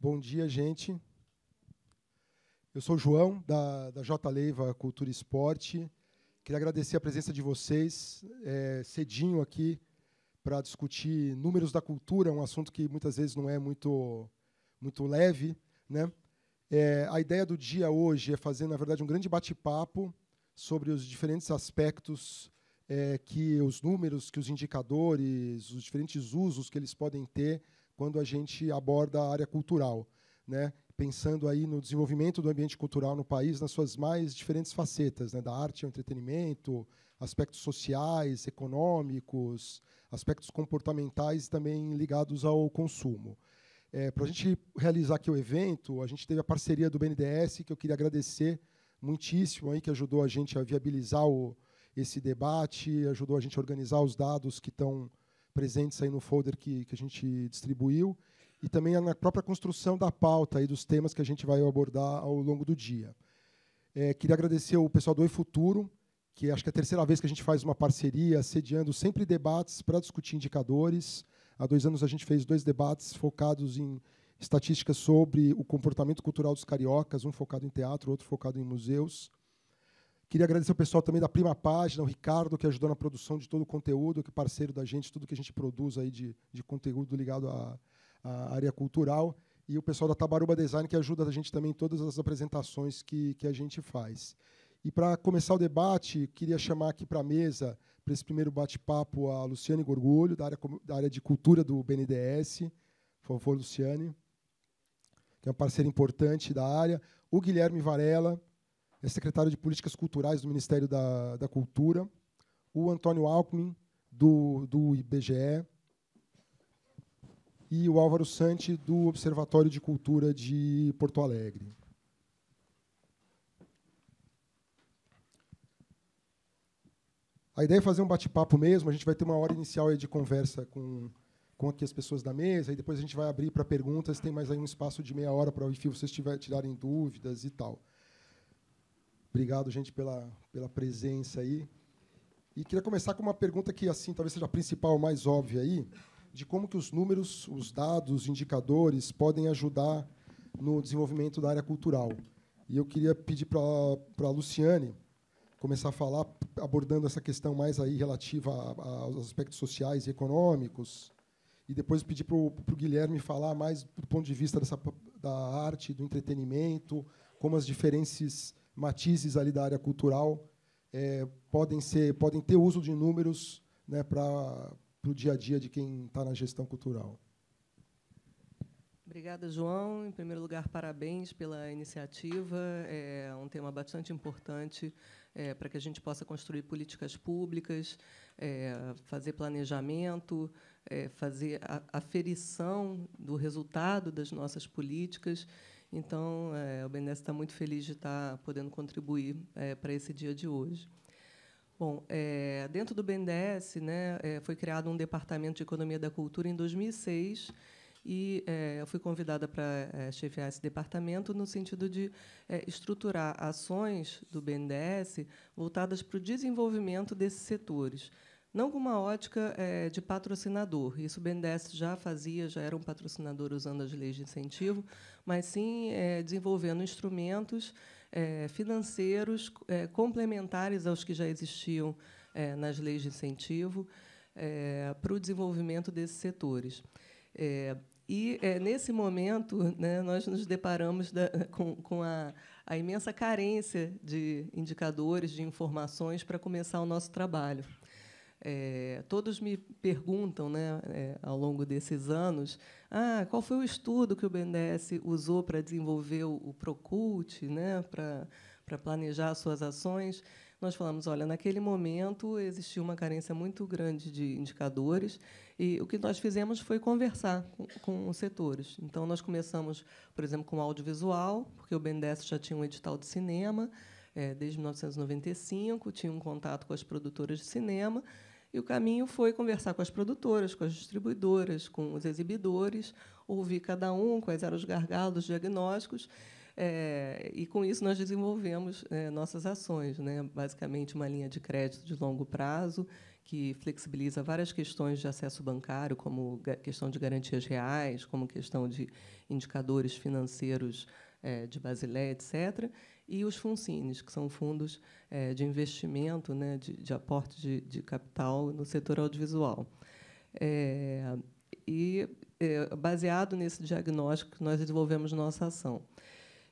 Bom dia, gente. Eu sou o João, da, da J Leiva Cultura e Esporte. Queria agradecer a presença de vocês é, cedinho aqui para discutir números da cultura, um assunto que muitas vezes não é muito, muito leve. Né? É, a ideia do dia hoje é fazer, na verdade, um grande bate-papo sobre os diferentes aspectos é, que os números, que os indicadores, os diferentes usos que eles podem ter quando a gente aborda a área cultural, né? pensando aí no desenvolvimento do ambiente cultural no país nas suas mais diferentes facetas, né? da arte ao entretenimento, aspectos sociais, econômicos, aspectos comportamentais também ligados ao consumo. É, Para a gente realizar aqui o evento, a gente teve a parceria do BNDES, que eu queria agradecer muitíssimo, aí, que ajudou a gente a viabilizar o, esse debate, ajudou a gente a organizar os dados que estão presentes aí no folder que, que a gente distribuiu e também na própria construção da pauta e dos temas que a gente vai abordar ao longo do dia. É, queria agradecer o pessoal do Futuro, que acho que é a terceira vez que a gente faz uma parceria, sediando sempre debates para discutir indicadores. Há dois anos a gente fez dois debates focados em estatísticas sobre o comportamento cultural dos cariocas, um focado em teatro, outro focado em museus. Queria agradecer o pessoal também da Prima Página, o Ricardo, que ajudou na produção de todo o conteúdo, que é parceiro da gente, tudo que a gente produz aí de, de conteúdo ligado à, à área cultural. E o pessoal da Tabaruba Design, que ajuda a gente também em todas as apresentações que, que a gente faz. E para começar o debate, queria chamar aqui para a mesa, para esse primeiro bate-papo, a Luciane Gorgulho, da área, da área de cultura do BNDES. Por favor, Luciane, que é um parceiro importante da área. O Guilherme Varela, é secretário de Políticas Culturais do Ministério da, da Cultura, o Antônio Alckmin, do, do IBGE, e o Álvaro sante do Observatório de Cultura de Porto Alegre. A ideia é fazer um bate-papo mesmo, a gente vai ter uma hora inicial de conversa com, com aqui as pessoas da mesa, e depois a gente vai abrir para perguntas, tem mais aí um espaço de meia hora para, enfim, vocês tiverem tirarem dúvidas e tal. Obrigado, gente, pela, pela presença aí. E queria começar com uma pergunta que, assim, talvez seja a principal, mais óbvia aí, de como que os números, os dados, indicadores podem ajudar no desenvolvimento da área cultural. E eu queria pedir para a Luciane começar a falar, abordando essa questão mais aí relativa a, a, aos aspectos sociais e econômicos, e depois pedir para o Guilherme falar mais do ponto de vista dessa, da arte, do entretenimento, como as diferenças matizes ali da área cultural é, podem ser, podem ter uso de números né, para o dia a dia de quem está na gestão cultural. Obrigada, João. Em primeiro lugar, parabéns pela iniciativa. É um tema bastante importante é, para que a gente possa construir políticas públicas, é, fazer planejamento, é, fazer a aferição do resultado das nossas políticas então, é, o BNDES está muito feliz de estar podendo contribuir é, para esse dia de hoje. Bom, é, dentro do BNDES né, é, foi criado um departamento de economia da cultura em 2006 e é, eu fui convidada para é, chefiar esse departamento no sentido de estruturar ações do BNDES voltadas para o desenvolvimento desses setores, não com uma ótica é, de patrocinador. Isso o BNDES já fazia, já era um patrocinador usando as leis de incentivo, mas sim é, desenvolvendo instrumentos é, financeiros complementares aos que já existiam nas leis de incentivo para o desenvolvimento desses setores. e nesse momento, né, nós nos deparamos da, com, com a, a imensa carência de indicadores, de informações para começar o nosso trabalho. É, todos me perguntam, né, é, ao longo desses anos, ah, qual foi o estudo que o BNDES usou para desenvolver o, o Procult, né, para para planejar suas ações. Nós falamos, olha, naquele momento existia uma carência muito grande de indicadores e o que nós fizemos foi conversar com, com os setores. Então nós começamos, por exemplo, com o audiovisual, porque o BNDES já tinha um edital de cinema é, desde 1995, tinha um contato com as produtoras de cinema e o caminho foi conversar com as produtoras, com as distribuidoras, com os exibidores, ouvir cada um quais eram os gargalos diagnósticos. É, e com isso nós desenvolvemos é, nossas ações, né? basicamente uma linha de crédito de longo prazo que flexibiliza várias questões de acesso bancário, como questão de garantias reais, como questão de indicadores financeiros é, de Basileia, etc e os funcines, que são fundos é, de investimento, né, de, de aporte de, de, capital no setor audiovisual. É, e, é, baseado nesse diagnóstico, nós desenvolvemos nossa ação.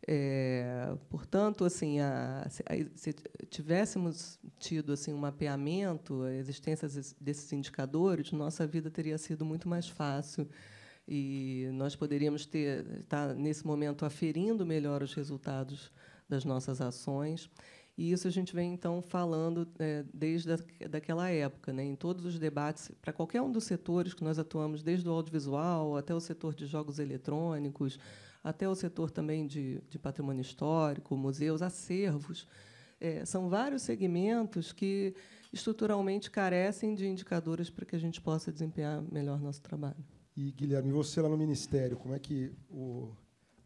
É, portanto, assim, a, se, a, se, tivéssemos tido assim um mapeamento, a existência desses indicadores, nossa vida teria sido muito mais fácil e nós poderíamos ter estar tá, nesse momento aferindo melhor os resultados das nossas ações. E isso a gente vem, então, falando é, desde aquela daquela época, né, em todos os debates, para qualquer um dos setores que nós atuamos, desde o audiovisual até o setor de jogos eletrônicos, até o setor também de, de patrimônio histórico, museus, acervos. É, são vários segmentos que estruturalmente carecem de indicadores para que a gente possa desempenhar melhor nosso trabalho. E, Guilherme, você lá no Ministério, como é que o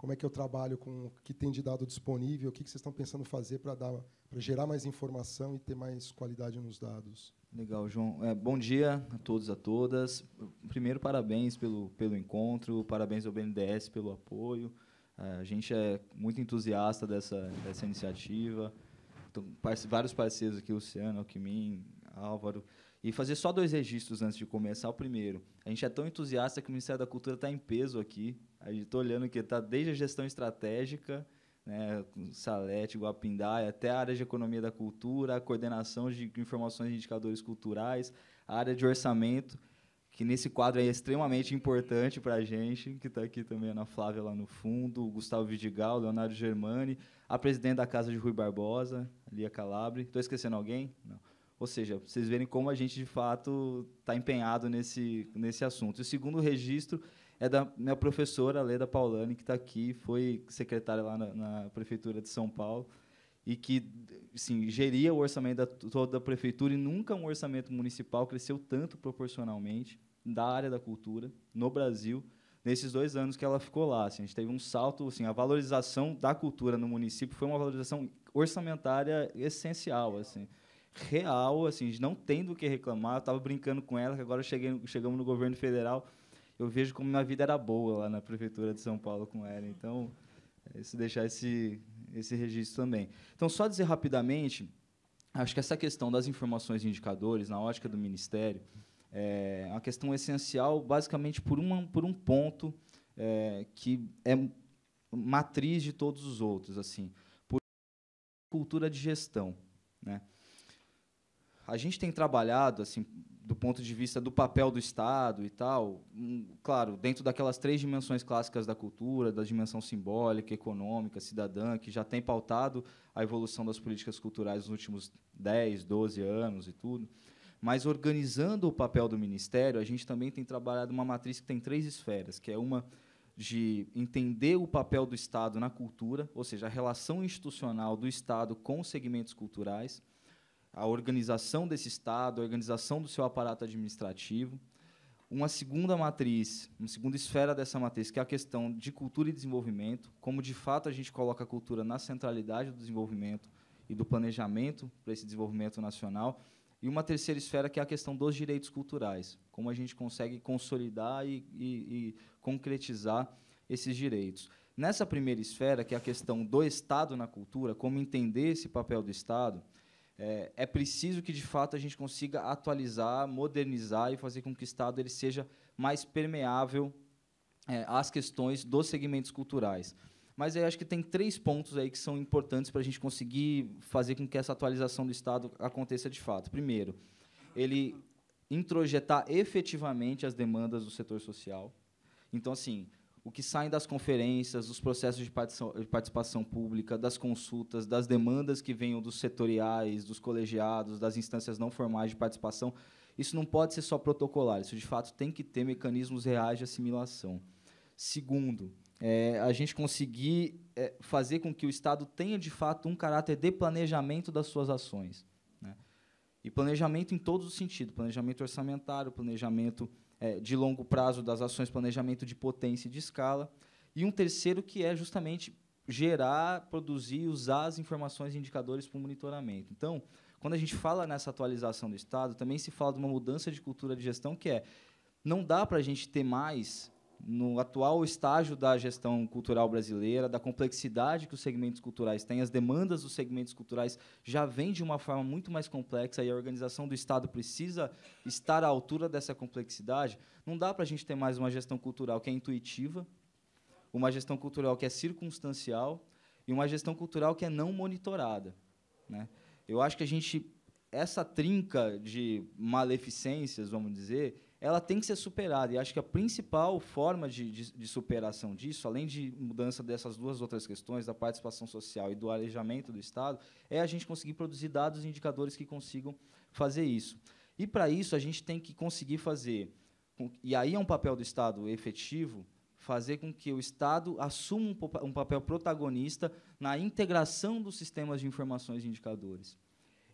como é que eu trabalho com o que tem de dado disponível, o que, vocês estão pensando fazer para dar para gerar mais informação e ter mais qualidade nos dados. Legal, João. É, bom dia a todos e a todas. Primeiro, parabéns pelo, pelo encontro, parabéns ao BNDES pelo apoio. É, a gente é muito entusiasta dessa, dessa iniciativa. Então, parce, vários parceiros aqui, Luciano, Alquimim, Álvaro. E fazer só dois registros antes de começar. O primeiro, a gente é tão entusiasta que o Ministério da Cultura está em peso aqui. A gente está olhando que está desde a gestão estratégica, né, Salete, Guapindaia, até a área de economia da cultura, a coordenação de informações e indicadores culturais, a área de orçamento, que nesse quadro é extremamente importante para a gente, que está aqui também a Ana Flávia lá no fundo, o Gustavo Vidigal, o Leonardo Germani, a presidente da Casa de Rui Barbosa, Lia Calabre. Estou esquecendo alguém? Não. Ou seja, vocês verem como a gente de fato está empenhado nesse, nesse assunto. E o segundo registro é da minha professora Leda Paulani, que está aqui, foi secretária lá na, na, Prefeitura de São Paulo e que assim, geria o orçamento da, toda da prefeitura e nunca um orçamento municipal cresceu tanto proporcionalmente da área da cultura no Brasil nesses dois anos que ela ficou lá. Assim, a gente teve um salto, assim, a valorização da cultura no município foi uma valorização orçamentária essencial, assim real, assim, não tem do que reclamar. Eu estava brincando com ela que agora cheguei, chegamos no governo federal, eu vejo como minha vida era boa lá na prefeitura de São Paulo com ela. Então, é se deixar esse esse registro também. Então, só dizer rapidamente, acho que essa questão das informações e indicadores na ótica do Ministério é uma questão essencial, basicamente por, uma, por um ponto é, que é matriz de todos os outros, assim, por cultura de gestão, né? a gente tem trabalhado, assim, do ponto de vista do papel do Estado e tal, um, claro, dentro daquelas três dimensões clássicas da cultura, da dimensão simbólica, econômica, cidadã, que já tem pautado a evolução das políticas culturais nos últimos 10, 12 anos e tudo. Mas organizando o papel do Ministério, a gente também tem trabalhado uma matriz que tem três esferas, que é uma de entender o papel do Estado na cultura, ou seja, a relação institucional do Estado com os segmentos culturais a organização desse Estado, a organização do seu aparato administrativo. Uma segunda matriz, uma segunda esfera dessa matriz, que é a questão de cultura e desenvolvimento, como de fato a gente coloca a cultura na centralidade do desenvolvimento e do planejamento para esse desenvolvimento nacional. E uma terceira esfera, que é a questão dos direitos culturais, como a gente consegue consolidar e, e, e concretizar esses direitos. Nessa primeira esfera, que é a questão do Estado na cultura, como entender esse papel do Estado, é, é, preciso que de fato a gente consiga atualizar, modernizar e fazer com que o Estado ele seja mais permeável é, às questões dos segmentos culturais. Mas eu acho que tem três pontos aí que são importantes para a gente conseguir fazer com que essa atualização do Estado aconteça de fato. Primeiro, ele introjetar efetivamente as demandas do setor social. Então, assim, o que saem das conferências, dos processos de participação, de participação pública, das consultas, das demandas que venham dos setoriais, dos colegiados, das instâncias não formais de participação, isso não pode ser só protocolar, isso de fato tem que ter mecanismos reais de assimilação. Segundo, é, a gente conseguir é, fazer com que o Estado tenha de fato um caráter de planejamento das suas ações. Né? E planejamento em todos os sentidos: planejamento orçamentário, planejamento é, de longo prazo das ações, planejamento de potência e de escala. E um terceiro que é justamente gerar, produzir, e usar as informações e indicadores para o monitoramento. Então, quando a gente fala nessa atualização do Estado, também se fala de uma mudança de cultura de gestão que é não dá para a gente ter mais no atual estágio da gestão cultural brasileira, da complexidade que os segmentos culturais têm, as demandas dos segmentos culturais já vêm de uma forma muito mais complexa e a organização do Estado precisa estar à altura dessa complexidade. Não dá para a gente ter mais uma gestão cultural que é intuitiva, uma gestão cultural que é circunstancial e uma gestão cultural que é não monitorada. Né? Eu acho que a gente essa trinca de maleficências, vamos dizer, ela tem que ser superada. E acho que a principal forma de, de, de, superação disso, além de mudança dessas duas outras questões, da participação social e do arejamento do Estado, é a gente conseguir produzir dados e indicadores que consigam fazer isso. E, para isso, a gente tem que conseguir fazer, e aí é um papel do Estado efetivo, fazer com que o Estado assuma um, um papel protagonista na integração dos sistemas de informações e indicadores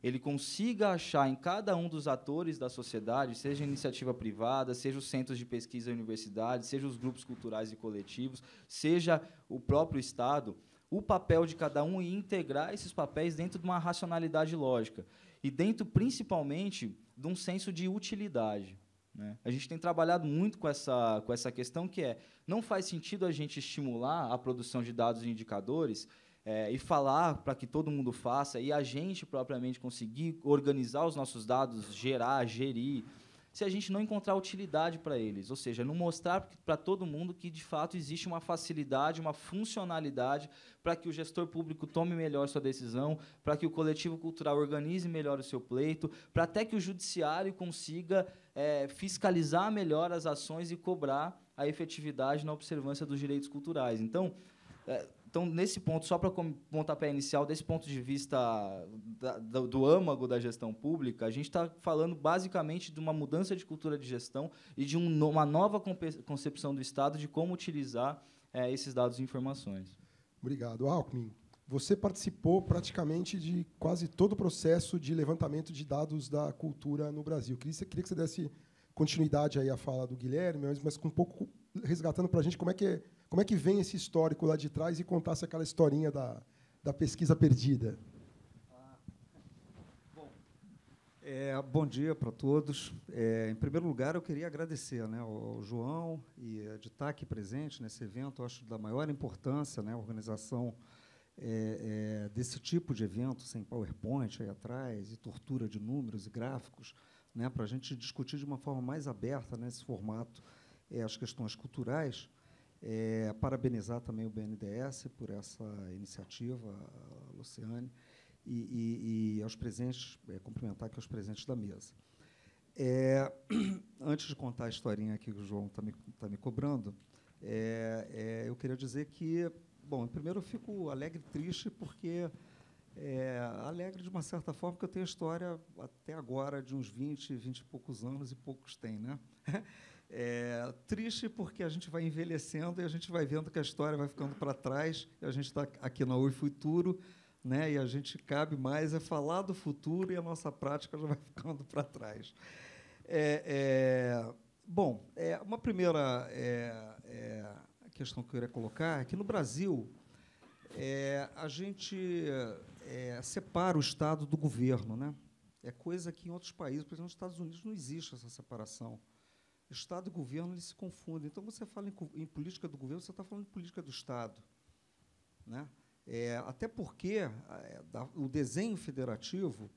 ele consiga achar em cada um dos atores da sociedade, seja iniciativa privada, seja os centros de pesquisa e universidades, seja os grupos culturais e coletivos, seja o próprio Estado, o papel de cada um e integrar esses papéis dentro de uma racionalidade lógica e dentro, principalmente, de um senso de utilidade. Né? A gente tem trabalhado muito com essa, com essa questão que é não faz sentido a gente estimular a produção de dados e indicadores é, e falar para que todo mundo faça, e a gente propriamente conseguir organizar os nossos dados, gerar, gerir, se a gente não encontrar utilidade para eles, ou seja, não mostrar para todo mundo que de fato existe uma facilidade, uma funcionalidade para que o gestor público tome melhor sua decisão, para que o coletivo cultural organize melhor o seu pleito, para até que o judiciário consiga é, fiscalizar melhor as ações e cobrar a efetividade na observância dos direitos culturais. Então, é, então, nesse ponto, só para pé inicial, desse ponto de vista da, do, do âmago da gestão pública, a gente está falando basicamente de uma mudança de cultura de gestão e de um, uma nova concepção do Estado de como utilizar é, esses dados e informações. Obrigado. Alckmin, você participou praticamente de quase todo o processo de levantamento de dados da cultura no Brasil. Queria, queria que você desse continuidade aí a fala do Guilherme, mas, com um pouco resgatando para a gente como é, que como é que vem esse histórico lá de trás e contasse aquela historinha da, da pesquisa perdida. bom. É, bom dia para todos. É, em primeiro lugar, eu queria agradecer né, ao João e a é, de estar tá aqui presente nesse evento. acho da maior importância né, a organização é, é, desse tipo de evento, sem PowerPoint aí atrás, e tortura de números e gráficos né, para a gente discutir de uma forma mais aberta nesse né, formato é, as questões culturais. É, parabenizar também o BNDES por essa iniciativa, Luciane, e, e, e aos presentes, é, cumprimentar aqui os presentes da mesa. É, antes de contar a historinha que o João está me, tá me cobrando, eu queria dizer que, bom, primeiro eu fico alegre e triste porque é, alegre de uma certa forma, porque eu tenho história até agora de uns 20, 20 e poucos anos, e poucos têm, né? É, triste porque a gente vai envelhecendo e a gente vai vendo que a história vai ficando para trás, e a gente está aqui na UI Futuro, né? e a gente cabe mais é falar do futuro e a nossa prática já vai ficando para trás. É, é, bom, é, uma primeira é, é, questão que eu queria colocar é que no Brasil é, a gente é, separa o Estado do governo. Né? É coisa que em outros países, por exemplo, nos Estados Unidos, não existe essa separação. Estado e governo eles se confundem. Então, você fala em, em política do governo, você está falando de política do Estado. Né? É, até porque é, da, o desenho federativo,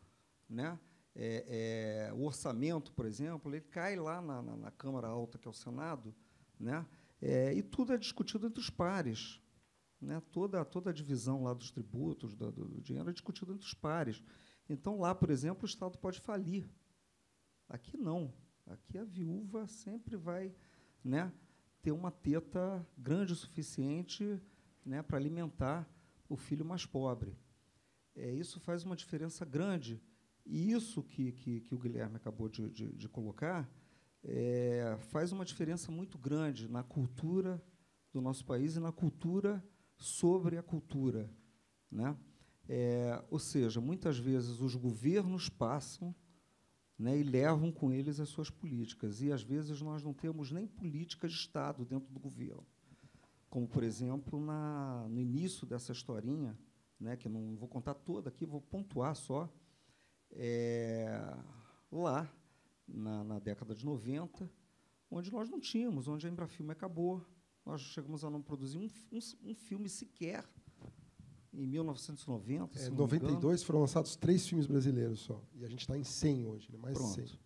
né, é, é, o orçamento, por exemplo, ele cai lá na, na, na Câmara Alta, que é o Senado, né, é, e tudo é discutido entre os pares. Né? Toda, toda a divisão lá dos tributos, do, do dinheiro, é discutida entre os pares. Então, lá, por exemplo, o Estado pode falir. Aqui não. Aqui a viúva sempre vai né, ter uma teta grande o suficiente né, para alimentar o filho mais pobre. É, isso faz uma diferença grande. E isso que, que, que o Guilherme acabou de, de, de colocar é, faz uma diferença muito grande na cultura do nosso país e na cultura sobre a cultura. Né? É, ou seja, muitas vezes os governos passam né, e levam com eles as suas políticas. E, às vezes, nós não temos nem política de Estado dentro do governo. Como, por exemplo, na, no início dessa historinha, né, que não vou contar toda aqui, vou pontuar só, é, lá, na, na década de 90, onde nós não tínhamos, onde a Embrafilme acabou, nós chegamos a não produzir um, um, um filme sequer em 1990. Em é, 92 foram lançados três filmes brasileiros só. E a gente está em 100 hoje, né? mais Pronto. de 100.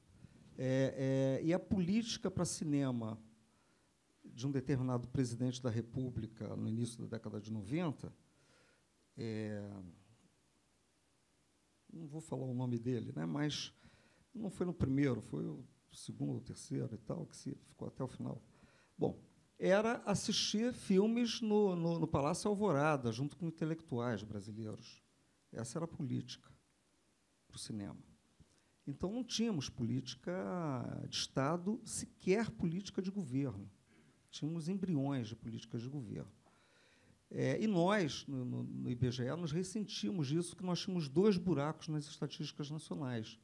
É, é, e a política para cinema de um determinado presidente da República no início da década de 90, é, não vou falar o nome dele, né? mas não foi no primeiro, foi o segundo ou terceiro e tal, que se ficou até o final. Bom, era assistir filmes no, no, no Palácio Alvorada, junto com intelectuais brasileiros. Essa era a política para o cinema. Então, não tínhamos política de Estado, sequer política de governo. Tínhamos embriões de políticas de governo. É, e nós, no, no, no, IBGE, nos ressentimos disso, que nós tínhamos dois buracos nas estatísticas nacionais.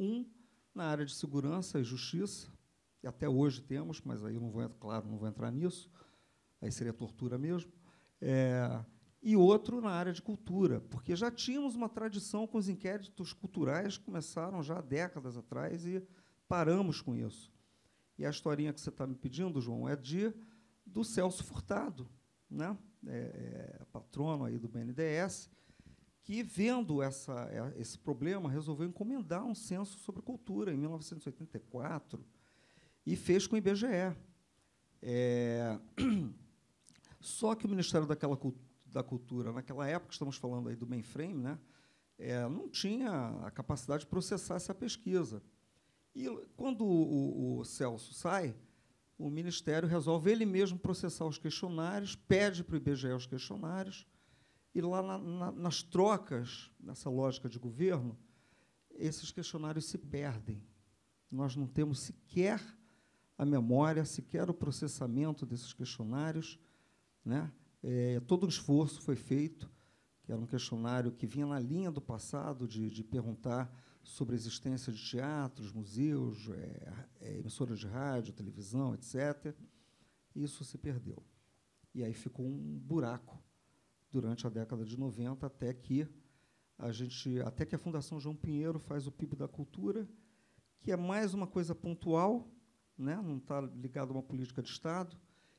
Um na área de segurança e justiça, até hoje temos, mas aí não vou, claro, não vou entrar nisso, aí seria tortura mesmo, é, e outro na área de cultura, porque já tínhamos uma tradição com os inquéritos culturais, começaram já há décadas atrás e paramos com isso. E a historinha que você está me pedindo, João, é de do Celso Furtado, né? É, é, patrono aí do BNDES, que, vendo essa, é, esse problema, resolveu encomendar um censo sobre cultura em 1984, e fez com o IBGE. É... Só que o Ministério daquela, da Cultura, naquela época, estamos falando aí do mainframe, né? É, não tinha a capacidade de processar essa pesquisa. E quando o, o, Celso sai, o Ministério resolve ele mesmo processar os questionários, pede para o IBGE os questionários, e lá na, na, nas trocas, nessa lógica de governo, esses questionários se perdem. Nós não temos sequer a memória, sequer o processamento desses questionários. Né? É, todo um esforço foi feito, que era um questionário que vinha na linha do passado de, de perguntar sobre a existência de teatros, museus, é, é, emissoras de rádio, televisão, etc. Isso se perdeu. E aí ficou um buraco durante a década de 90 até que a gente, até que a Fundação João Pinheiro faz o PIB da Cultura, que é mais uma coisa pontual, né? não está ligado a uma política de Estado,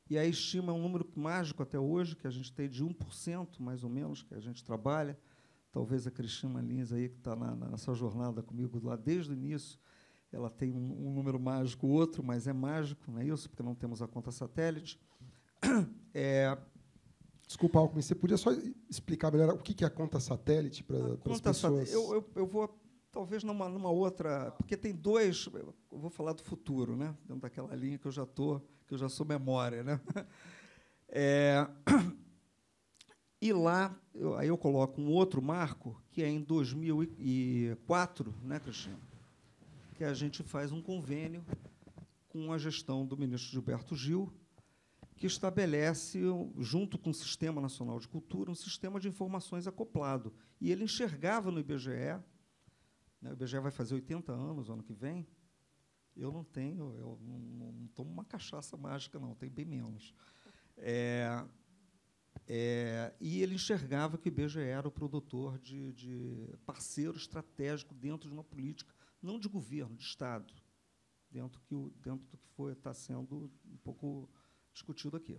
e aí estima um número mágico até hoje, que a gente tem de 1%, mais ou menos, que a gente trabalha. Talvez a Cristina Lins, aí, que está nessa jornada comigo lá desde o início, ela tem um, um, número mágico, outro, mas é mágico, não é isso? Porque não temos a conta satélite. É... Desculpa, Alckmin, você podia só explicar melhor o que é a conta satélite para as pessoas? Sat... Eu, eu, eu vou talvez numa, numa outra, porque tem dois, eu vou falar do futuro, né? Dentro daquela linha que eu já tô, que eu já sou memória, né? É, e lá, eu, aí eu coloco um outro marco que é em 2004, né, Cristina? Que a gente faz um convênio com a gestão do ministro Gilberto Gil, que estabelece, junto com o Sistema Nacional de Cultura, um sistema de informações acoplado. E ele enxergava no IBGE né, o IBGE vai fazer 80 anos ano que vem. Eu não tenho, eu não, não tomo uma cachaça mágica, não, tenho bem menos. É, é, e ele enxergava que o IBGE era o produtor de, de parceiro estratégico dentro de uma política, não de governo, de Estado, dentro, que o, dentro do que está sendo um pouco discutido aqui.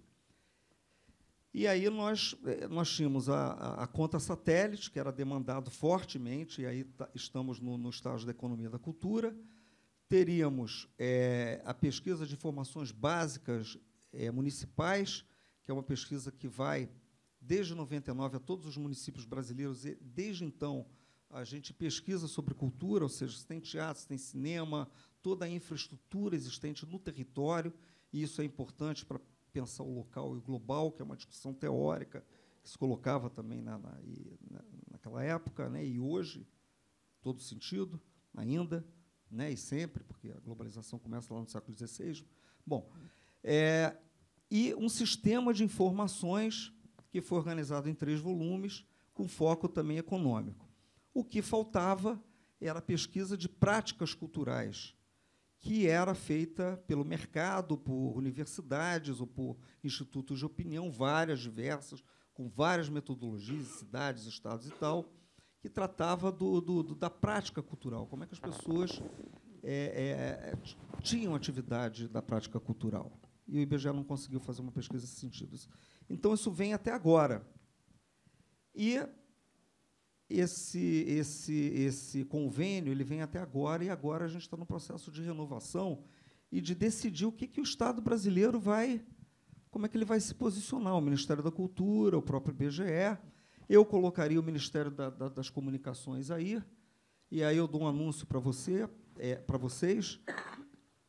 E aí nós, eh, nós tínhamos a, a conta satélite, que era demandado fortemente, e aí tá, estamos no, no estágio da economia da cultura. Teríamos é, a pesquisa de informações básicas é, municipais, que é uma pesquisa que vai desde 99 a todos os municípios brasileiros, e desde então a gente pesquisa sobre cultura, ou seja, se tem teatro, se tem cinema, toda a infraestrutura existente no território, e isso é importante para pensar o local e o global, que é uma discussão teórica que se colocava também na, na, naquela época né, e hoje, todo sentido, ainda, né, e sempre, porque a globalização começa lá no século XVI. Bom, é, e um sistema de informações que foi organizado em três volumes, com foco também econômico. O que faltava era a pesquisa de práticas culturais que era feita pelo mercado, por universidades ou por institutos de opinião, várias, diversas, com várias metodologias, cidades, estados e tal, que tratava do, do, do da prática cultural, como é que as pessoas é, é, é tinham atividade da prática cultural. E o IBGE não conseguiu fazer uma pesquisa nesse sentido. Então, isso vem até agora. E esse, esse, esse convênio ele vem até agora e agora a gente está no processo de renovação e de decidir o que, que o Estado brasileiro vai, como é que ele vai se posicionar, o Ministério da Cultura, o próprio BGE Eu colocaria o Ministério da, da, das Comunicações aí, e aí eu dou um anúncio para você, é, para vocês.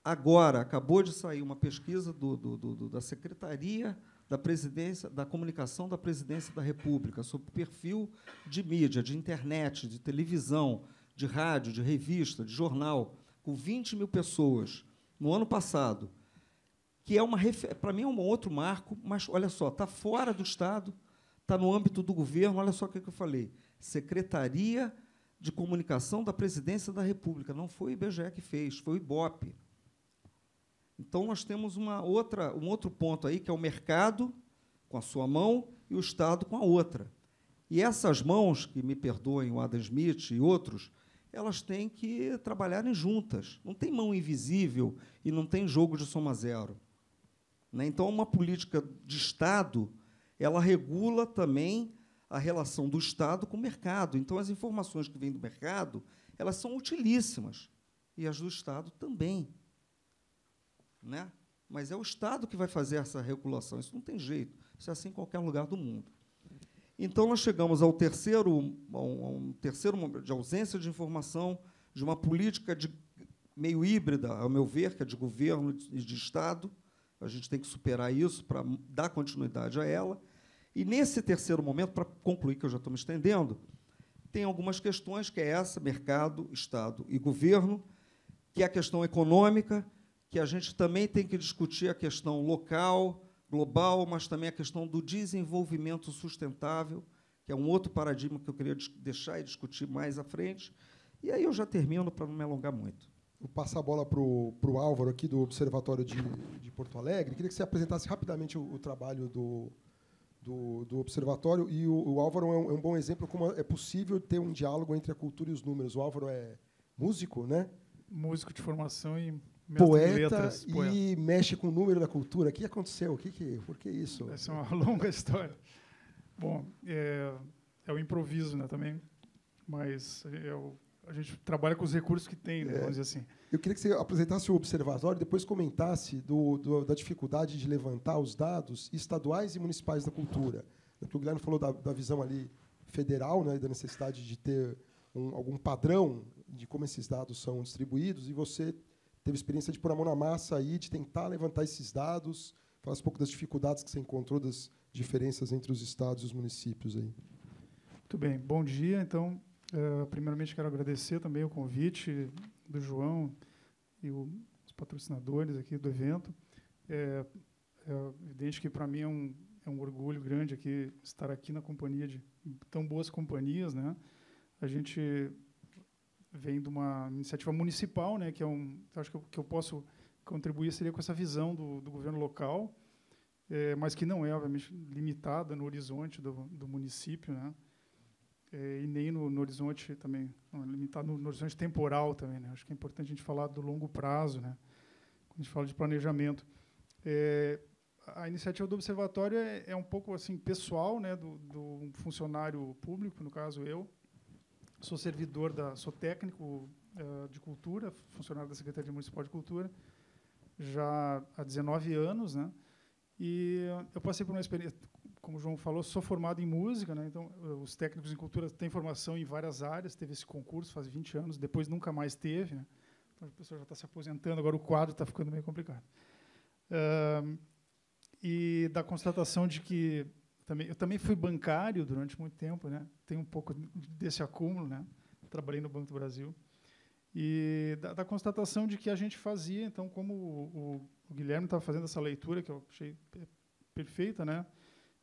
Agora acabou de sair uma pesquisa do, do, do, da Secretaria da presidência, da comunicação da presidência da República, sobre perfil de mídia, de internet, de televisão, de rádio, de revista, de jornal, com 20 mil pessoas no ano passado, que é uma para mim é um outro marco, mas olha só, está fora do Estado, está no âmbito do governo, olha só o que, que eu falei. Secretaria de Comunicação da Presidência da República. Não foi o IBGE que fez, foi o IBOP então, nós temos uma outra, um outro ponto aí, que é o mercado com a sua mão e o Estado com a outra. E essas mãos, que me perdoem o Adam Smith e outros, elas têm que trabalharem juntas. Não tem mão invisível e não tem jogo de soma zero. Né? Então, uma política de Estado ela regula também a relação do Estado com o mercado. Então, as informações que vêm do mercado elas são utilíssimas e as do Estado também né? mas é o Estado que vai fazer essa regulação. Isso não tem jeito. Isso é assim em qualquer lugar do mundo. Então, nós chegamos ao terceiro, a um, terceiro momento de ausência de informação, de uma política de meio híbrida, ao meu ver, que é de governo e de Estado. A gente tem que superar isso para dar continuidade a ela. E, nesse terceiro momento, para concluir, que eu já estou me estendendo, tem algumas questões, que é essa, mercado, Estado e governo, que é a questão econômica, que a gente também tem que discutir a questão local, global, mas também a questão do desenvolvimento sustentável, que é um outro paradigma que eu queria deixar e discutir mais à frente. E aí eu já termino para não me alongar muito. Vou passar a bola para o Álvaro, aqui do Observatório de, de, Porto Alegre. Queria que você apresentasse rapidamente o, o trabalho do, do, do, Observatório. E o, o Álvaro é um, é um, bom exemplo como é possível ter um diálogo entre a cultura e os números. O Álvaro é músico, né? Músico de formação e poeta letras, e mexe com o número da cultura. O que aconteceu? O que, que por que isso? Essa é uma longa história. Bom, é, é o improviso, né, também, mas é a gente trabalha com os recursos que tem, né, é. vamos dizer assim. Eu queria que você apresentasse o observatório, depois comentasse do, do, da dificuldade de levantar os dados estaduais e municipais da cultura. É porque o Guilherme falou da, da visão ali federal, né, da necessidade de ter um, algum padrão de como esses dados são distribuídos, e você teve experiência de pôr a mão na massa aí, de tentar levantar esses dados. Fala um pouco das dificuldades que você encontrou, das diferenças entre os estados e os municípios aí. Muito bem, bom dia. Então, uh, primeiramente quero agradecer também o convite do João e o, os patrocinadores aqui do evento. É, é evidente que para mim é um, é um orgulho grande aqui estar aqui na companhia de tão boas companhias, né? A gente vem de uma iniciativa municipal, né, que é um, acho que eu, que eu posso contribuir seria com essa visão do, do governo local, é, mas que não é obviamente limitada no horizonte do, do município, né, é, e nem no, no horizonte também, não, limitado no, no, horizonte temporal também. Né, acho que é importante a gente falar do longo prazo, né, quando a gente fala de planejamento. É, a iniciativa do observatório é, é, um pouco assim pessoal, né, do, do funcionário público, no caso eu sou servidor da, sou técnico uh, de cultura, funcionário da Secretaria Municipal de Cultura, já há 19 anos, né? E eu passei por uma experiência, como o João falou, sou formado em música, né? Então, eh, os técnicos em cultura têm formação em várias áreas, teve esse concurso faz 20 anos, depois nunca mais teve, né? Então, a pessoa já está se aposentando, agora o quadro está ficando meio complicado. Uh, e da constatação de que também, eu também fui bancário durante muito tempo, né? Tem um pouco desse acúmulo, né? Trabalhei no Banco do Brasil e da, da constatação de que a gente fazia, então, como o, o Guilherme estava fazendo essa leitura que eu achei perfeita, né?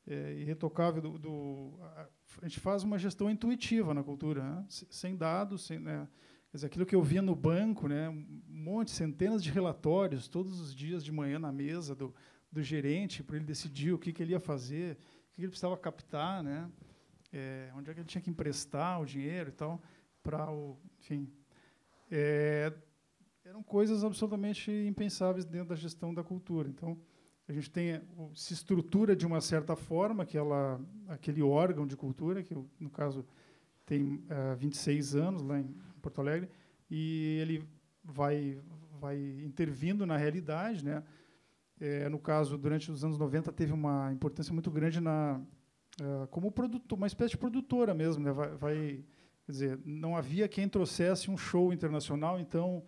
É, irretocável do, do a, a, gente faz uma gestão intuitiva na cultura, né? sem dados, sem, né? Quer dizer, aquilo que eu via no banco, né? Um monte, centenas de relatórios todos os dias de manhã na mesa do do gerente para ele decidir o que, que ele ia fazer, que ele precisava captar, né? É, onde é que ele tinha que emprestar o dinheiro e tal, para o. Enfim. É, eram coisas absolutamente impensáveis dentro da gestão da cultura. Então, a gente tem se estrutura de uma certa forma aquela, aquele órgão de cultura, que no caso tem 26 é, anos lá em Porto Alegre, e ele vai, vai intervindo na realidade, né? é, no caso, durante os anos 90, teve uma importância muito grande na é, como produto uma espécie de produtora mesmo. Né? Vai, vai, quer dizer, não havia quem trouxesse um show internacional, então,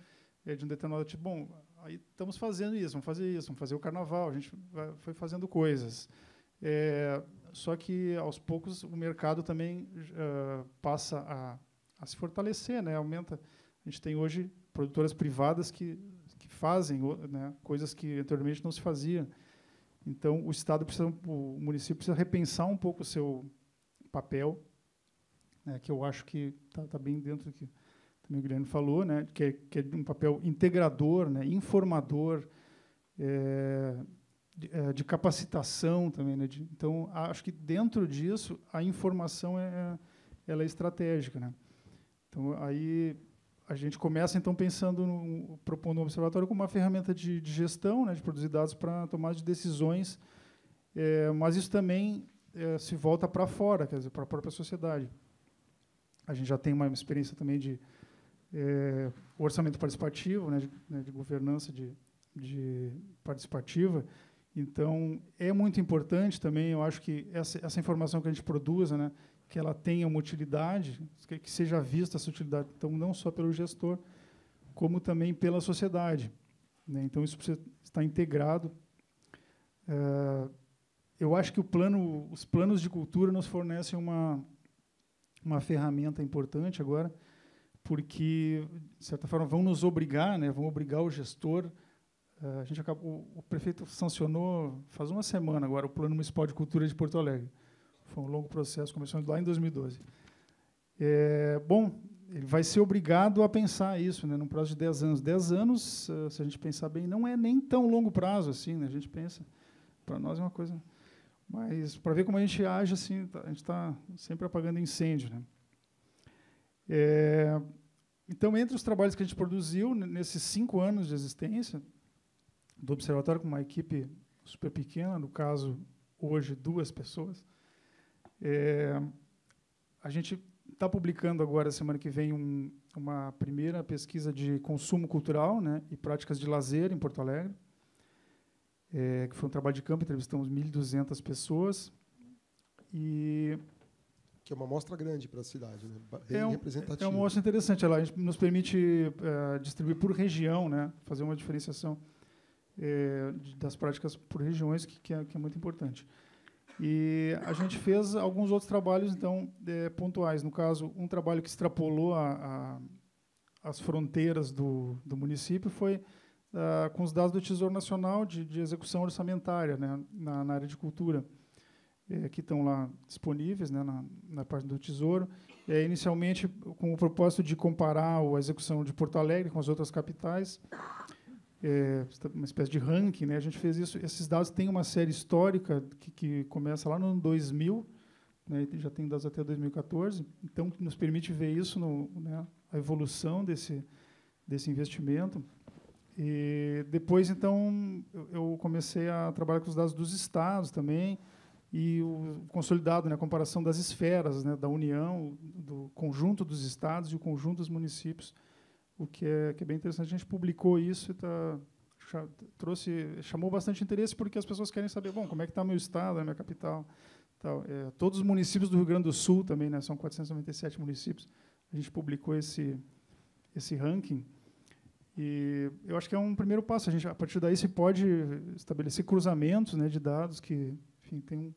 é, de um determinado tipo, bom, aí estamos fazendo isso, vamos fazer isso, vamos fazer o carnaval, a gente vai, foi fazendo coisas. só que, aos poucos, o mercado também passa a, a se fortalecer, né? aumenta. A gente tem hoje produtoras privadas que fazem né, coisas que anteriormente não se fazia. Então, o Estado precisa, o município precisa repensar um pouco o seu papel, né, que eu acho que está tá bem dentro do que também o Guilherme falou, né, que, é, que é um papel integrador, né, informador, é, de, é, de, capacitação também. Né, de, então, acho que dentro disso, a informação é, é ela é estratégica. Né. Então, aí a gente começa então pensando, no, propondo um observatório como uma ferramenta de, de gestão, né, de produzir dados para tomada de decisões, é, mas isso também é, se volta para fora, quer dizer, para a própria sociedade. A gente já tem uma experiência também de é, orçamento participativo, né, de, né, de governança de, de, participativa. Então, é muito importante também, eu acho que essa, essa informação que a gente produza, né, que ela tenha uma utilidade, que seja vista essa utilidade, então, não só pelo gestor, como também pela sociedade. Né? Então, isso está integrado. É, eu acho que plano, os planos de cultura nos fornecem uma, uma ferramenta importante agora, porque, de certa forma, vão nos obrigar, né? vão obrigar o gestor. É, a gente acabou, o prefeito sancionou, faz uma semana agora, o Plano Municipal de Cultura de Porto Alegre. Foi um longo processo, começou lá em 2012. É, bom, ele vai ser obrigado a pensar isso, né, num prazo de 10 anos. 10 anos, eh, se a gente pensar bem, não é nem tão longo prazo assim, né? A gente pensa, para nós é uma coisa, mas para ver como a gente age assim, tá, a gente está sempre apagando incêndio, né? É, então, entre os trabalhos que a gente produziu nesses cinco anos de existência do observatório com uma equipe super pequena, no caso hoje duas pessoas, é, a gente está publicando agora, semana que vem, um, uma primeira pesquisa de consumo cultural né, e práticas de lazer em Porto Alegre, é, que foi um trabalho de campo, entrevistamos 1.200 pessoas. E que é uma amostra grande para a cidade, né? bem é um, representativa. É uma amostra interessante, ela nos permite é, distribuir por região, né? fazer uma diferenciação é, das práticas por regiões, que, que, é, que é muito importante. E a gente fez alguns outros trabalhos, então, é, pontuais. No caso, um trabalho que extrapolou a, a, as fronteiras do, do município foi ah, com os dados do Tesouro Nacional de, de execução orçamentária né, na, na área de cultura, é, que estão lá disponíveis né, na, na do Tesouro. É, inicialmente, com o propósito de comparar a execução de Porto Alegre com as outras capitais é, uma espécie de ranking, né? A gente fez isso. Esses dados têm uma série histórica que, que começa lá no ano 2000, né? já tem dados até 2014. Então nos permite ver isso no, né? A evolução desse desse investimento. E depois então eu comecei a trabalhar com os dados dos estados também e o consolidado, né, a comparação das esferas, né, da União, do conjunto dos estados e o conjunto dos municípios o que é, que é bem interessante. A gente publicou isso e tá, trouxe, chamou bastante interesse porque as pessoas querem saber, bom, como é que está meu estado, a né, minha capital. Tal. É, todos os municípios do Rio Grande do Sul também, né, são 497 municípios, a gente publicou esse, esse ranking. E eu acho que é um primeiro passo. A, gente, a partir daí se pode estabelecer cruzamentos né, de dados, que enfim, tem, um,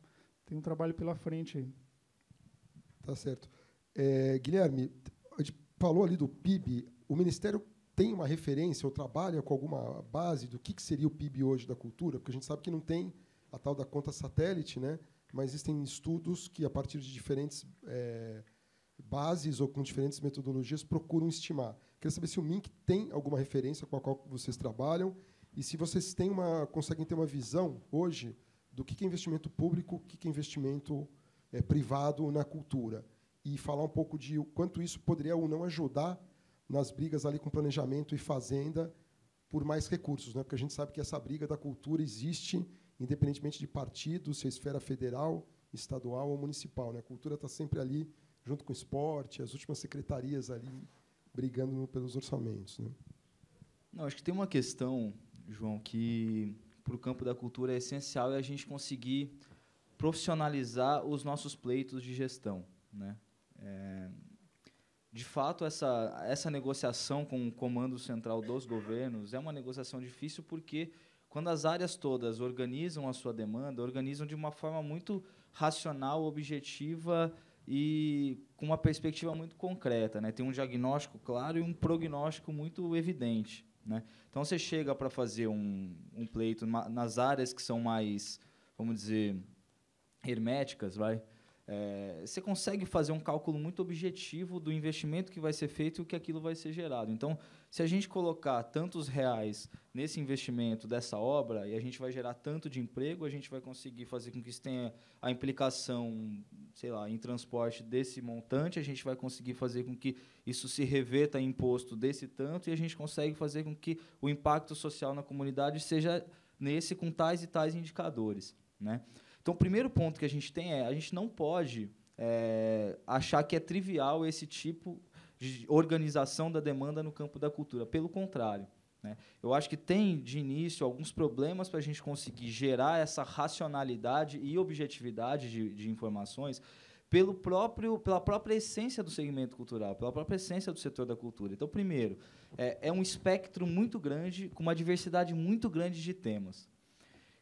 tem um trabalho pela frente. Aí. Tá certo. É, Guilherme, a gente falou ali do PIB o Ministério tem uma referência ou trabalha com alguma base do que, seria o PIB hoje da cultura? Porque a gente sabe que não tem a tal da conta satélite, né? mas existem estudos que, a partir de diferentes é, bases ou com diferentes metodologias, procuram estimar. Queria saber se o MINC tem alguma referência com a qual vocês trabalham e se vocês têm uma, conseguem ter uma visão hoje do que é investimento público, o que é investimento é, privado na cultura. E falar um pouco de o quanto isso poderia ou não ajudar nas brigas ali com planejamento e fazenda por mais recursos, né? porque a gente sabe que essa briga da cultura existe independentemente de partido, se é esfera federal, estadual ou municipal. Né? A cultura está sempre ali, junto com o esporte, as últimas secretarias ali brigando pelos orçamentos. Né? Não, acho que tem uma questão, João, que para o campo da cultura é essencial é a gente conseguir profissionalizar os nossos pleitos de gestão. Né? É, de fato, essa, essa negociação com o comando central dos governos é uma negociação difícil porque quando as áreas todas organizam a sua demanda, organizam de uma forma muito racional, objetiva e com uma perspectiva muito concreta. Né? Tem um diagnóstico claro e um prognóstico muito evidente. Né? Então, você chega para fazer um, um pleito nas áreas que são mais, vamos dizer, herméticas, vai? é, você consegue fazer um cálculo muito objetivo do investimento que vai ser feito e o que aquilo vai ser gerado. Então, se a gente colocar tantos reais nesse investimento dessa obra e a gente vai gerar tanto de emprego, a gente vai conseguir fazer com que isso tenha a implicação, sei lá, em transporte desse montante, a gente vai conseguir fazer com que isso se reveta em imposto desse tanto e a gente consegue fazer com que o impacto social na comunidade seja nesse com tais e tais indicadores, né? Então, o primeiro ponto que a gente tem é a gente não pode é, achar que é trivial esse tipo de organização da demanda no campo da cultura. Pelo contrário. Né? Eu acho que tem, de início, alguns problemas para a gente conseguir gerar essa racionalidade e objetividade de, de informações pelo próprio, pela própria essência do segmento cultural, pela própria essência do setor da cultura. Então, primeiro, é, é um espectro muito grande, com uma diversidade muito grande de temas.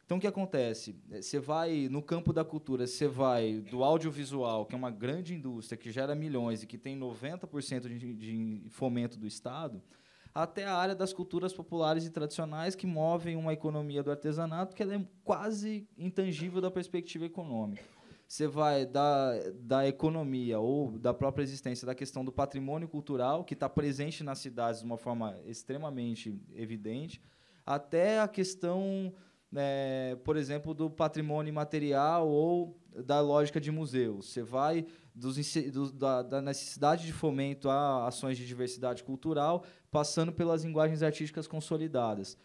Então, o que acontece? É, você vai no campo da cultura, você vai do audiovisual, que é uma grande indústria que gera milhões e que tem 90% de, de fomento do Estado, até a área das culturas populares e tradicionais que movem uma economia do artesanato que é quase intangível da perspectiva econômica. Você vai da, da economia ou da própria existência da questão do patrimônio cultural, que está presente nas cidades de uma forma extremamente evidente, até a questão né, por exemplo, do patrimônio material ou da lógica de museu. Você vai dos, do, da, da, necessidade de fomento a ações de diversidade cultural, passando pelas linguagens artísticas consolidadas.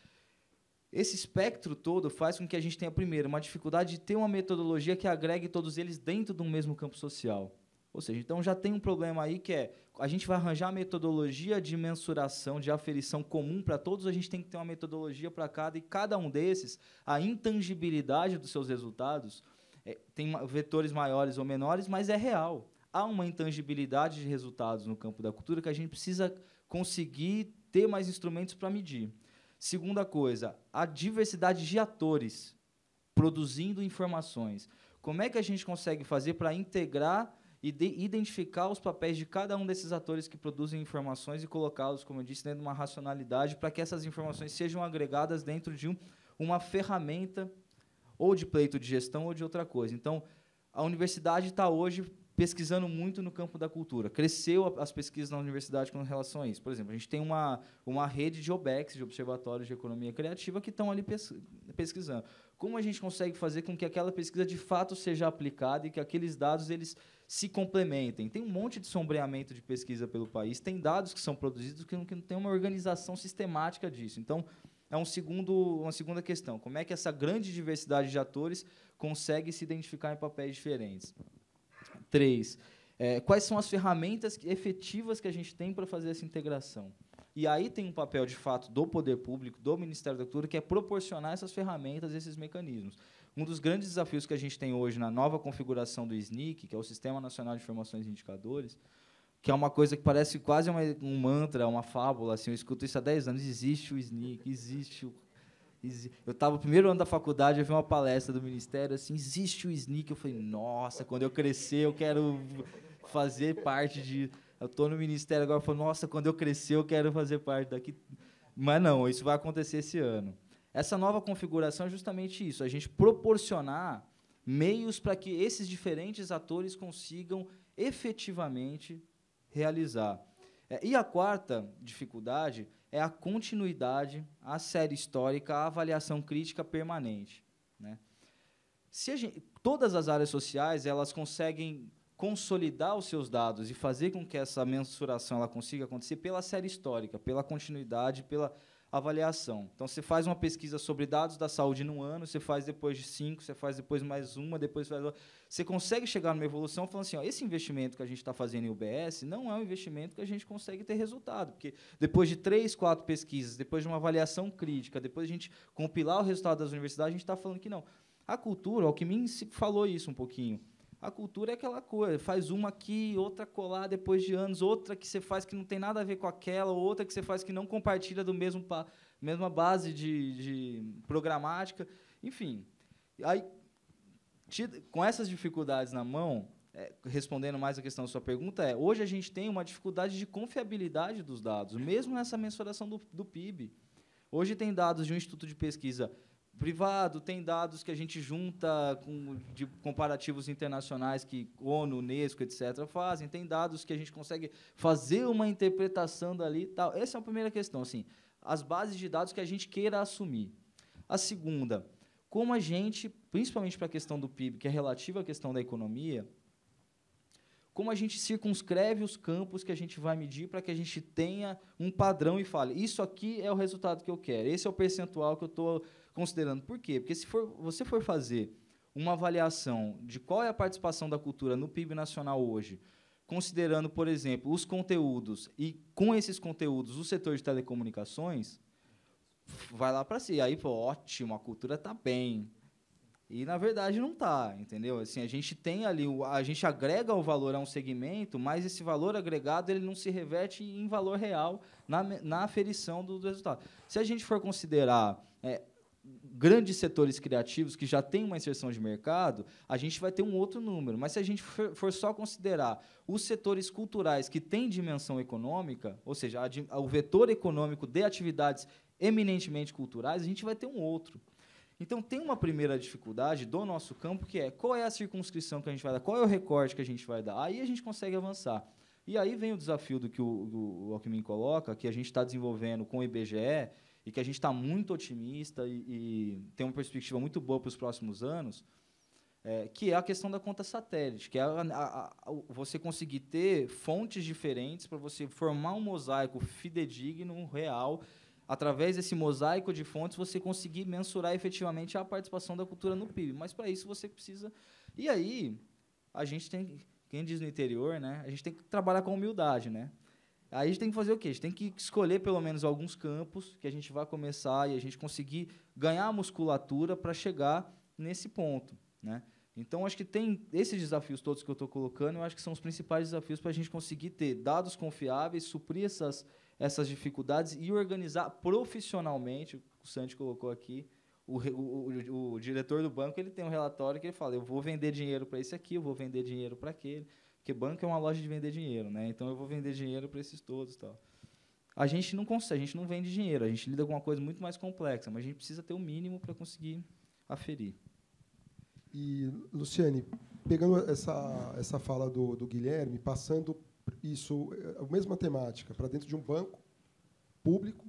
Esse espectro todo faz com que a gente tenha, primeiro, uma dificuldade de ter uma metodologia que agregue todos eles dentro de um mesmo campo social. Ou seja, então já tem um problema aí que é a gente vai arranjar a metodologia de mensuração, de aferição comum para todos, a gente tem que ter uma metodologia para cada, e cada um desses, a intangibilidade dos seus resultados é, tem vetores maiores ou menores, mas é real. Há uma intangibilidade de resultados no campo da cultura que a gente precisa conseguir ter mais instrumentos para medir. Segunda coisa, a diversidade de atores produzindo informações. Como é que a gente consegue fazer para integrar e identificar os papéis de cada um desses atores que produzem informações e colocá-los, como eu disse, dentro de uma racionalidade para que essas informações sejam agregadas dentro de um, uma ferramenta ou de pleito de gestão ou de outra coisa. Então, a universidade está hoje pesquisando muito no campo da cultura. Cresceu as pesquisas na universidade com relação a isso. Por exemplo, a gente tem uma, uma rede de OBEX, de Observatórios de Economia Criativa, que estão ali pesquisando. Como a gente consegue fazer com que aquela pesquisa de fato seja aplicada e que aqueles dados eles se complementem? Tem um monte de sombreamento de pesquisa pelo país, tem dados que são produzidos que não, que não tem uma organização sistemática disso. Então, é um segundo, uma segunda questão. Como é que essa grande diversidade de atores consegue se identificar em papéis diferentes? Três, é, quais são as ferramentas efetivas que a gente tem para fazer essa integração? E aí tem um papel, de fato, do poder público, do Ministério da Cultura, que é proporcionar essas ferramentas, esses mecanismos. Um dos grandes desafios que a gente tem hoje na nova configuração do SNIC, que é o Sistema Nacional de Informações e Indicadores, que é uma coisa que parece quase uma, um mantra, uma fábula. Assim, eu escuto isso há 10 anos. Existe o SNIC, existe o eu estava no primeiro ano da faculdade, eu vi uma palestra do Ministério, assim, existe o SNIC. Eu falei, nossa, quando eu crescer, eu quero fazer parte de eu estou no ministério agora, falo, nossa, quando eu crescer eu quero fazer parte daqui. Mas não, isso vai acontecer esse ano. Essa nova configuração é justamente isso, a gente proporcionar meios para que esses diferentes atores consigam efetivamente realizar. É, e a quarta dificuldade é a continuidade, a série histórica, a avaliação crítica permanente. Né? Se gente, todas as áreas sociais elas conseguem consolidar os seus dados e fazer com que essa mensuração ela consiga acontecer pela série histórica, pela continuidade, pela avaliação. Então, você faz uma pesquisa sobre dados da saúde num ano, você faz depois de cinco, você faz depois mais uma, depois faz outra. Você consegue chegar numa evolução falando assim, ó, esse investimento que a gente está fazendo em UBS não é um investimento que a gente consegue ter resultado, porque depois de três, quatro pesquisas, depois de uma avaliação crítica, depois de a gente compilar o resultado das universidades, a gente está falando que não. A cultura, o Alckmin falou isso um pouquinho, a cultura é aquela coisa, faz uma aqui, outra colar depois de anos, outra que você faz que não tem nada a ver com aquela, outra que você faz que não compartilha do mesmo mesma base de, de programática, enfim. Aí, com essas dificuldades na mão, é, respondendo mais a questão da sua pergunta, é hoje a gente tem uma dificuldade de confiabilidade dos dados, mesmo nessa mensuração do, do PIB. Hoje tem dados de um instituto de pesquisa privado, tem dados que a gente junta com, de comparativos internacionais que ONU, Unesco, etc., fazem, tem dados que a gente consegue fazer uma interpretação dali tal. Essa é a primeira questão, assim, as bases de dados que a gente queira assumir. A segunda, como a gente, principalmente para a questão do PIB, que é relativa à questão da economia, como a gente circunscreve os campos que a gente vai medir para que a gente tenha um padrão e fale, isso aqui é o resultado que eu quero, esse é o percentual que eu estou considerando. Por quê? Porque se for, você for fazer uma avaliação de qual é a participação da cultura no PIB nacional hoje, considerando, por exemplo, os conteúdos e com esses conteúdos o setor de telecomunicações, vai lá para si. Aí, pô, ótimo, a cultura está bem. E na verdade não está, entendeu? Assim, a gente tem ali, a gente agrega o valor a um segmento, mas esse valor agregado ele não se reverte em valor real na, na aferição do, do resultado. Se a gente for considerar é, grandes setores criativos que já têm uma inserção de mercado, a gente vai ter um outro número. Mas se a gente for só considerar os setores culturais que têm dimensão econômica, ou seja, o vetor econômico de atividades eminentemente culturais, a gente vai ter um outro. Então, tem uma primeira dificuldade do nosso campo, que é qual é a circunscrição que a gente vai dar, qual é o recorte que a gente vai dar. Aí a gente consegue avançar. E aí vem o desafio do que o, o Alckmin coloca, que a gente está desenvolvendo com o IBGE, e que a gente está muito otimista e, e, tem uma perspectiva muito boa para os próximos anos, é, que é a questão da conta satélite, que é a, a, a, você conseguir ter fontes diferentes para você formar um mosaico fidedigno, real, através desse mosaico de fontes, você conseguir mensurar efetivamente a participação da cultura no PIB. Mas para isso você precisa. E aí, a gente tem. Quem diz no interior, né? A gente tem que trabalhar com humildade, né? Aí a gente tem que fazer o quê? A gente tem que escolher pelo menos alguns campos que a gente vai começar e a gente conseguir ganhar musculatura para chegar nesse ponto, né? Então, acho que tem esses desafios todos que eu estou colocando, eu acho que são os principais desafios para a gente conseguir ter dados confiáveis, suprir essas, essas dificuldades e organizar profissionalmente, o Santi colocou aqui, o, o, o, o diretor do banco ele tem um relatório que ele fala, eu vou vender dinheiro para esse aqui, eu vou vender dinheiro para aquele, porque banco é uma loja de vender dinheiro, né? Então eu vou vender dinheiro para esses todos, tal. A gente não consegue, a gente não vende dinheiro, a gente lida com uma coisa muito mais complexa, mas a gente precisa ter o um mínimo para conseguir aferir. E Luciane, pegando essa essa fala do, do Guilherme, passando isso eh, a mesma temática para dentro de um banco público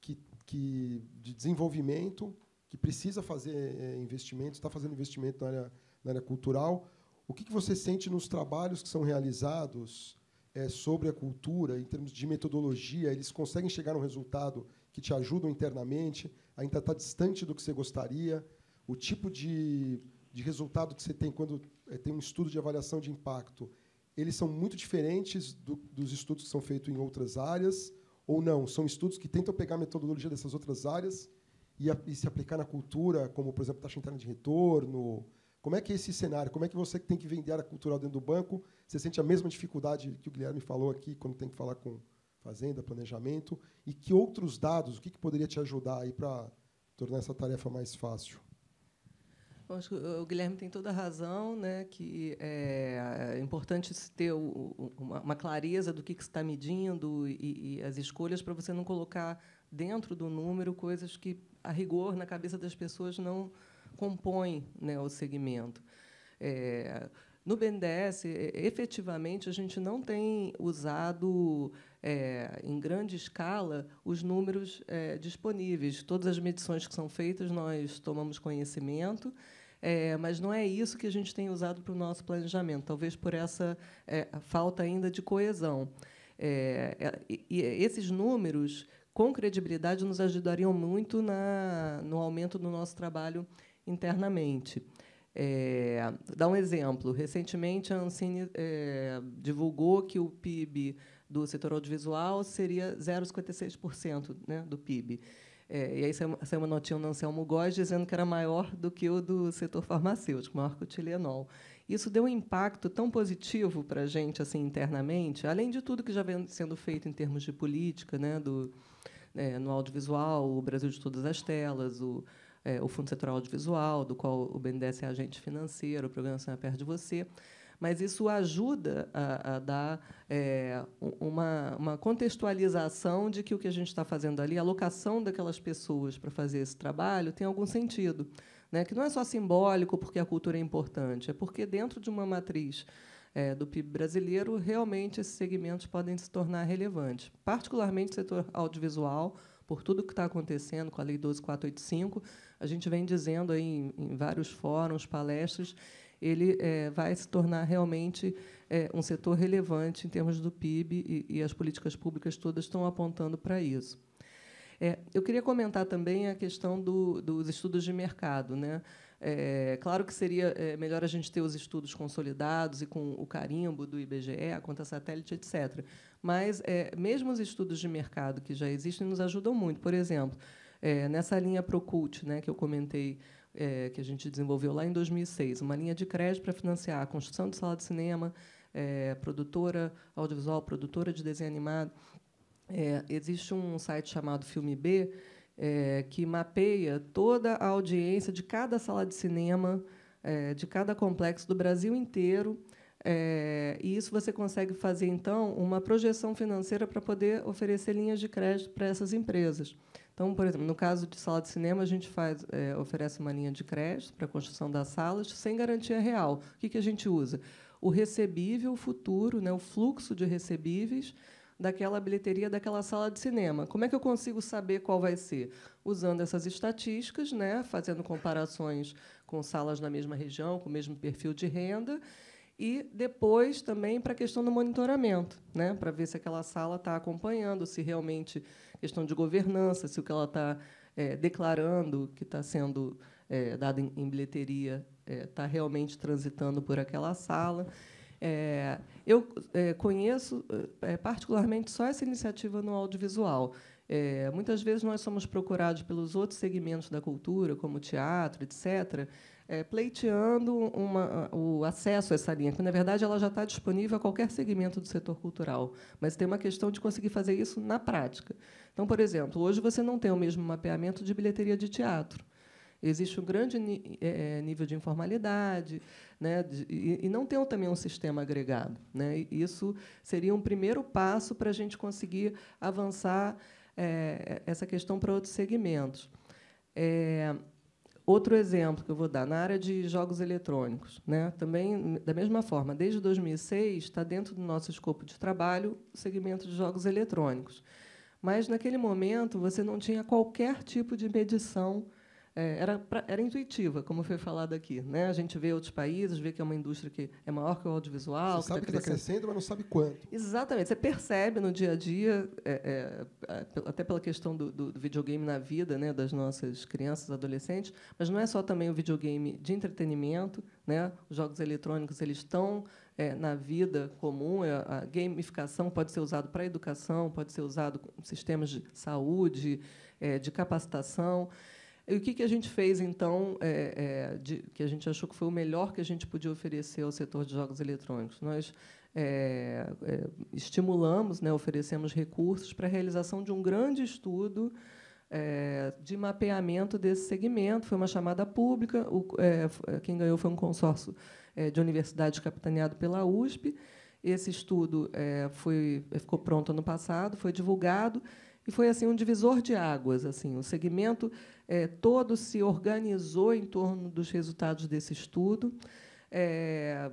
que, que de desenvolvimento que precisa fazer é, eh, investimentos, está fazendo investimento na área, na área cultural, o que, você sente nos trabalhos que são realizados é, sobre a cultura, em termos de metodologia? Eles conseguem chegar a um resultado que te ajudam internamente? Ainda está distante do que você gostaria? O tipo de, de resultado que você tem quando é, tem um estudo de avaliação de impacto, eles são muito diferentes do, dos estudos que são feitos em outras áreas? Ou não? São estudos que tentam pegar a metodologia dessas outras áreas e, a, e se aplicar na cultura, como, por exemplo, taxa interna de retorno, como é que é esse cenário? Como é que você que tem que vender a área cultural dentro do banco, você sente a mesma dificuldade que o Guilherme falou aqui quando tem que falar com fazenda, planejamento? E que outros dados, o que, que poderia te ajudar aí para tornar essa tarefa mais fácil? acho que o Guilherme tem toda a razão, né, que é, é importante se ter uma clareza do que, que está medindo e, e as escolhas para você não colocar dentro do número coisas que, a rigor, na cabeça das pessoas não compõe né, o segmento. É, no BNDES, efetivamente, a gente não tem usado é, em grande escala os números é, disponíveis. Todas as medições que são feitas, nós tomamos conhecimento, é, mas não é isso que a gente tem usado para o nosso planejamento, talvez por essa é, falta ainda de coesão. É, é, e, e esses números, com credibilidade, nos ajudariam muito na, no aumento do nosso trabalho internamente. É, dá um exemplo. Recentemente, a Ancine é, divulgou que o PIB do setor audiovisual seria 0,56% né, do PIB. É, e aí saiu, uma notinha do Anselmo Góes dizendo que era maior do que o do setor farmacêutico, maior que o Tilenol. Isso deu um impacto tão positivo para a gente assim, internamente, além de tudo que já vem sendo feito em termos de política, né, do, é, no audiovisual, o Brasil de Todas as Telas, o é, o Fundo Setor Audiovisual, do qual o BNDES é agente financeiro, o Programa Nacional Perto de Você. Mas isso ajuda a, a dar é, uma, uma contextualização de que o que a gente está fazendo ali, a alocação daquelas pessoas para fazer esse trabalho, tem algum sentido. Né? Que não é só simbólico porque a cultura é importante, é porque dentro de uma matriz é, do PIB brasileiro, realmente esses segmentos podem se tornar relevantes, particularmente o setor audiovisual, por tudo que está acontecendo com a Lei 12485, a gente vem dizendo aí em, em vários fóruns, palestras, ele é, vai se tornar realmente é, um setor relevante em termos do PIB e, e as políticas públicas todas estão apontando para isso. É, eu queria comentar também a questão do, dos estudos de mercado. Né? É, claro que seria é, melhor a gente ter os estudos consolidados e com o carimbo do IBGE, a conta satélite, etc. Mas, é, mesmo os estudos de mercado que já existem nos ajudam muito. Por exemplo, é, nessa linha Procult, né, que eu comentei, é, que a gente desenvolveu lá em 2006, uma linha de crédito para financiar a construção de sala de cinema, é, produtora audiovisual, produtora de desenho animado. É, existe um site chamado Filme B, é, que mapeia toda a audiência de cada sala de cinema, é, de cada complexo do Brasil inteiro, é, e isso você consegue fazer, então, uma projeção financeira para poder oferecer linhas de crédito para essas empresas. Então, por exemplo, no caso de sala de cinema, a gente faz, é, oferece uma linha de crédito para a construção das salas sem garantia real. O que, que a gente usa? O recebível futuro, né, o fluxo de recebíveis daquela bilheteria daquela sala de cinema. Como é que eu consigo saber qual vai ser? Usando essas estatísticas, né, fazendo comparações com salas na mesma região, com o mesmo perfil de renda, e depois também para a questão do monitoramento, né, para ver se aquela sala está acompanhando, se realmente questão de governança, se o que ela está é, eh, declarando, que está sendo é, dado em, em bilheteria, está eh, realmente transitando por aquela sala. eu conheço particularmente só essa iniciativa no audiovisual. muitas vezes nós somos procurados pelos outros segmentos da cultura, como teatro, etc., é, pleiteando uma, o acesso a essa linha, que, na verdade, ela já está disponível a qualquer segmento do setor cultural, mas tem uma questão de conseguir fazer isso na prática. Então, por exemplo, hoje você não tem o mesmo mapeamento de bilheteria de teatro. Existe um grande é, é, nível de informalidade, né, de, e, e, não tem também um sistema agregado. Né, isso seria um primeiro passo para a gente conseguir avançar é, essa questão para outros segmentos. É, Outro exemplo que eu vou dar, na área de jogos eletrônicos, né? também, da mesma forma, desde 2006, está dentro do nosso escopo de trabalho o segmento de jogos eletrônicos. Mas, naquele momento, você não tinha qualquer tipo de medição é, era, era intuitiva, como foi falado aqui. Né? A gente vê outros países, vê que é uma indústria que é maior que o audiovisual. Você que tá sabe tá que está crescendo, mas não sabe quanto. Exatamente. Você percebe no dia a dia, é, é, é até pela questão do, do, videogame na vida né, das nossas crianças, adolescentes, mas não é só também o videogame de entretenimento. Né? Os jogos eletrônicos eles estão é, na vida comum, é, a gamificação pode ser usado para educação, pode ser usado com sistemas de saúde, de capacitação. E o que, que a gente fez, então, é, é, de, que a gente achou que foi o melhor que a gente podia oferecer ao setor de jogos eletrônicos? Nós é, é estimulamos, né, oferecemos recursos para a realização de um grande estudo é, de mapeamento desse segmento. Foi uma chamada pública, o, é, quem ganhou foi um consórcio de universidades capitaneado pela USP. Esse estudo foi, ficou pronto ano passado, foi divulgado, e foi assim um divisor de águas. assim O segmento é, todo se organizou em torno dos resultados desse estudo, é,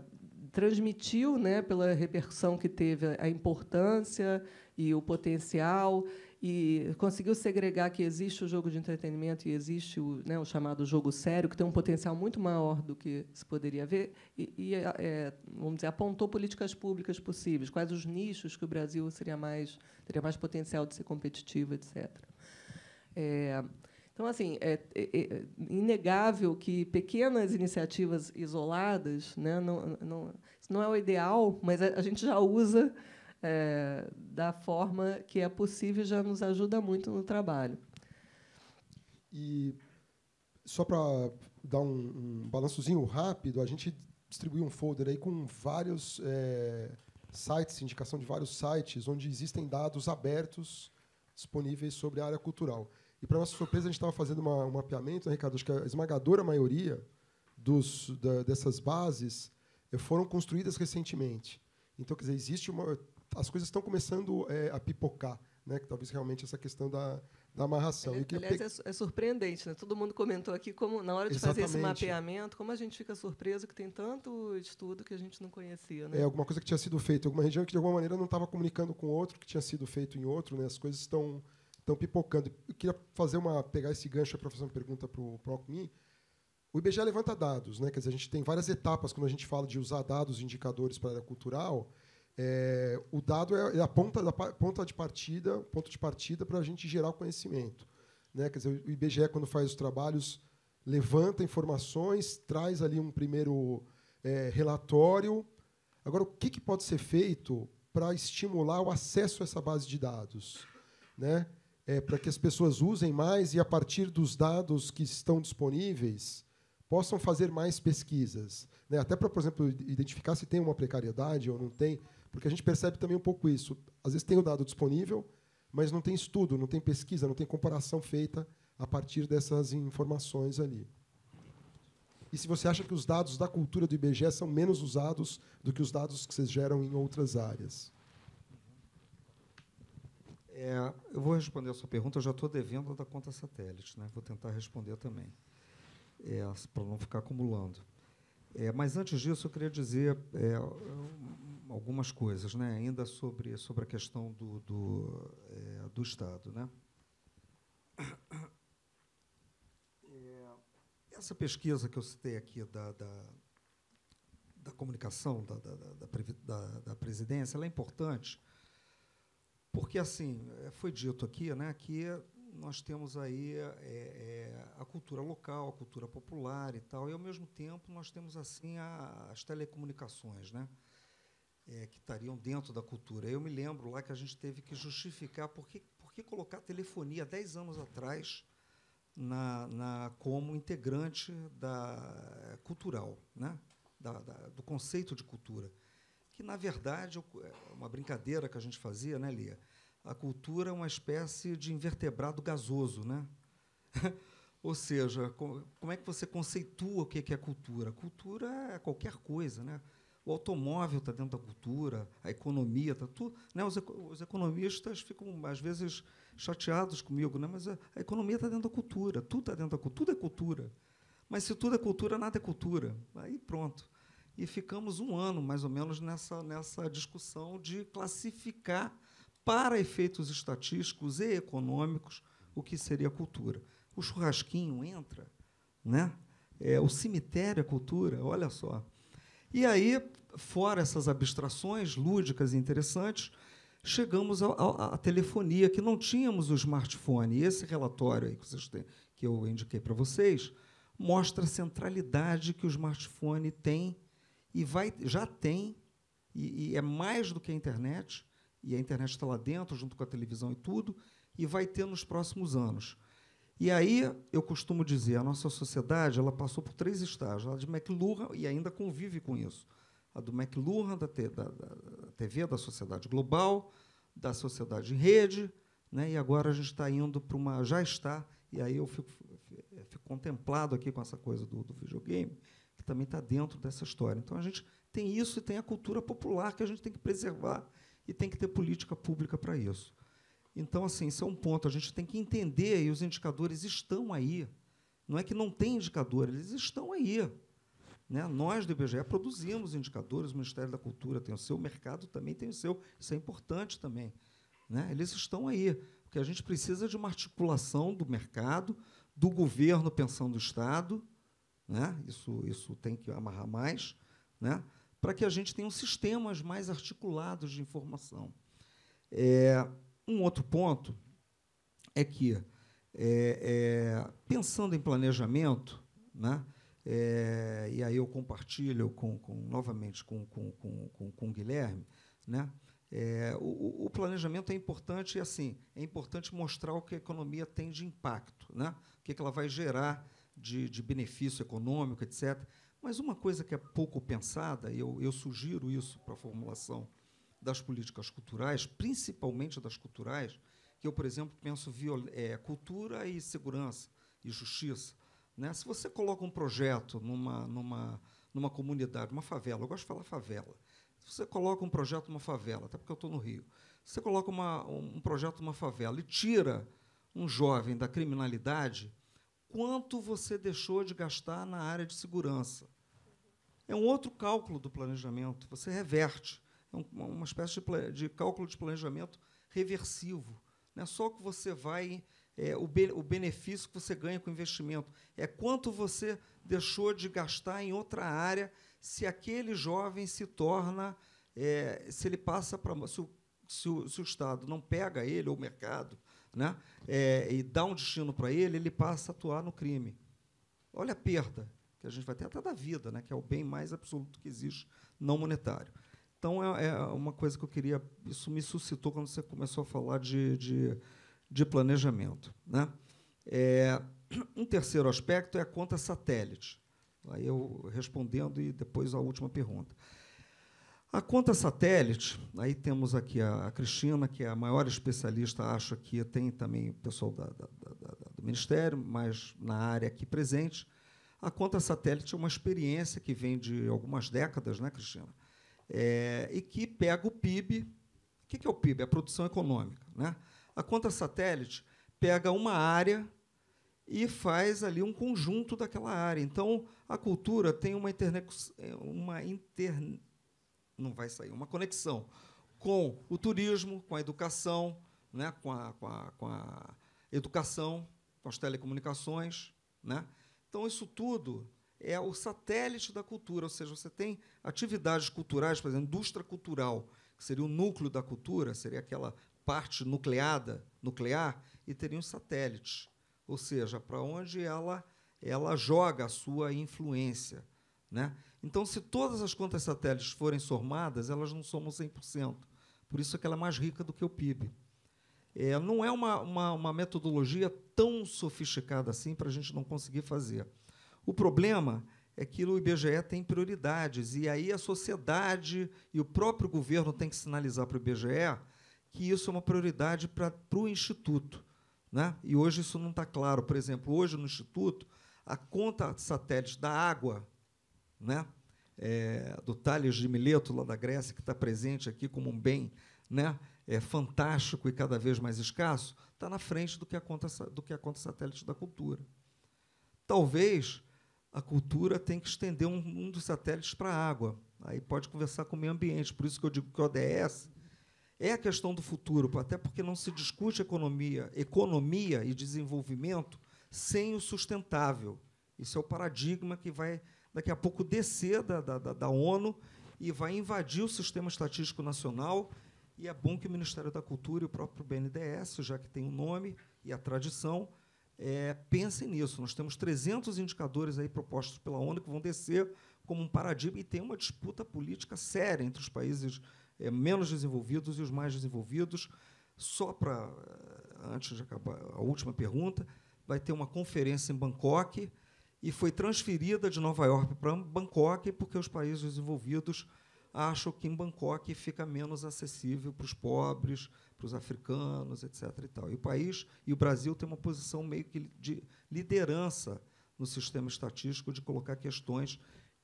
transmitiu, né, pela repercussão que teve, a importância e o potencial, e conseguiu segregar que existe o jogo de entretenimento e existe o, né, o chamado jogo sério, que tem um potencial muito maior do que se poderia ver, e, e é, é vamos dizer, apontou políticas públicas possíveis, quais os nichos que o Brasil seria mais, teria mais potencial de ser competitivo, etc. É, então, assim, é é, é, é inegável que pequenas iniciativas isoladas, né, não, não, não é o ideal, mas a gente já usa é, da forma que é possível e já nos ajuda muito no trabalho. E só para dar um, um balançozinho rápido, a gente distribuiu um folder aí com vários é, sites, indicação de vários sites onde existem dados abertos disponíveis sobre a área cultural. E, para nossa surpresa, a gente estava fazendo uma, um mapeamento, né, Ricardo? Acho que a esmagadora maioria dos, da, dessas bases eh, foram construídas recentemente. Então, quer dizer, existe uma. As coisas estão começando é, a pipocar, né? Que talvez realmente essa questão da, da amarração. É, aliás, pe... é surpreendente, né? Todo mundo comentou aqui como na hora de Exatamente. fazer esse mapeamento, como a gente fica surpreso que tem tanto estudo que a gente não conhecia, né? É alguma coisa que tinha sido feita, alguma região que de alguma maneira não estava comunicando com outro, que tinha sido feito em outro, né? As coisas estão estão pipocando. Eu queria fazer uma, pegar esse gancho, para fazer uma pergunta para o Alckmin. O IBGE levanta dados, né? quer dizer, a gente tem várias etapas quando a gente fala de usar dados e indicadores para a área cultural. É, o dado é, é a ponta, da, ponta de partida, ponto de partida para a gente gerar o conhecimento. Né? Quer dizer, o IBGE, é quando faz os trabalhos, levanta informações, traz ali um primeiro é, relatório. Agora, o que, que pode ser feito para estimular o acesso a essa base de dados? Né? é, para que as pessoas usem mais e, a partir dos dados que estão disponíveis, possam fazer mais pesquisas. Né? Até para, por exemplo, identificar se tem uma precariedade ou não tem, porque a gente percebe também um pouco isso. Às vezes tem o dado disponível, mas não tem estudo, não tem pesquisa, não tem comparação feita a partir dessas informações ali. E se você acha que os dados da cultura do IBGE são menos usados do que os dados que vocês geram em outras áreas? É, eu vou responder a sua pergunta, eu já estou devendo da conta satélite, né? vou tentar responder também, é, para não ficar acumulando. É, mas antes disso, eu queria dizer é, algumas coisas, né? ainda sobre, sobre a questão do, do, é, do Estado. Né? É, essa pesquisa que eu citei aqui da, da, da comunicação da, da, da, da presidência é importante porque, assim, é, foi dito aqui né, que nós temos aí é, é, a cultura local, a cultura popular e tal, e, ao mesmo tempo, nós temos, assim, a, as telecomunicações, né? É, que estariam dentro da cultura. Eu me lembro lá que a gente teve que justificar por que, por que colocar telefonia 10 anos atrás na, na, como integrante da cultural, né? Da, da, do conceito de cultura que, na verdade, é, é uma brincadeira que a gente fazia, né, Lia? A cultura é uma espécie de invertebrado gasoso, né? Ou seja, como é que você conceitua o é que é cultura? Cultura é qualquer coisa, né? O automóvel está dentro da cultura, a economia está tudo. Né? Os, os, economistas ficam, às vezes, chateados comigo, né? mas a, a economia está dentro da cultura, tudo está dentro da cultura, tudo é cultura. Mas se tudo é cultura, nada é cultura. Aí pronto e ficamos um ano, mais ou menos, nessa, nessa discussão de classificar para efeitos estatísticos e econômicos o que seria cultura. O churrasquinho entra, né? É, o cemitério é cultura, olha só. E aí, fora essas abstrações lúdicas e interessantes, chegamos à telefonia, que não tínhamos o smartphone. E esse relatório aí que, têm, que eu indiquei para vocês mostra a centralidade que o smartphone tem e vai, já tem, e, e é mais do que a internet, e a internet está lá dentro, junto com a televisão e tudo, e vai ter nos próximos anos. E aí, eu costumo dizer, a nossa sociedade ela passou por três estágios, a de McLuhan, e ainda convive com isso. A do McLuhan, da, te, da, da TV, da sociedade global, da sociedade em rede, né? e agora a gente está indo para uma. já está, e aí eu fico, fico, contemplado aqui com essa coisa do, do videogame, que também está dentro dessa história. Então a gente tem isso e tem a cultura popular que a gente tem que preservar e tem que ter política pública para isso. Então, assim, isso é um ponto. A gente tem que entender, e os indicadores estão aí. Não é que não tem indicador, eles estão aí. Né? Nós, do IBGE, produzimos indicadores, o Ministério da Cultura tem o seu, o mercado também tem o seu. Isso é importante também. Né? Eles estão aí. porque a gente precisa é de uma articulação do mercado, do governo pensando no Estado, né? isso, isso tem que amarrar mais, né? para que a gente tenha um sistemas mais articulados de informação. É, um outro ponto é que, é, é, pensando em planejamento, né? É, e aí eu compartilho com, com novamente com, com, com, com o Guilherme, né? É, o, o, planejamento é importante assim, é importante mostrar o que a economia tem de impacto, né? o que, que ela vai gerar de, de benefício econômico, etc. Mas uma coisa que é pouco pensada, e eu, eu sugiro isso para a formulação das políticas culturais, principalmente das culturais, que eu, por exemplo, penso é, cultura e segurança e justiça. Né? Se você coloca um projeto numa, numa, numa comunidade, uma favela, eu gosto de falar favela. Se você coloca um projeto numa favela, até porque eu estou no Rio, se você coloca uma, um projeto numa favela e tira um jovem da criminalidade, quanto você deixou de gastar na área de segurança. É um outro cálculo do planejamento, você reverte. É uma, espécie de, de, cálculo de planejamento reversivo. Não é só que você vai. É, o, be o benefício que você ganha com o investimento. É quanto você deixou de gastar em outra área se aquele jovem se torna. É, se ele passa para. Se, se, se o Estado não pega ele, ou o mercado, né? É, e dá um destino para ele, ele passa a atuar no crime. Olha a perda que a gente vai ter até da vida, né? que é o bem mais absoluto que existe, não monetário. Então, é, é uma coisa que eu queria. Isso me suscitou quando você começou a falar de, de, de planejamento. Né? É, um terceiro aspecto é a conta satélite. Aí eu respondendo e depois a última pergunta. A conta satélite, aí temos aqui a, Cristina, que é a maior especialista, acho que tem também o pessoal da, da, da, do Ministério, mas na área aqui presente. A conta satélite é uma experiência que vem de algumas décadas, né, Cristina? É, e que pega o PIB. O que é o PIB? É a produção econômica. Né? A conta satélite pega uma área e faz ali um conjunto daquela área. Então, a cultura tem uma, interne é, uma interne não vai sair. Uma conexão com o turismo, com a educação, né, com, a, com, a, com a educação, com as telecomunicações. Né? Então, isso tudo é o satélite da cultura, ou seja, você tem atividades culturais, por exemplo, indústria cultural, que seria o núcleo da cultura, seria aquela parte nucleada, nuclear, e teria um satélite, ou seja, para onde ela, ela joga a sua influência. Né? Então, se todas as contas satélites forem somadas, elas não somam 100%. Por isso é que ela é mais rica do que o PIB. É, não é uma, uma, uma metodologia tão sofisticada assim para a gente não conseguir fazer. O problema é que o IBGE tem prioridades, e aí a sociedade e o próprio governo tem que sinalizar para o IBGE que isso é uma prioridade para o Instituto. Né? E hoje isso não está claro. Por exemplo, hoje no Instituto, a conta satélite da água né? É, do Tales de Mileto, lá da Grécia, que está presente aqui como um bem né? é, fantástico e cada vez mais escasso, está na frente do que, a conta, do que a conta satélite da cultura. Talvez a cultura tenha que estender um, um dos satélites para a água. Aí pode conversar com o meio ambiente. Por isso que eu digo que o ODS é a questão do futuro, até porque não se discute economia, economia e desenvolvimento sem o sustentável. Isso é o paradigma que vai daqui a pouco descer da, da, da ONU e vai invadir o Sistema Estatístico Nacional. E é bom que o Ministério da Cultura e o próprio BNDES, já que tem o um nome e a tradição, é, pensem nisso. Nós temos 300 indicadores aí propostos pela ONU que vão descer como um paradigma e tem uma disputa política séria entre os países é, menos desenvolvidos e os mais desenvolvidos. Só para, eh, antes de acabar a última pergunta, vai ter uma conferência em Bangkok e foi transferida de Nova York para Bangkok, porque os países desenvolvidos acham que em Bangkok fica menos acessível para os pobres, para os africanos, etc. E, tal. e o país e o Brasil têm uma posição meio que de liderança no sistema estatístico de colocar questões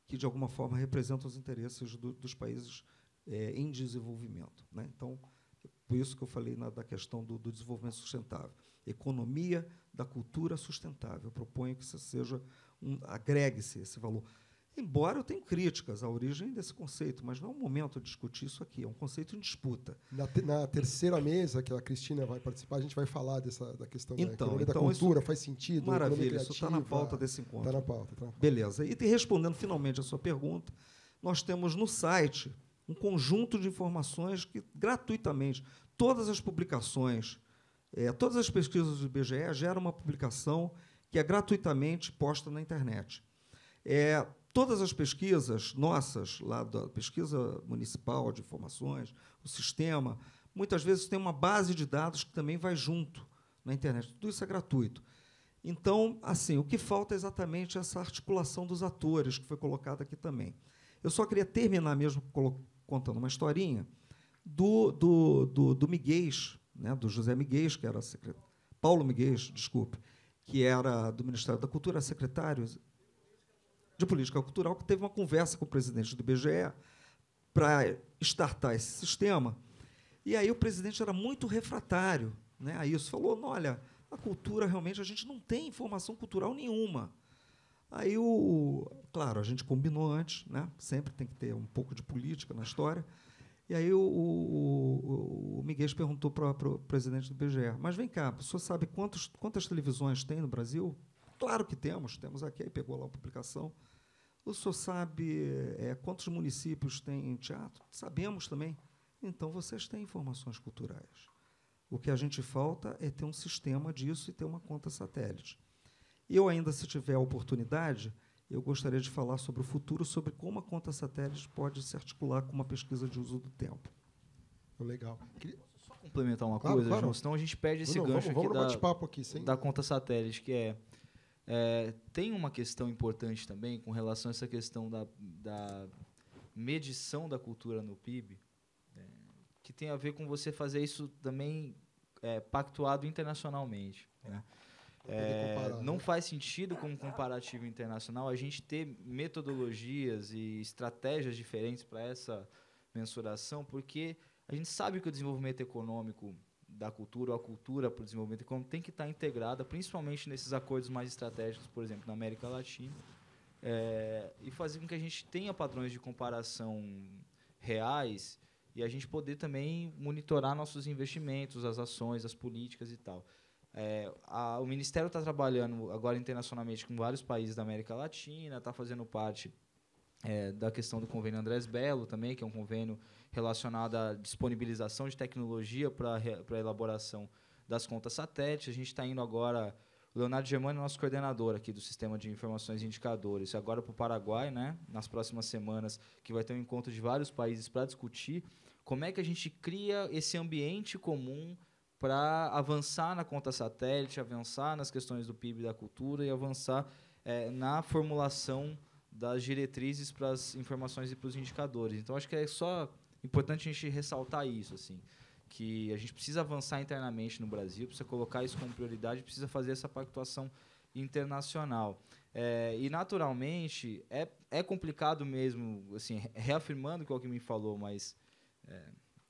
que, de alguma forma, representam os interesses do, dos países é, em desenvolvimento. Né? Então, por isso que eu falei na, da questão do, do desenvolvimento sustentável. Economia da cultura sustentável. Eu proponho que isso seja um, agregue-se esse valor. Embora eu tenha críticas à origem desse conceito, mas não é o momento de discutir isso aqui, é um conceito em disputa. Na, te, na terceira mesa que a Cristina vai participar, a gente vai falar dessa da questão então, da, então, da então, cultura, isso, faz sentido? Maravilha, isso está na pauta desse encontro. Está na pauta. Tá na pauta. Beleza. E respondendo finalmente a sua pergunta, nós temos no site um conjunto de informações que, gratuitamente, todas as publicações, é, todas as pesquisas do IBGE geram uma publicação que é gratuitamente posta na internet. É, todas as pesquisas nossas, lá da pesquisa municipal de informações, o sistema, muitas vezes tem uma base de dados que também vai junto na internet. Tudo isso é gratuito. Então, assim, o que falta é exatamente essa articulação dos atores que foi colocada aqui também. Eu só queria terminar mesmo contando uma historinha do, do, do, do Miguês, né, do José Miguês, que era secretário. Paulo Miguês, desculpe, que era do Ministério da Cultura, secretário de Política Cultural, que teve uma conversa com o presidente do IBGE para startar esse sistema. E aí o presidente era muito refratário né, a isso. Falou: olha, a cultura realmente a gente não tem informação cultural nenhuma. Aí o. Claro, a gente combinou antes, né? sempre tem que ter um pouco de política na história. E aí o, o, o Miguel perguntou para o presidente do IBGE, mas vem cá, o senhor sabe quantos, quantas televisões tem no Brasil? Claro que temos, temos aqui, aí pegou lá a publicação. O senhor sabe é, quantos municípios tem teatro? Sabemos também. Então vocês têm informações culturais. O que a gente falta é ter um sistema disso e ter uma conta satélite. Eu ainda, se tiver a oportunidade, eu gostaria de falar sobre o futuro, sobre como a conta satélite pode se articular com uma pesquisa de uso do tempo. Legal. Queria... Posso só complementar uma claro, coisa, claro. João? Senão a gente perde esse não, gancho vamos, vamos aqui, da, aqui sem... da, conta satélite, que é, é, Tem uma questão importante também com relação a essa questão da, da medição da cultura no PIB, é, né, que tem a ver com você fazer isso também é, pactuado internacionalmente. Né? É, né? não faz sentido como comparativo internacional a gente ter metodologias e estratégias diferentes para essa mensuração, porque a gente sabe que o desenvolvimento econômico da cultura, ou a cultura para o desenvolvimento econômico tem que estar tá integrada, principalmente nesses acordos mais estratégicos, por exemplo, na América Latina, é, e fazer com que a gente tenha padrões de comparação reais e a gente poder também monitorar nossos investimentos, as ações, as políticas e tal. É, a, o Ministério está trabalhando agora internacionalmente com vários países da América Latina, está fazendo parte é, da questão do convênio Andrés Belo também, que é um convênio relacionado à disponibilização de tecnologia para a elaboração das contas satélites. A gente está indo agora, o Leonardo Germano é nosso coordenador aqui do Sistema de Informações e Indicadores, agora para o Paraguai, né, nas próximas semanas, que vai ter um encontro de vários países para discutir como é que a gente cria esse ambiente comum para avançar na conta satélite, avançar nas questões do PIB da cultura e avançar é, na formulação das diretrizes para as informações e para os indicadores. Então acho que é só importante a gente ressaltar isso assim, que a gente precisa avançar internamente no Brasil, precisa colocar isso como prioridade, precisa fazer essa pactuação internacional. É, e naturalmente é, é complicado mesmo, assim, reafirmando o que o Alckmin falou, mas é,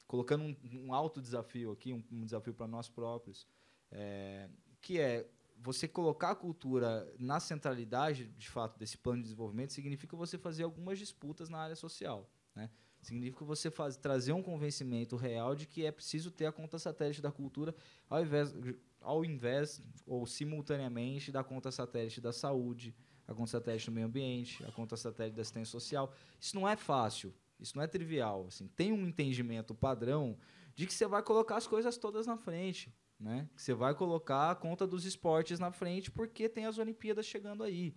colocando um, um alto desafio aqui, um, um desafio para nós próprios, é, que é você colocar a cultura na centralidade, de fato, desse plano de desenvolvimento, significa você fazer algumas disputas na área social. Né? Significa você faz, trazer um convencimento real de que é preciso ter a conta satélite da cultura, ao invés, ao invés ou simultaneamente da conta satélite da saúde, a conta satélite do meio ambiente, a conta satélite da assistência social. Isso não é fácil, isso não é trivial. Assim, tem um entendimento padrão de que você vai colocar as coisas todas na frente. Né? Que você vai colocar a conta dos esportes na frente porque tem as Olimpíadas chegando aí.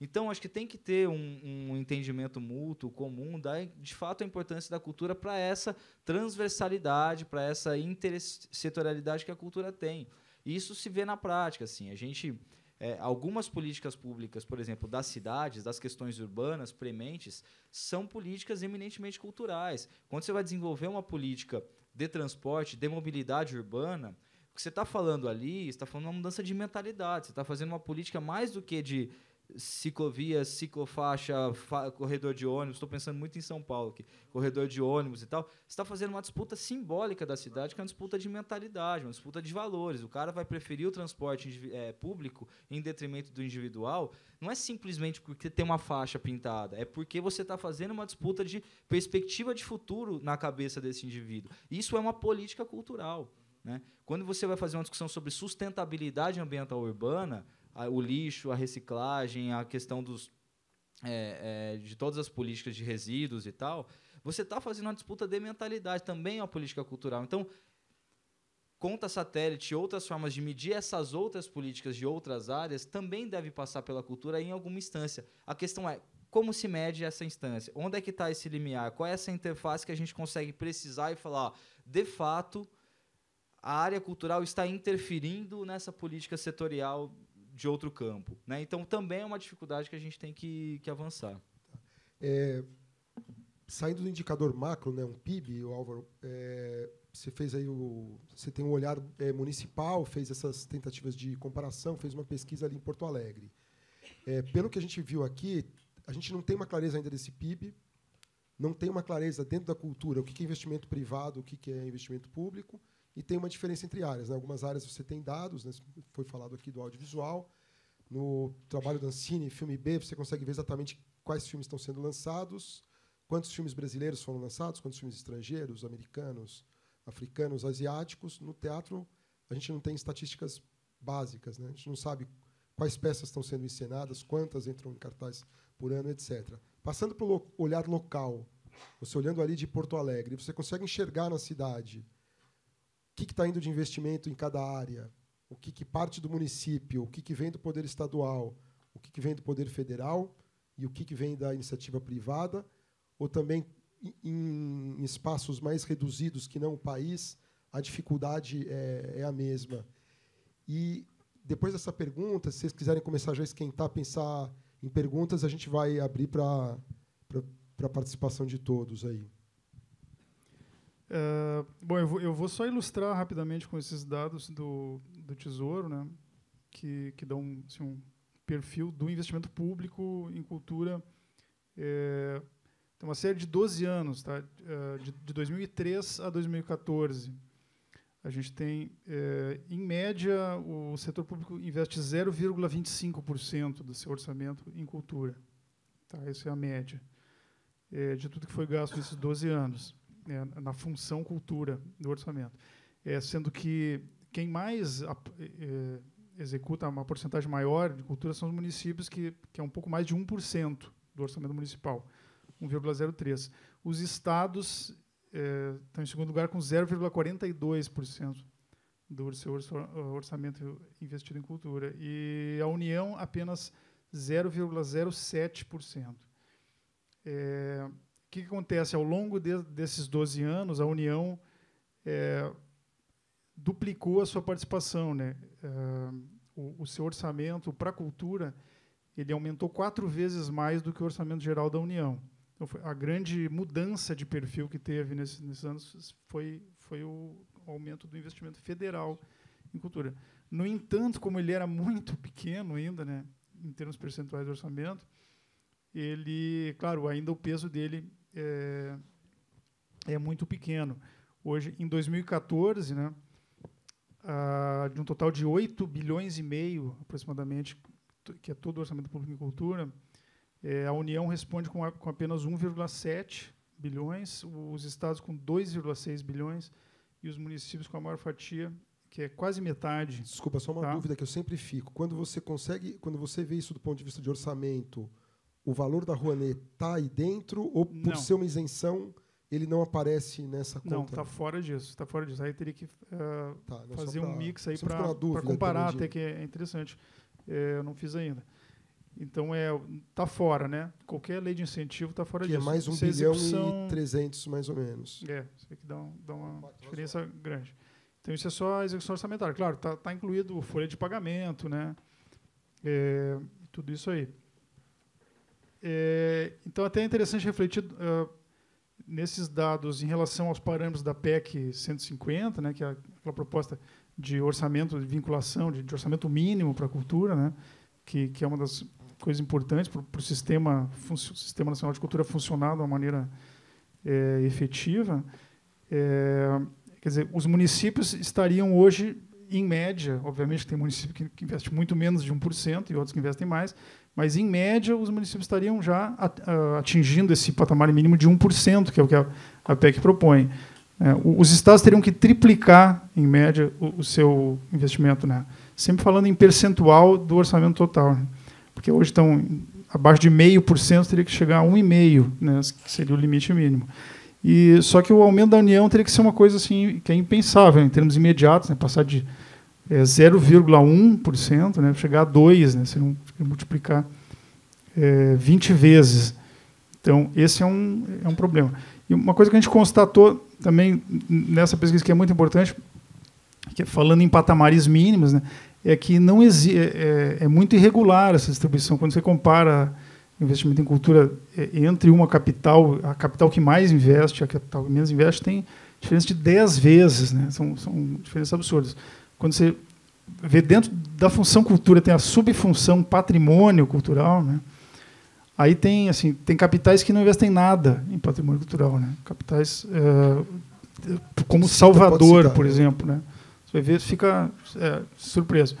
Então, acho que tem que ter um, um entendimento mútuo, comum, da, de fato, a importância da cultura para essa transversalidade, para essa intersetorialidade que a cultura tem. E isso se vê na prática. Assim. A gente é, algumas políticas públicas, por exemplo, das cidades, das questões urbanas prementes, são políticas eminentemente culturais. Quando você vai desenvolver uma política de transporte, de mobilidade urbana, o que você está falando ali, está falando uma mudança de mentalidade. Você está fazendo uma política mais do que de ciclovias, ciclofaixa, fa corredor de ônibus. Estou pensando muito em São Paulo, aqui, corredor de ônibus e tal. Você está fazendo uma disputa simbólica da cidade, que é uma disputa de mentalidade, uma disputa de valores. O cara vai preferir o transporte é, público em detrimento do individual. Não é simplesmente porque tem uma faixa pintada, é porque você está fazendo uma disputa de perspectiva de futuro na cabeça desse indivíduo. Isso é uma política cultural. Né? Quando você vai fazer uma discussão sobre sustentabilidade ambiental urbana, a, o lixo, a reciclagem, a questão dos, é, é, de todas as políticas de resíduos e tal, você está fazendo uma disputa de mentalidade, também é uma política cultural. Então, conta satélite, outras formas de medir essas outras políticas de outras áreas também deve passar pela cultura em alguma instância. A questão é como se mede essa instância? Onde é que está esse limiar? Qual é essa interface que a gente consegue precisar e falar, de fato, a área cultural está interferindo nessa política setorial de outro campo. Né? Então, também é uma dificuldade que a gente tem que, que avançar. É, saindo do indicador macro, né, um PIB, o Álvaro, é, você fez aí o, você tem um olhar é, municipal, fez essas tentativas de comparação, fez uma pesquisa ali em Porto Alegre. É, pelo que a gente viu aqui, a gente não tem uma clareza ainda desse PIB, não tem uma clareza dentro da cultura o que é investimento privado, o que é investimento público e tem uma diferença entre áreas. Né? Algumas áreas você tem dados, né? foi falado aqui do audiovisual. No trabalho da Ancine, filme B, você consegue ver exatamente quais filmes estão sendo lançados, quantos filmes brasileiros foram lançados, quantos filmes estrangeiros, americanos, africanos, asiáticos. No teatro, a gente não tem estatísticas básicas, né? a gente não sabe quais peças estão sendo encenadas, quantas entram em cartaz por ano, etc. Passando para o olhar local, você olhando ali de Porto Alegre, você consegue enxergar na cidade o que está indo de investimento em cada área, o que, que parte do município, o que, que vem do poder estadual, o que, que vem do poder federal e o que, que vem da iniciativa privada, ou também em, em espaços mais reduzidos que não o país, a dificuldade é, é a mesma. E depois dessa pergunta, se vocês quiserem começar já a esquentar, pensar em perguntas, a gente vai abrir para a participação de todos aí. Ah, bom, eu vou, eu vou, só ilustrar rapidamente com esses dados do, do Tesouro, né, que, que dão assim, um perfil do investimento público em cultura. É, tem uma série de 12 anos, tá, eh, de, de 2003 a 2014. A gente tem, é, em média, o setor público investe 0,25% do seu orçamento em cultura. Tá, essa é a média é, de tudo que foi gasto nesses 12 anos é, na função cultura do orçamento. É, sendo que quem mais a, é, executa uma porcentagem maior de cultura são os municípios, que, que é um pouco mais de 1% do orçamento municipal, 1,03%. Os estados é, estão em segundo lugar com 0,42% do seu orçamento investido em cultura. E a União apenas 0,07%. É, que acontece? Ao longo de, desses 12 anos, a União é, duplicou a sua participação. Né? É, o, o, seu orçamento para a cultura ele aumentou quatro vezes mais do que o orçamento geral da União. Então, a grande mudança de perfil que teve nesses, nesses anos foi, foi o aumento do investimento federal em cultura. No entanto, como ele era muito pequeno ainda, né, em termos percentuais do orçamento, ele, claro, ainda o peso dele é, é muito pequeno. Hoje, em 2014, né, a, de um total de 8 bilhões e meio, aproximadamente, que é todo o orçamento público em cultura, é, a União responde com, a, com apenas 1,7 bilhões, os estados com 2,6 bilhões e os municípios com a maior fatia, que é quase metade. Desculpa, só uma tá? dúvida que eu sempre fico. Quando você consegue, quando você vê isso do ponto de vista de orçamento, o valor da Rouanet está aí dentro ou por não. ser uma isenção ele não aparece nessa conta? Não, está fora disso, está fora disso. Aí teria que uh, tá, fazer pra, um mix aí para comparar, até que é interessante. É, eu não fiz ainda. Então é tá fora, né? Qualquer lei de incentivo está fora que é disso. Que é mais um Se bilhão execução... e 300 mais ou menos. É, isso aqui dá, um, dá uma Quatro diferença horas. grande. Então isso é só a execução orçamentária. Claro, está tá incluído folha de pagamento, né? É, tudo isso aí. É, então, até é interessante refletir uh, nesses dados em relação aos parâmetros da PEC 150, né, que é aquela proposta de orçamento de vinculação, de, de orçamento mínimo para a cultura, né, que, que é uma das coisas importantes para o sistema, sistema Nacional de Cultura funcionar de uma maneira é, efetiva. É, quer dizer, os municípios estariam hoje, em média, obviamente tem município que, que investe muito menos de 1% e outros que investem mais, mas, em média, os municípios estariam já ah, atingindo esse patamar mínimo de 1%, que é o que a PEC propõe. É, os estados teriam que triplicar, em média, o seu investimento. Né? Sempre falando em percentual do orçamento total. Né? Porque hoje estão abaixo de 0,5%, teria que chegar a 1,5%, né? que seria o limite mínimo. E, só que o aumento da União teria que ser uma coisa assim, que é impensável, né? em termos imediatos, né? passar de é 0,1%, né, chegar a 2, né, se não multiplicar é, 20 vezes. Então, esse é um, é um problema. E uma coisa que a gente constatou também nessa pesquisa, que é muito importante, que é falando em patamares mínimos, né, é que não é, é, é, muito irregular essa distribuição. Quando você compara investimento em cultura é, entre uma capital, a capital que mais investe e a capital que menos investe, tem diferença de 10 vezes. Né, são, são diferenças absurdas quando você vê dentro da função cultura tem a subfunção patrimônio cultural, né? Aí tem assim tem capitais que não investem nada em patrimônio cultural, né? Capitais é, como Cita, Salvador, citar, por né? exemplo, né? Você vai ver fica é, surpreso.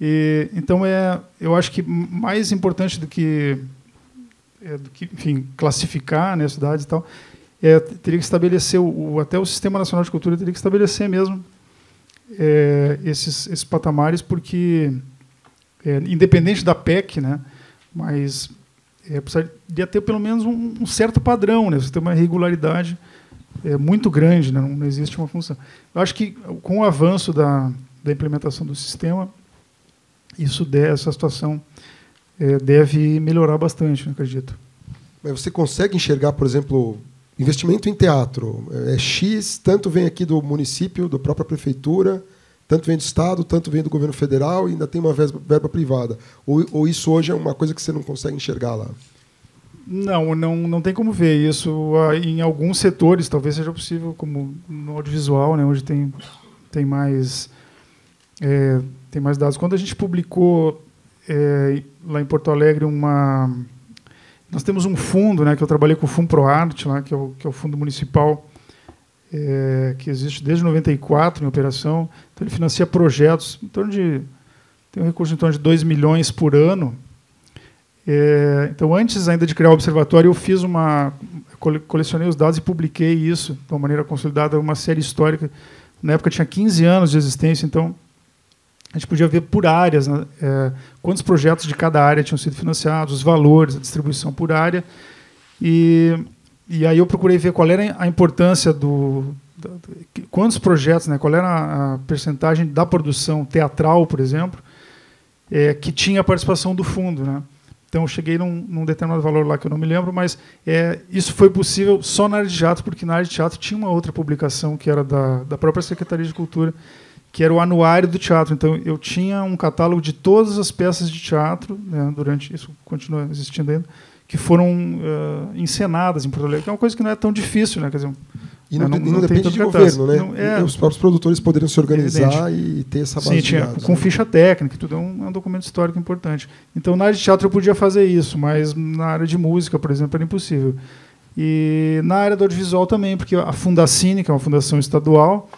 E, então é eu acho que mais importante do que, é, do que enfim classificar né, a cidade e tal é, teria que estabelecer o, até o sistema nacional de cultura teria que estabelecer mesmo é, esses, esses patamares, porque, é, independente da PEC, né, mas é, precisaria ter pelo menos um, um, certo padrão, né, você tem uma regularidade é, muito grande, né, não, existe uma função. Eu acho que, com o avanço da, da implementação do sistema, isso de, essa situação é, deve melhorar bastante, né, acredito. Mas você consegue enxergar, por exemplo, investimento em teatro é X, tanto vem aqui do município, da própria prefeitura, tanto vem do Estado, tanto vem do governo federal e ainda tem uma verba privada. Ou, ou isso hoje é uma coisa que você não consegue enxergar lá? Não, não, não tem como ver isso. Ah, em alguns setores talvez seja possível, como no audiovisual, né, onde tem, tem, mais, é, tem mais dados. Quando a gente publicou é, lá em Porto Alegre uma nós temos um fundo, né, que eu trabalhei com o Fundo ProArte, lá, que, é o, que é o fundo municipal é, que existe desde 94 em operação. Então, ele financia projetos em torno de. tem um recurso em torno de 2 milhões por ano. É, então, antes ainda de criar o observatório, eu fiz uma. colecionei os dados e publiquei isso de uma maneira consolidada, uma série histórica. Na época tinha 15 anos de existência, então a gente podia ver por áreas né, é, quantos projetos de cada área tinham sido financiados, os valores, a distribuição por área. E, e aí eu procurei ver qual era a importância do. Da, quantos projetos, né, qual era a, a percentagem da produção teatral, por exemplo, é, que tinha a participação do fundo. Né? Então eu cheguei num, num, determinado valor lá que eu não me lembro, mas é, isso foi possível só na área de teatro, porque na área de teatro tinha uma outra publicação que era da, da própria Secretaria de Cultura que era o anuário do teatro. Então eu tinha um catálogo de todas as peças de teatro, né, durante isso continua existindo ainda, que foram uh, encenadas em Porto Alegre, que é uma coisa que não é tão difícil, né? Quer dizer, e não, não, não, depende do governo, né? É, os próprios produtores poderiam se organizar evidente. e ter essa base Sim, tinha, dados, com né? ficha técnica, tudo é um, é um, documento histórico importante. Então, na área de teatro eu podia fazer isso, mas na área de música, por exemplo, era impossível. E na área do audiovisual também, porque a Fundacine, que é uma fundação estadual,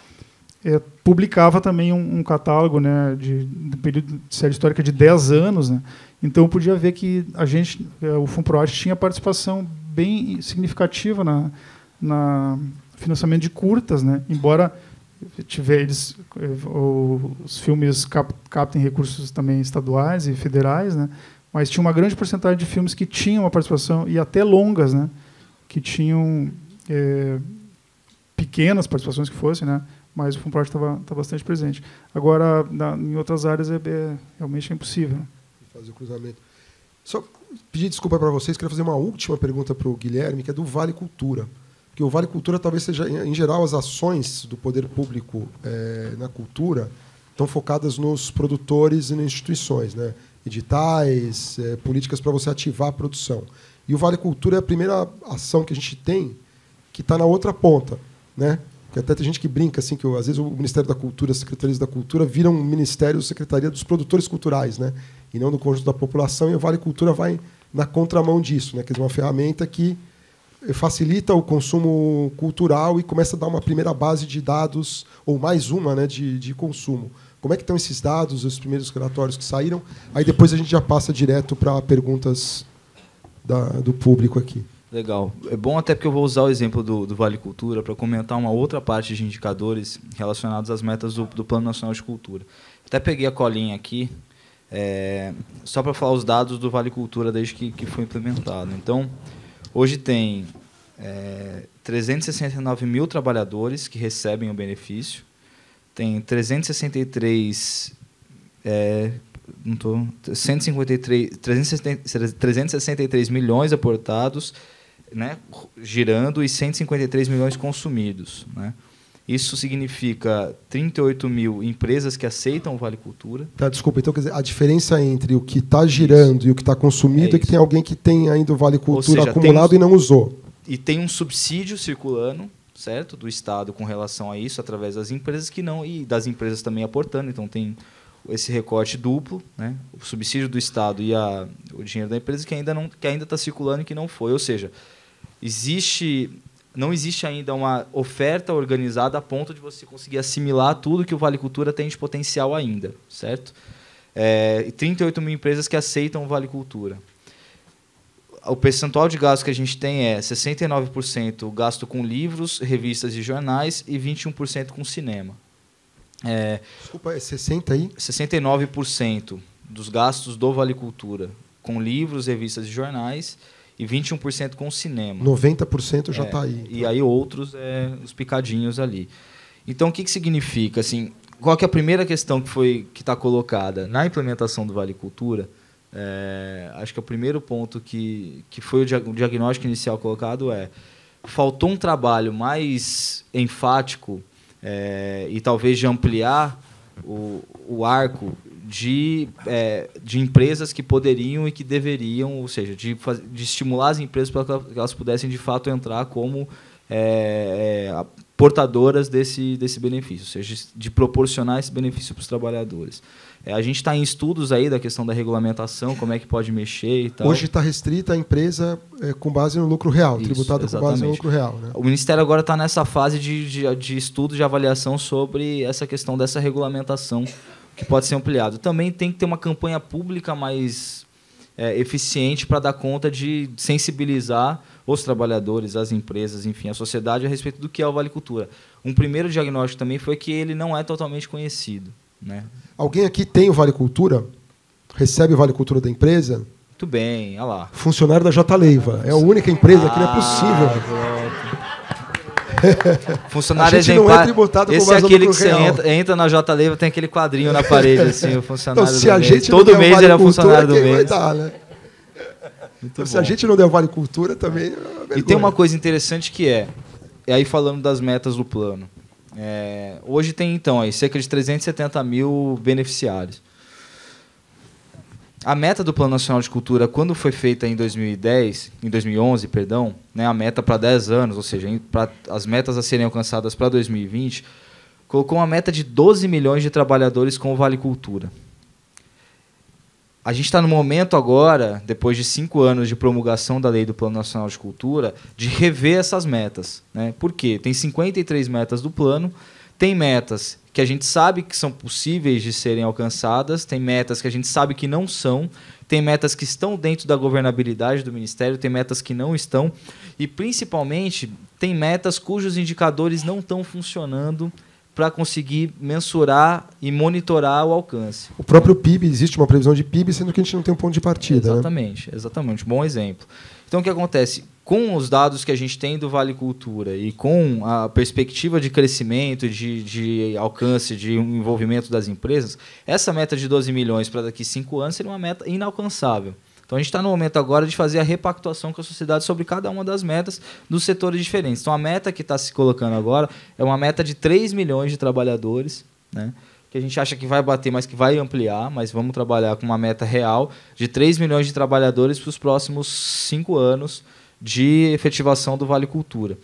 é, publicava também um, um, catálogo né, de, de período de série histórica de 10 anos. Né? Então podia ver que a gente, é, o FUNPROAT tinha participação bem significativa na, na financiamento de curtas, né? embora tiver eles, os filmes cap, captem recursos também estaduais e federais, né? mas tinha uma grande porcentagem de filmes que tinham uma participação, e até longas, né? que tinham é, pequenas participações que fossem, né? mas o Funprod está tá bastante presente. Agora, na, em outras áreas, é, é realmente é impossível. Né? Fazer o cruzamento. Só pedir desculpa para vocês, queria fazer uma última pergunta para o Guilherme, que é do Vale Cultura. Porque o Vale Cultura talvez seja, em geral, as ações do poder público é, na cultura estão focadas nos produtores e nas instituições, né? editais, é, políticas para você ativar a produção. E o Vale Cultura é a primeira ação que a gente tem que está na outra ponta. Né? que até tem gente que brinca assim que eu, às vezes o Ministério da Cultura, as secretarias da Cultura viram um ministério, secretaria dos produtores culturais, né? E não do conjunto da população. E o Vale Cultura vai na contramão disso, né? Quer dizer, uma ferramenta que facilita o consumo cultural e começa a dar uma primeira base de dados ou mais uma, né, de, de consumo. Como é que estão esses dados, os primeiros relatórios que saíram? Aí depois a gente já passa direto para perguntas da, do público aqui. Legal. É bom até porque eu vou usar o exemplo do, do Vale Cultura para comentar uma outra parte de indicadores relacionados às metas do, do Plano Nacional de Cultura. Até peguei a colinha aqui, é, só para falar os dados do Vale Cultura desde que, que foi implementado. Então, hoje tem é, 369 mil trabalhadores que recebem o benefício, tem 363 é, não tô, 153, 363, 363 milhões aportados né, girando e 153 milhões consumidos. Né? Isso significa 38 mil empresas que aceitam o Vale Cultura. Tá, desculpa, então quer dizer, a diferença entre o que está girando isso. e o que está consumido é, é que tem alguém que tem ainda o Vale Cultura seja, acumulado um, e não usou. E tem um subsídio circulando, certo, do Estado com relação a isso, através das empresas que não, e das empresas também aportando, então tem esse recorte duplo, né? o subsídio do Estado e a, o dinheiro da empresa que ainda não que ainda está circulando e que não foi, ou seja, existe não existe ainda uma oferta organizada a ponto de você conseguir assimilar tudo que o Vale Cultura tem de potencial ainda, certo? É, 38 mil empresas que aceitam o Vale Cultura. O percentual de gasto que a gente tem é 69% gasto com livros, revistas e jornais e 21% com cinema. É, Desculpa, é 60 aí? 69% dos gastos do Vale Cultura com livros, revistas e jornais e 21% com o cinema. 90% já está é, tá aí. Então. E aí outros, é, os picadinhos ali. Então, o que, que significa? Assim, qual que é a primeira questão que foi que está colocada na implementação do Vale Cultura? É, acho que o primeiro ponto que, que foi o, dia, o diagnóstico inicial colocado é faltou um trabalho mais enfático é, e talvez de ampliar o, o arco de, é, de empresas que poderiam e que deveriam, ou seja, de, de estimular as empresas para que elas pudessem de fato entrar como é, é portadoras desse, desse benefício, ou seja, de proporcionar esse benefício para os trabalhadores. É, a gente está em estudos aí da questão da regulamentação, como é que pode mexer e tal. Hoje está restrita a empresa é, com base no lucro real, Isso, tributada exatamente. com base no lucro real. Né? O Ministério agora está nessa fase de, de, de estudo, de avaliação sobre essa questão dessa regulamentação que pode ser ampliado. Também tem que ter uma campanha pública mais é, eficiente para dar conta de sensibilizar os trabalhadores, as empresas, enfim, a sociedade a respeito do que é o Vale Cultura. Um primeiro diagnóstico também foi que ele não é totalmente conhecido. Né? Alguém aqui tem o Vale Cultura? Recebe o Vale Cultura da empresa? Muito bem, olha lá. Funcionário da J Leiva. É a única empresa ah, que não é ah, possível. Funcionário exemplar. Não é tributado Esse é aquele que você entra, entra, na J Leiva, tem aquele quadrinho na parede, assim, o funcionário então, se a gente mês. Todo mês ele é funcionário do mês. Dar, né? então, se a gente não der Vale Cultura, também. É e tem uma coisa interessante que é, e é aí falando das metas do plano. É, hoje tem, então, aí, cerca de 370 mil beneficiários. A meta do Plano Nacional de Cultura, quando foi feita em 2010, em 2011, perdão, né, a meta para 10 anos, ou seja, as metas a serem alcançadas para 2020, colocou uma meta de 12 milhões de trabalhadores com o Vale Cultura. A gente está no momento agora, depois de cinco anos de promulgação da lei do Plano Nacional de Cultura, de rever essas metas. Né? Por quê? Tem 53 metas do plano tem metas que a gente sabe que são possíveis de serem alcançadas, tem metas que a gente sabe que não são, tem metas que estão dentro da governabilidade do Ministério, tem metas que não estão, e principalmente tem metas cujos indicadores não estão funcionando para conseguir mensurar e monitorar o alcance. O próprio PIB, existe uma previsão de PIB, sendo que a gente não tem um ponto de partida. Né? Exatamente, né? exatamente. Bom exemplo. Então, o que acontece? com os dados que a gente tem do Vale Cultura e com a perspectiva de crescimento, de, de alcance, de envolvimento das empresas, essa meta de 12 milhões para daqui cinco anos seria uma meta inalcançável. Então a gente está no momento agora de fazer a repactuação com a sociedade sobre cada uma das metas dos setores diferentes. Então a meta que está se colocando agora é uma meta de 3 milhões de trabalhadores, né? que a gente acha que vai bater, mas que vai ampliar, mas vamos trabalhar com uma meta real de 3 milhões de trabalhadores para os próximos 5 anos de efetivação do Vale Cultura.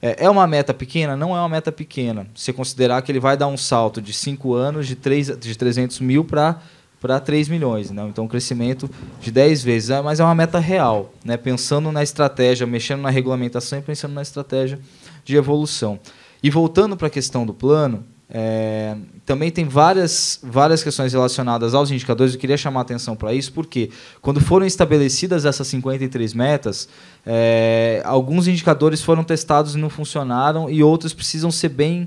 É, é uma meta pequena? Não é uma meta pequena. Se considerar que ele vai dar um salto de 5 anos de, 3, de 300 mil para 3 milhões. Né? Então, um crescimento de 10 vezes. É, mas é uma meta real, né? pensando na estratégia, mexendo na regulamentação e pensando na estratégia de evolução. E voltando para a questão do plano, é, também tem várias, várias questões relacionadas aos indicadores, eu queria chamar a atenção para isso, porque quando foram estabelecidas essas 53 metas, é, alguns indicadores foram testados e não funcionaram, e outros precisam ser bem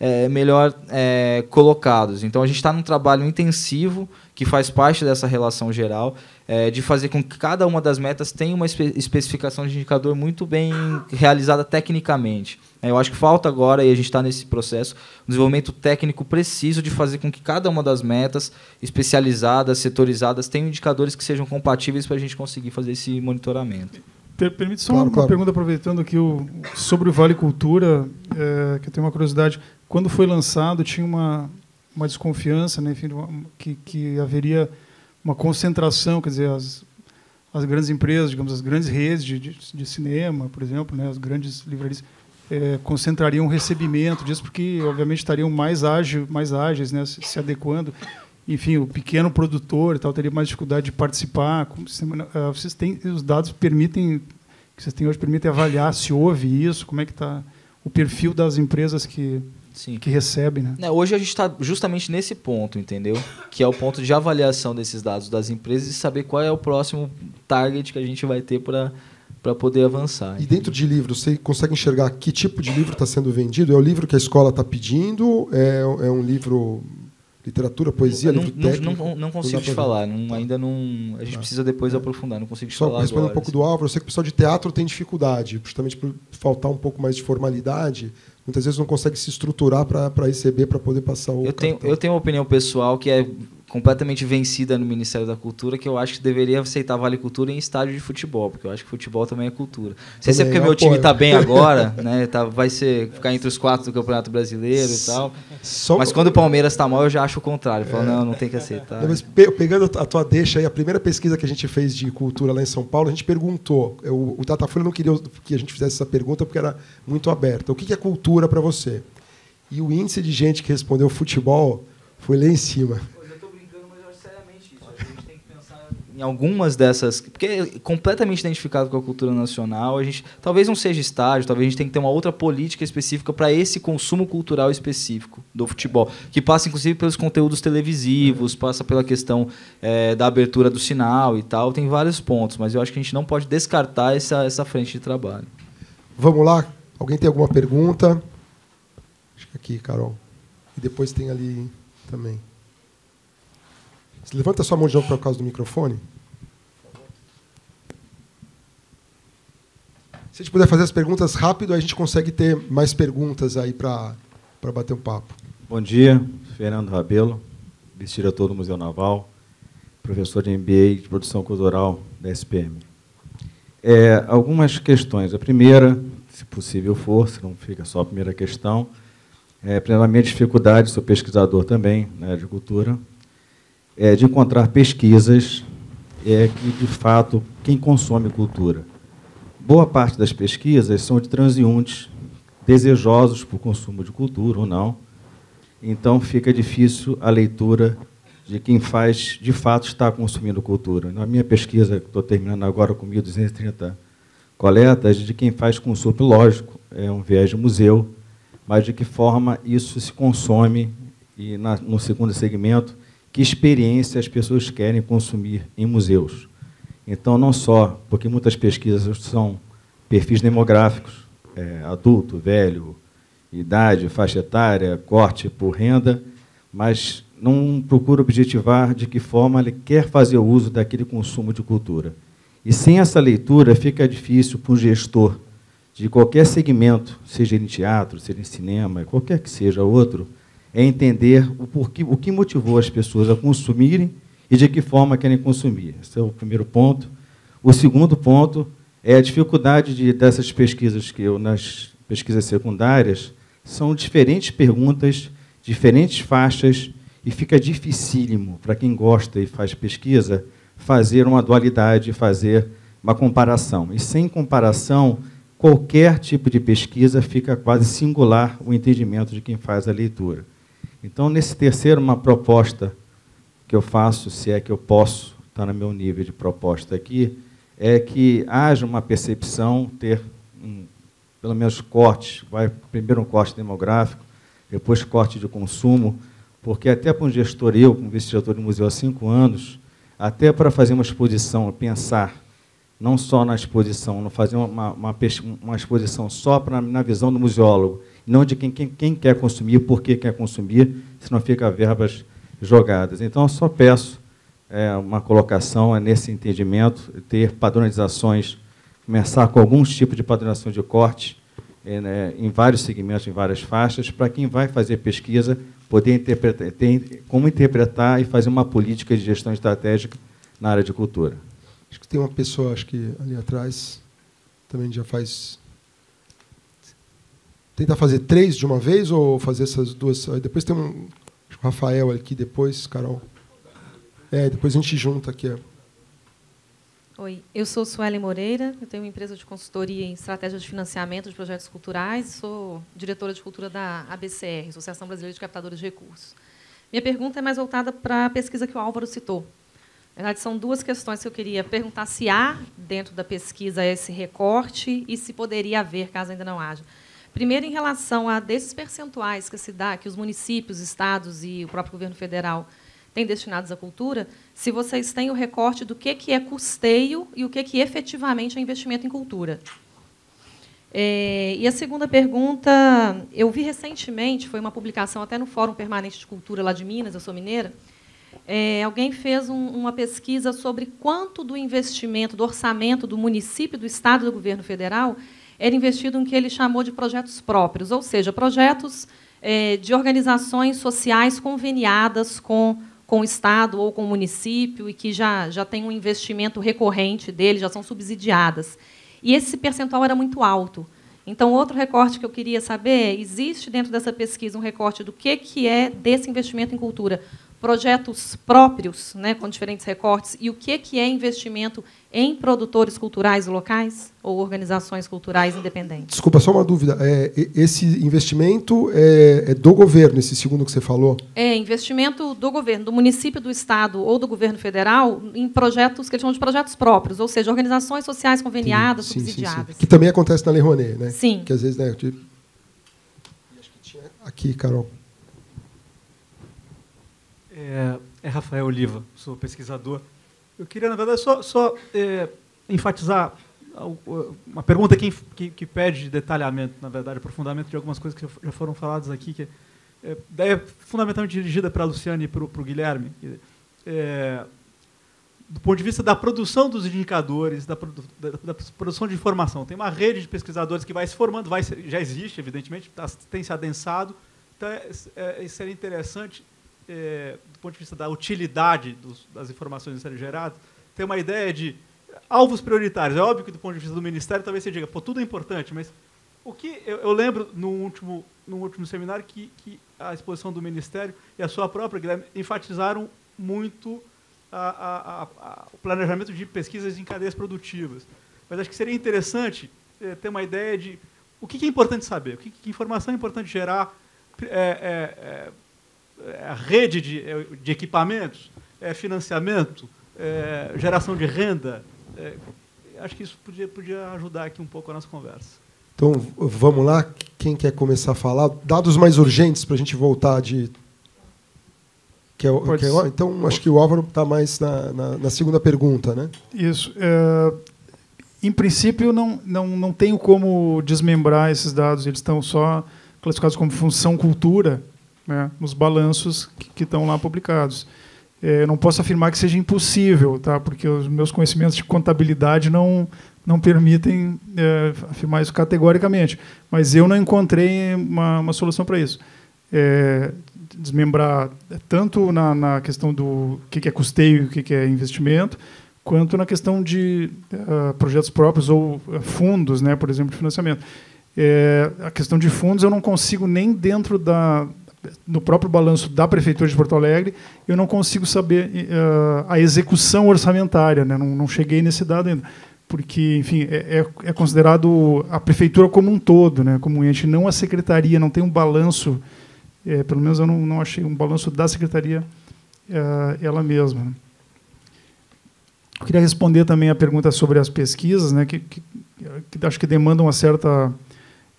é, melhor é, colocados. Então a gente está num trabalho intensivo que faz parte dessa relação geral é, de fazer com que cada uma das metas tenha uma espe especificação de indicador muito bem realizada tecnicamente. É, eu acho que falta agora, e a gente está nesse processo, um desenvolvimento técnico preciso de fazer com que cada uma das metas especializadas, setorizadas, tenham indicadores que sejam compatíveis para a gente conseguir fazer esse monitoramento. Permite só claro, uma claro. pergunta, aproveitando aqui o, sobre o Vale Cultura, é, que eu tenho uma curiosidade. Quando foi lançado, tinha uma, uma desconfiança, né, enfim, que, que haveria uma concentração, quer dizer, as, as grandes empresas, digamos, as grandes redes de, de, de cinema, por exemplo, né, as grandes livrarias, é, concentrariam o recebimento disso, porque, obviamente, estariam mais, ágil, mais ágeis, né, se, se adequando. Enfim, o pequeno produtor e tal teria mais dificuldade de participar. Como, eh, vocês têm, os dados permitem, que vocês têm hoje, permitem avaliar se houve isso, como é que está o perfil das empresas que Sim. que recebem. Né? né? hoje a gente está justamente nesse ponto, entendeu? Que é o ponto de avaliação desses dados das empresas e saber qual é o próximo target que a gente vai ter para para poder avançar. E dentro de livro, você consegue enxergar que tipo de livro está sendo vendido? É o livro que a escola está pedindo? É, é um livro literatura, poesia, não, livro não, técnico? Não, não consigo te falar, não, tá. ainda não. A gente tá. precisa depois é. aprofundar, não consigo te Só falar. Respondendo agora, um pouco assim. do Álvaro, eu sei que o pessoal de teatro tem dificuldade, justamente por faltar um pouco mais de formalidade muitas vezes não consegue se estruturar para receber, para poder passar o. Eu tenho, eu tenho uma opinião pessoal que é completamente vencida no Ministério da Cultura, que eu acho que deveria aceitar Vale Cultura em estádio de futebol, porque eu acho que futebol também é cultura. Não sei se é porque meu é time está bem agora, né? Tá, vai ser, ficar entre os quatro do Campeonato Brasileiro e tal. Só mas quando o Palmeiras está mal, eu já acho o contrário. Eu falo, é. não, não tem que aceitar. Não, pe pegando a tua deixa aí, a primeira pesquisa que a gente fez de cultura lá em São Paulo, a gente perguntou. Eu, o Datafolha não queria que a gente fizesse essa pergunta porque era muito aberta. O que é cultura para você? E o índice de gente que respondeu futebol foi lá em cima em algumas dessas. Porque é completamente identificado com a cultura nacional. A gente talvez não seja estágio, talvez a gente tenha que ter uma outra política específica para esse consumo cultural específico do futebol. Que passa, inclusive, pelos conteúdos televisivos, passa pela questão é, da abertura do sinal e tal. Tem vários pontos, mas eu acho que a gente não pode descartar essa, essa frente de trabalho. Vamos lá? Alguém tem alguma pergunta? Acho que aqui, Carol. E depois tem ali também levanta sua mão de novo por causa do microfone. Se a gente puder fazer as perguntas rápido, a gente consegue ter mais perguntas aí para bater um papo. Bom dia, Fernando Rabelo, vice-diretor do Museu Naval, professor de MBA de Produção Cultural da SPM. É, algumas questões. A primeira, se possível for, se não fica só a primeira questão, é plenamente dificuldade, sou pesquisador também na né, de cultura, é, de encontrar pesquisas é, que, de fato, quem consome cultura. Boa parte das pesquisas são de transeuntes desejosos por consumo de cultura ou não, então fica difícil a leitura de quem faz, de fato, está consumindo cultura. Na minha pesquisa, que estou terminando agora com 1.230 coletas, de quem faz consumo, lógico, é um viés de museu, mas de que forma isso se consome e na, no segundo segmento que experiência as pessoas querem consumir em museus. Então, não só, porque muitas pesquisas são perfis demográficos, é, adulto, velho, idade, faixa etária, corte por renda, mas não procura objetivar de que forma ele quer fazer o uso daquele consumo de cultura. E sem essa leitura fica difícil para um gestor de qualquer segmento, seja em teatro, seja em cinema, qualquer que seja outro, é entender o, porquê, o que motivou as pessoas a consumirem e de que forma querem consumir. Esse é o primeiro ponto. O segundo ponto é a dificuldade de, dessas pesquisas que eu, nas pesquisas secundárias, são diferentes perguntas, diferentes faixas, e fica dificílimo para quem gosta e faz pesquisa fazer uma dualidade, fazer uma comparação. E sem comparação, qualquer tipo de pesquisa fica quase singular o entendimento de quem faz a leitura. Então, nesse terceiro, uma proposta que eu faço, se é que eu posso, estar tá no meu nível de proposta aqui, é que haja uma percepção, ter um, pelo menos cortes, vai primeiro um corte demográfico, depois corte de consumo, porque até para um gestor, eu, como vice-diretor de museu há cinco anos, até para fazer uma exposição, pensar não só na exposição, não fazer uma, uma, uma exposição só pra, na visão do museólogo, não de quem, quem, quem quer consumir, por que quer consumir, senão fica verbas jogadas. Então, eu só peço é, uma colocação é nesse entendimento, ter padronizações, começar com alguns tipos de padronização de corte é, né, em vários segmentos, em várias faixas, para quem vai fazer pesquisa poder interpretar, ter, como interpretar e fazer uma política de gestão estratégica na área de cultura. Acho que tem uma pessoa, acho que ali atrás, também já faz tentar fazer três de uma vez ou fazer essas duas? Depois tem um Rafael aqui, depois, Carol. É, depois a gente junta aqui. É. Oi, eu sou Suelen Moreira, eu tenho uma empresa de consultoria em estratégia de financiamento de projetos culturais, sou diretora de cultura da ABCR, Associação Brasileira de Captadores de Recursos. Minha pergunta é mais voltada para a pesquisa que o Álvaro citou. Na verdade, são duas questões que eu queria perguntar se há dentro da pesquisa esse recorte e se poderia haver, caso ainda não haja. Primeiro, em relação a desses percentuais que se dá, que os municípios, estados e o próprio governo federal têm destinados à cultura, se vocês têm o recorte do que, é custeio e o que, que efetivamente é investimento em cultura. É, e a segunda pergunta, eu vi recentemente, foi uma publicação até no Fórum Permanente de Cultura lá de Minas, eu sou mineira, é, alguém fez um, uma pesquisa sobre quanto do investimento, do orçamento do município, do Estado e do governo federal era investido em que ele chamou de projetos próprios, ou seja, projetos é, de organizações sociais conveniadas com, com o Estado ou com o município e que já, já tem um investimento recorrente dele, já são subsidiadas. E esse percentual era muito alto. Então, outro recorte que eu queria saber, existe dentro dessa pesquisa um recorte do que, que é desse investimento em cultura? projetos próprios, né, com diferentes recortes, e o que, que é investimento em produtores culturais locais ou organizações culturais independentes? Desculpa, só uma dúvida. É, esse investimento é, é, do governo, esse segundo que você falou? É, investimento do governo, do município, do Estado ou do governo federal em projetos que eles chamam de projetos próprios, ou seja, organizações sociais conveniadas, sim, subsidiadas. Sim, sim. Que também acontece na Lei Rouanet, né? Sim. Que às vezes, né? tinha Aqui, Carol. É, é, Rafael Oliva, sou pesquisador. Eu queria, na verdade, só, só é, enfatizar uma pergunta que, que, que, pede detalhamento, na verdade, aprofundamento de algumas coisas que já foram faladas aqui, que é, é, é fundamentalmente dirigida para a Luciane e para o Guilherme. É, do ponto de vista da produção dos indicadores, da, da, da, produção de informação. Tem uma rede de pesquisadores que vai se formando, vai, já existe, evidentemente, tá, tem se adensado. Então, é, é, seria interessante é, do ponto de vista da utilidade dos, das informações sendo geradas, ter uma ideia de alvos prioritários. É óbvio que do ponto de vista do Ministério talvez você diga, pô, tudo é importante, mas o que eu, eu lembro no último, no último seminário que, que a exposição do Ministério e a sua própria, Guilherme, enfatizaram muito a, a, a, o planejamento de pesquisas em cadeias produtivas. Mas acho que seria interessante é, ter uma ideia de o que, que é importante saber, o que, que informação é importante gerar, é, é, é a rede de, é, de equipamentos, é, financiamento, é, geração de renda. É, acho que isso podia, podia ajudar aqui um pouco a nossa conversa. Então, vamos lá. Quem quer começar a falar? Dados mais urgentes para a gente voltar de. Que é, que é, então, acho que o Álvaro está mais na, na, na, segunda pergunta. Né? Isso. É, em princípio, não, não, não tenho como desmembrar esses dados. Eles estão só classificados como função cultura né, nos balanços que estão lá publicados. É, não posso afirmar que seja impossível, tá? porque os meus conhecimentos de contabilidade não, não permitem é, afirmar isso categoricamente. Mas eu não encontrei uma, uma solução para isso. É, desmembrar tanto na, na questão do que, que é custeio e o que, que é investimento, quanto na questão de uh, projetos próprios ou é, fundos, né, por exemplo, de financiamento. É, a questão de fundos eu não consigo nem dentro da, no próprio balanço da Prefeitura de Porto Alegre, eu não consigo saber uh, a execução orçamentária, né? não, não, cheguei nesse dado ainda, porque, enfim, é, é, é, considerado a Prefeitura como um todo, né? como um ente, não a Secretaria, não tem um balanço, é, pelo menos eu não, não, achei um balanço da Secretaria uh, ela mesma. Eu queria responder também a pergunta sobre as pesquisas, né? que, que, que acho que demandam uma certa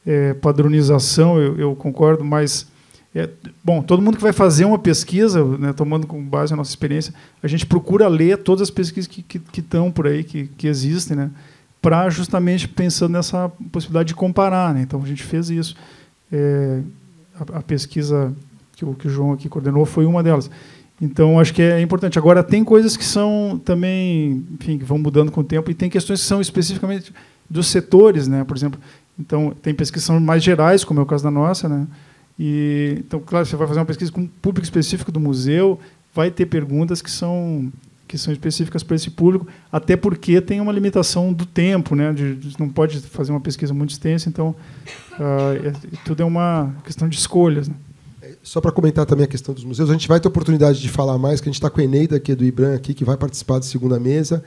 é, padronização, eu, eu concordo, mas é, bom, todo mundo que vai fazer uma pesquisa, né, tomando como base a nossa experiência, a gente procura ler todas as pesquisas que estão que, que por aí, que, que existem, né, para justamente pensando nessa possibilidade de comparar. Né? Então, a gente fez isso. É, a, a, pesquisa que o, que o João aqui coordenou foi uma delas. Então, acho que é importante. Agora, tem coisas que são também, enfim, que vão mudando com o tempo, e tem questões que são especificamente dos setores. Né? Por exemplo, então, tem pesquisas que são mais gerais, como é o caso da nossa, né? E, então, claro, você vai fazer uma pesquisa com um público específico do museu, vai ter perguntas que são que são específicas para esse público, até porque tem uma limitação do tempo, né? De, de não pode fazer uma pesquisa muito extensa, então uh, é, tudo é uma questão de escolhas. Né? É, só para comentar também a questão dos museus, a gente vai ter oportunidade de falar mais, que a gente está com a Eneida aqui é do IBRAM aqui, que vai participar da segunda mesa,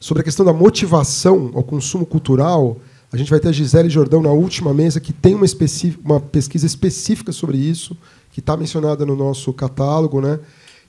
sobre a questão da motivação ao consumo cultural a gente vai ter a Gisele Jordão na última mesa, que tem uma, uma pesquisa específica sobre isso, que está mencionada no nosso catálogo. Né?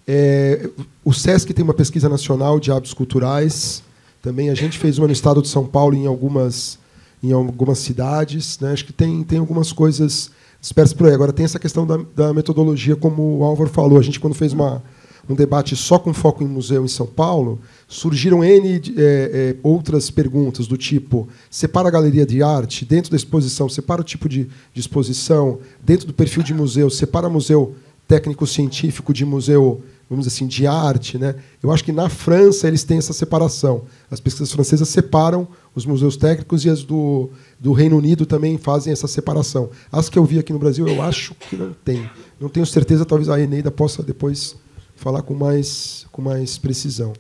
É, o SESC tem uma pesquisa nacional de hábitos culturais. Também a gente fez uma no estado de São Paulo em algumas, em algumas cidades. Né? Acho que tem, tem algumas coisas dispersas por aí. Agora, tem essa questão da, da metodologia, como o Álvaro falou. A gente, quando fez uma, um debate só com foco em museu em São Paulo, Surgiram N é, é, outras perguntas do tipo: separa a galeria de arte dentro da exposição, separa o tipo de, de exposição, dentro do perfil de museu, separa museu técnico-científico de museu vamos dizer assim, de arte. Né? Eu acho que na França eles têm essa separação. As pesquisas francesas separam os museus técnicos e as do, do Reino Unido também fazem essa separação. As que eu vi aqui no Brasil, eu acho que não tem. Não tenho certeza, talvez a Eneida possa depois falar com mais, com mais precisão.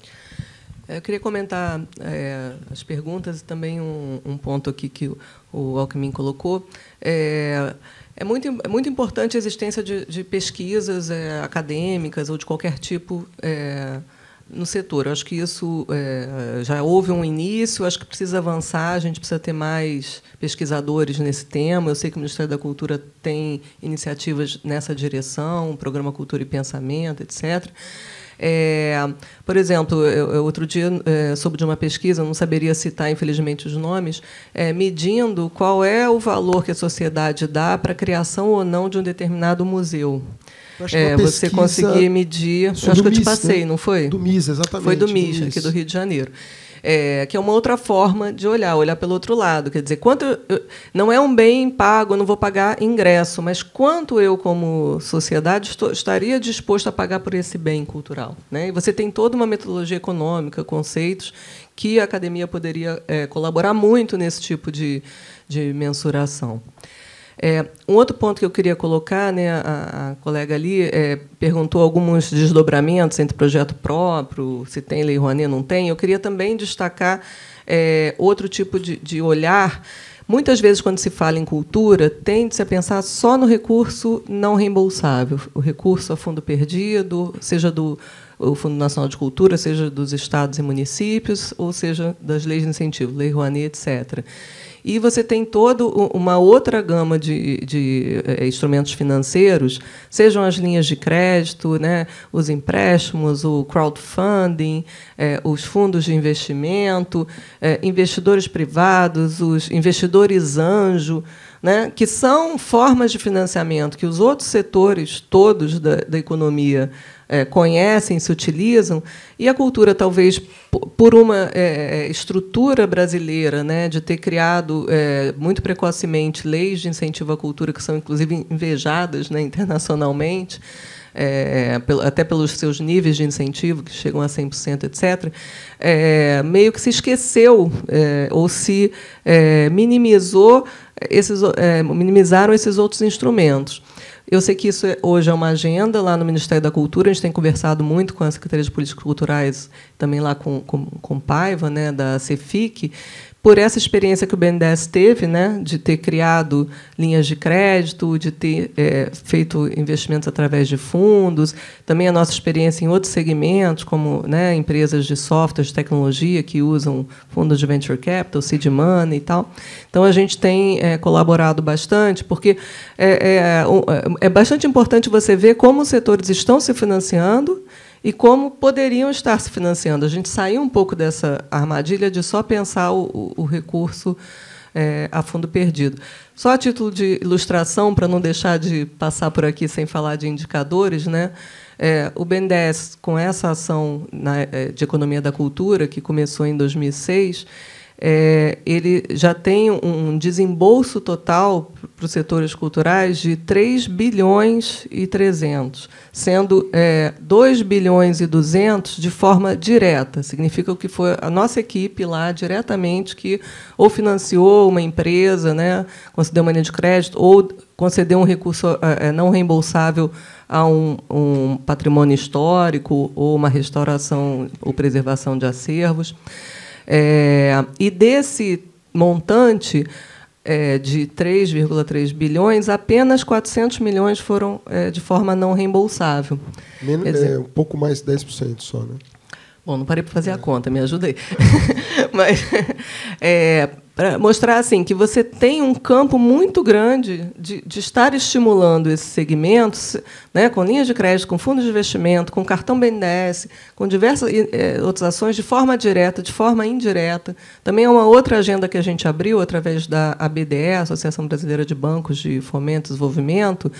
É, eu queria comentar é, as perguntas e também um, um, ponto aqui que o, o Alckmin colocou. É, é muito, é muito importante a existência de, de pesquisas é, acadêmicas ou de qualquer tipo é, no setor. Eu acho que isso é, já houve um início, acho que precisa avançar, a gente precisa ter mais pesquisadores nesse tema. Eu sei que o Ministério da Cultura tem iniciativas nessa direção, o Programa Cultura e Pensamento, etc. É, por exemplo, eu, eu outro dia é, soube de uma pesquisa, não saberia citar, infelizmente, os nomes, é, medindo qual é o valor que a sociedade dá para a criação ou não de um determinado museu. É, você conseguir medir. Acho que eu te MIS, né? passei, né? não foi? Do MIS, exatamente. Foi do, do MIS, MIS, aqui do Rio de Janeiro é, que é uma outra forma de olhar, olhar pelo outro lado. Quer dizer, quanto eu, não é um bem pago, eu não vou pagar ingresso, mas quanto eu, como sociedade, estou, estaria disposto a pagar por esse bem cultural? Né? E você tem toda uma metodologia econômica, conceitos, que a academia poderia é, colaborar muito nesse tipo de, de mensuração. É, um outro ponto que eu queria colocar, né, a, a colega ali é, perguntou alguns desdobramentos entre projeto próprio, se tem lei Rouanet, não tem. Eu queria também destacar é, outro tipo de, de olhar. Muitas vezes, quando se fala em cultura, tende-se a pensar só no recurso não reembolsável, o recurso a fundo perdido, seja do o Fundo Nacional de Cultura, seja dos estados e municípios, ou seja das leis de incentivo, Lei Rouanet, etc. E você tem toda uma outra gama de, de eh, instrumentos financeiros, sejam as linhas de crédito, né, os empréstimos, o crowdfunding, eh, os fundos de investimento, eh, investidores privados, os investidores anjo. Né, que são formas de financiamento que os outros setores todos da, da economia é, conhecem, se utilizam, e a cultura, talvez por uma é, é, estrutura brasileira, né, de ter criado muito precocemente leis de incentivo à cultura, que são inclusive invejadas né, internacionalmente, é, até pelos seus níveis de incentivo, que chegam a 100%, etc., é, meio que se esqueceu é, ou se minimizou esses, minimizaram esses outros instrumentos. Eu sei que isso é, hoje é uma agenda lá no Ministério da Cultura. A gente tem conversado muito com a Secretaria de Políticas Culturais, também lá com, com, com Paiva, né, da Cefic, por essa experiência que o BNDES teve, né, de ter criado linhas de crédito, de ter é, feito investimentos através de fundos, também a nossa experiência em outros segmentos, como né, empresas de software, de tecnologia que usam fundos de venture capital, seed money e tal. Então a gente tem é, colaborado bastante, porque é, é, é, é bastante importante você ver como os setores estão se financiando e como poderiam estar se financiando. A gente saiu um pouco dessa armadilha de só pensar o, o recurso é, a fundo perdido. Só a título de ilustração, para não deixar de passar por aqui sem falar de indicadores, né? É, o BNDES, com essa ação na, é, de economia da cultura, que começou em 2006, é, ele já tem um desembolso total para os setores culturais de 3 bilhões e 300, sendo é, 2 bilhões e 200 de forma direta. Significa que foi a nossa equipe lá diretamente que ou financiou uma empresa, né, concedeu uma linha de crédito, ou concedeu um recurso é, é não reembolsável a um, um patrimônio histórico ou uma restauração ou preservação de acervos. É, e desse montante é, de 3,3 bilhões, apenas 400 milhões foram é, de forma não reembolsável. é dizer, um pouco mais de 10% só, né? Bom, não parei para fazer a é. conta, me ajudei. Mas é, para mostrar assim que você tem um campo muito grande de, de estar estimulando esses segmentos, né, com linhas de crédito, com fundos de investimento, com cartão BNDES, com diversas é, outras ações de forma direta, de forma indireta. Também é uma outra agenda que a gente abriu através da ABDE, Associação Brasileira de Bancos de Fomento e Desenvolvimento,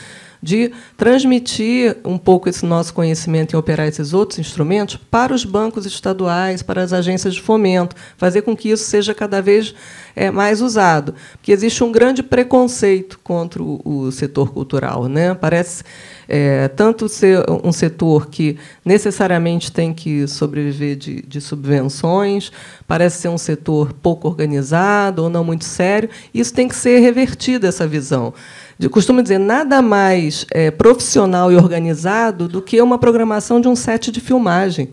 de transmitir um pouco esse nosso conhecimento em operar esses outros instrumentos para os bancos estaduais, para as agências de fomento, fazer com que isso seja cada vez é, mais usado. Porque existe um grande preconceito contra o, o setor cultural. Né? Parece é, tanto ser um setor que necessariamente tem que sobreviver de, de subvenções, parece ser um setor pouco organizado ou não muito sério, isso tem que ser revertido, essa visão de, costumo dizer, nada mais é, profissional e organizado do que uma programação de um set de filmagem.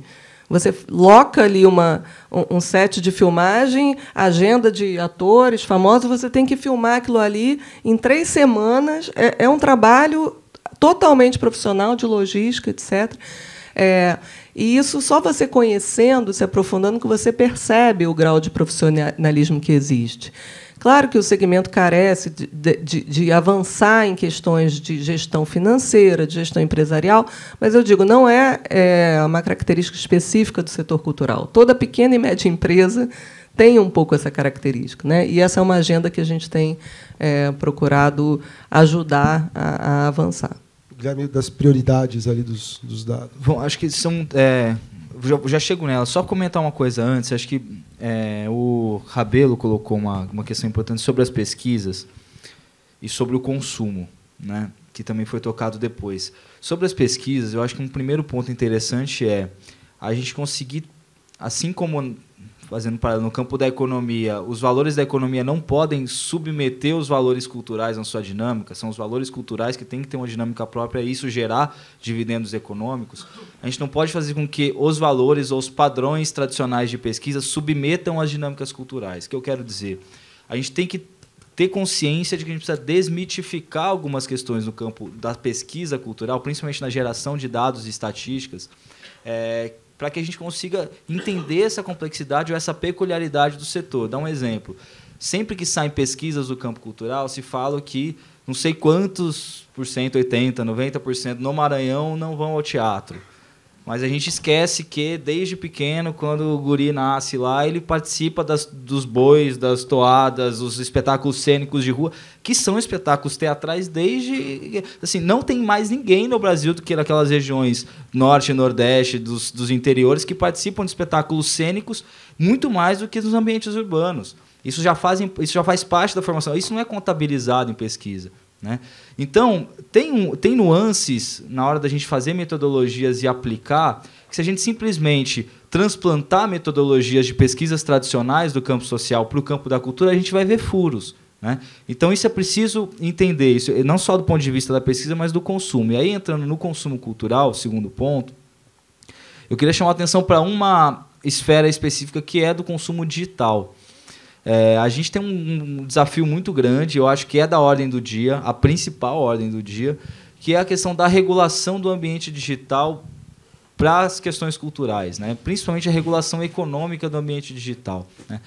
Você loca ali uma, um set de filmagem, agenda de atores famosos, você tem que filmar aquilo ali em três semanas. É, é um trabalho totalmente profissional, de logística, etc. É, e isso só você conhecendo, se aprofundando, que você percebe o grau de profissionalismo que existe. Claro que o segmento carece de, de, de, avançar em questões de gestão financeira, de gestão empresarial, mas eu digo, não é, é uma característica específica do setor cultural. Toda pequena e média empresa tem um pouco essa característica. Né? E essa é uma agenda que a gente tem é, procurado ajudar a, a avançar. Guilherme, das prioridades ali dos, dos dados. Bom, acho que são é, já, já, chego nela. Só comentar uma coisa antes. Acho que é, o Rabelo colocou uma, uma questão importante sobre as pesquisas e sobre o consumo, né? que também foi tocado depois. Sobre as pesquisas, eu acho que um primeiro ponto interessante é a gente conseguir, assim como fazendo parada no campo da economia, os valores da economia não podem submeter os valores culturais na sua dinâmica, são os valores culturais que têm que ter uma dinâmica própria e isso gerar dividendos econômicos. A gente não pode fazer com que os valores ou os padrões tradicionais de pesquisa submetam as dinâmicas culturais. O que eu quero dizer? A gente tem que ter consciência de que a gente precisa desmitificar algumas questões no campo da pesquisa cultural, principalmente na geração de dados e estatísticas, é, para que a gente consiga entender essa complexidade ou essa peculiaridade do setor. Dá um exemplo. Sempre que saem pesquisas do campo cultural, se fala que não sei quantos por cento, 80, 90% no Maranhão não vão ao teatro. Mas a gente esquece que desde pequeno, quando o guri nasce lá, ele participa das, dos bois, das toadas, os espetáculos cênicos de rua, que são espetáculos teatrais desde. Assim, não tem mais ninguém no Brasil do que naquelas regiões norte e nordeste, dos, dos interiores, que participam de espetáculos cênicos muito mais do que nos ambientes urbanos. Isso já, faz, isso já faz parte da formação. Isso não é contabilizado em pesquisa. Né? Então, tem, tem nuances na hora da gente fazer metodologias e aplicar, que se a gente simplesmente transplantar metodologias de pesquisas tradicionais do campo social para o campo da cultura, a gente vai ver furos. Né? Então, isso é preciso entender, isso, eh, não só do ponto de vista da pesquisa, mas do consumo. E aí, entrando no consumo cultural, segundo ponto, eu queria chamar a atenção para uma esfera específica que é do consumo digital. É, a gente tem um, um, desafio muito grande, eu acho que é da ordem do dia, a principal ordem do dia, que é a questão da regulação do ambiente digital para as questões culturais, né? principalmente a regulação econômica do ambiente digital. Né?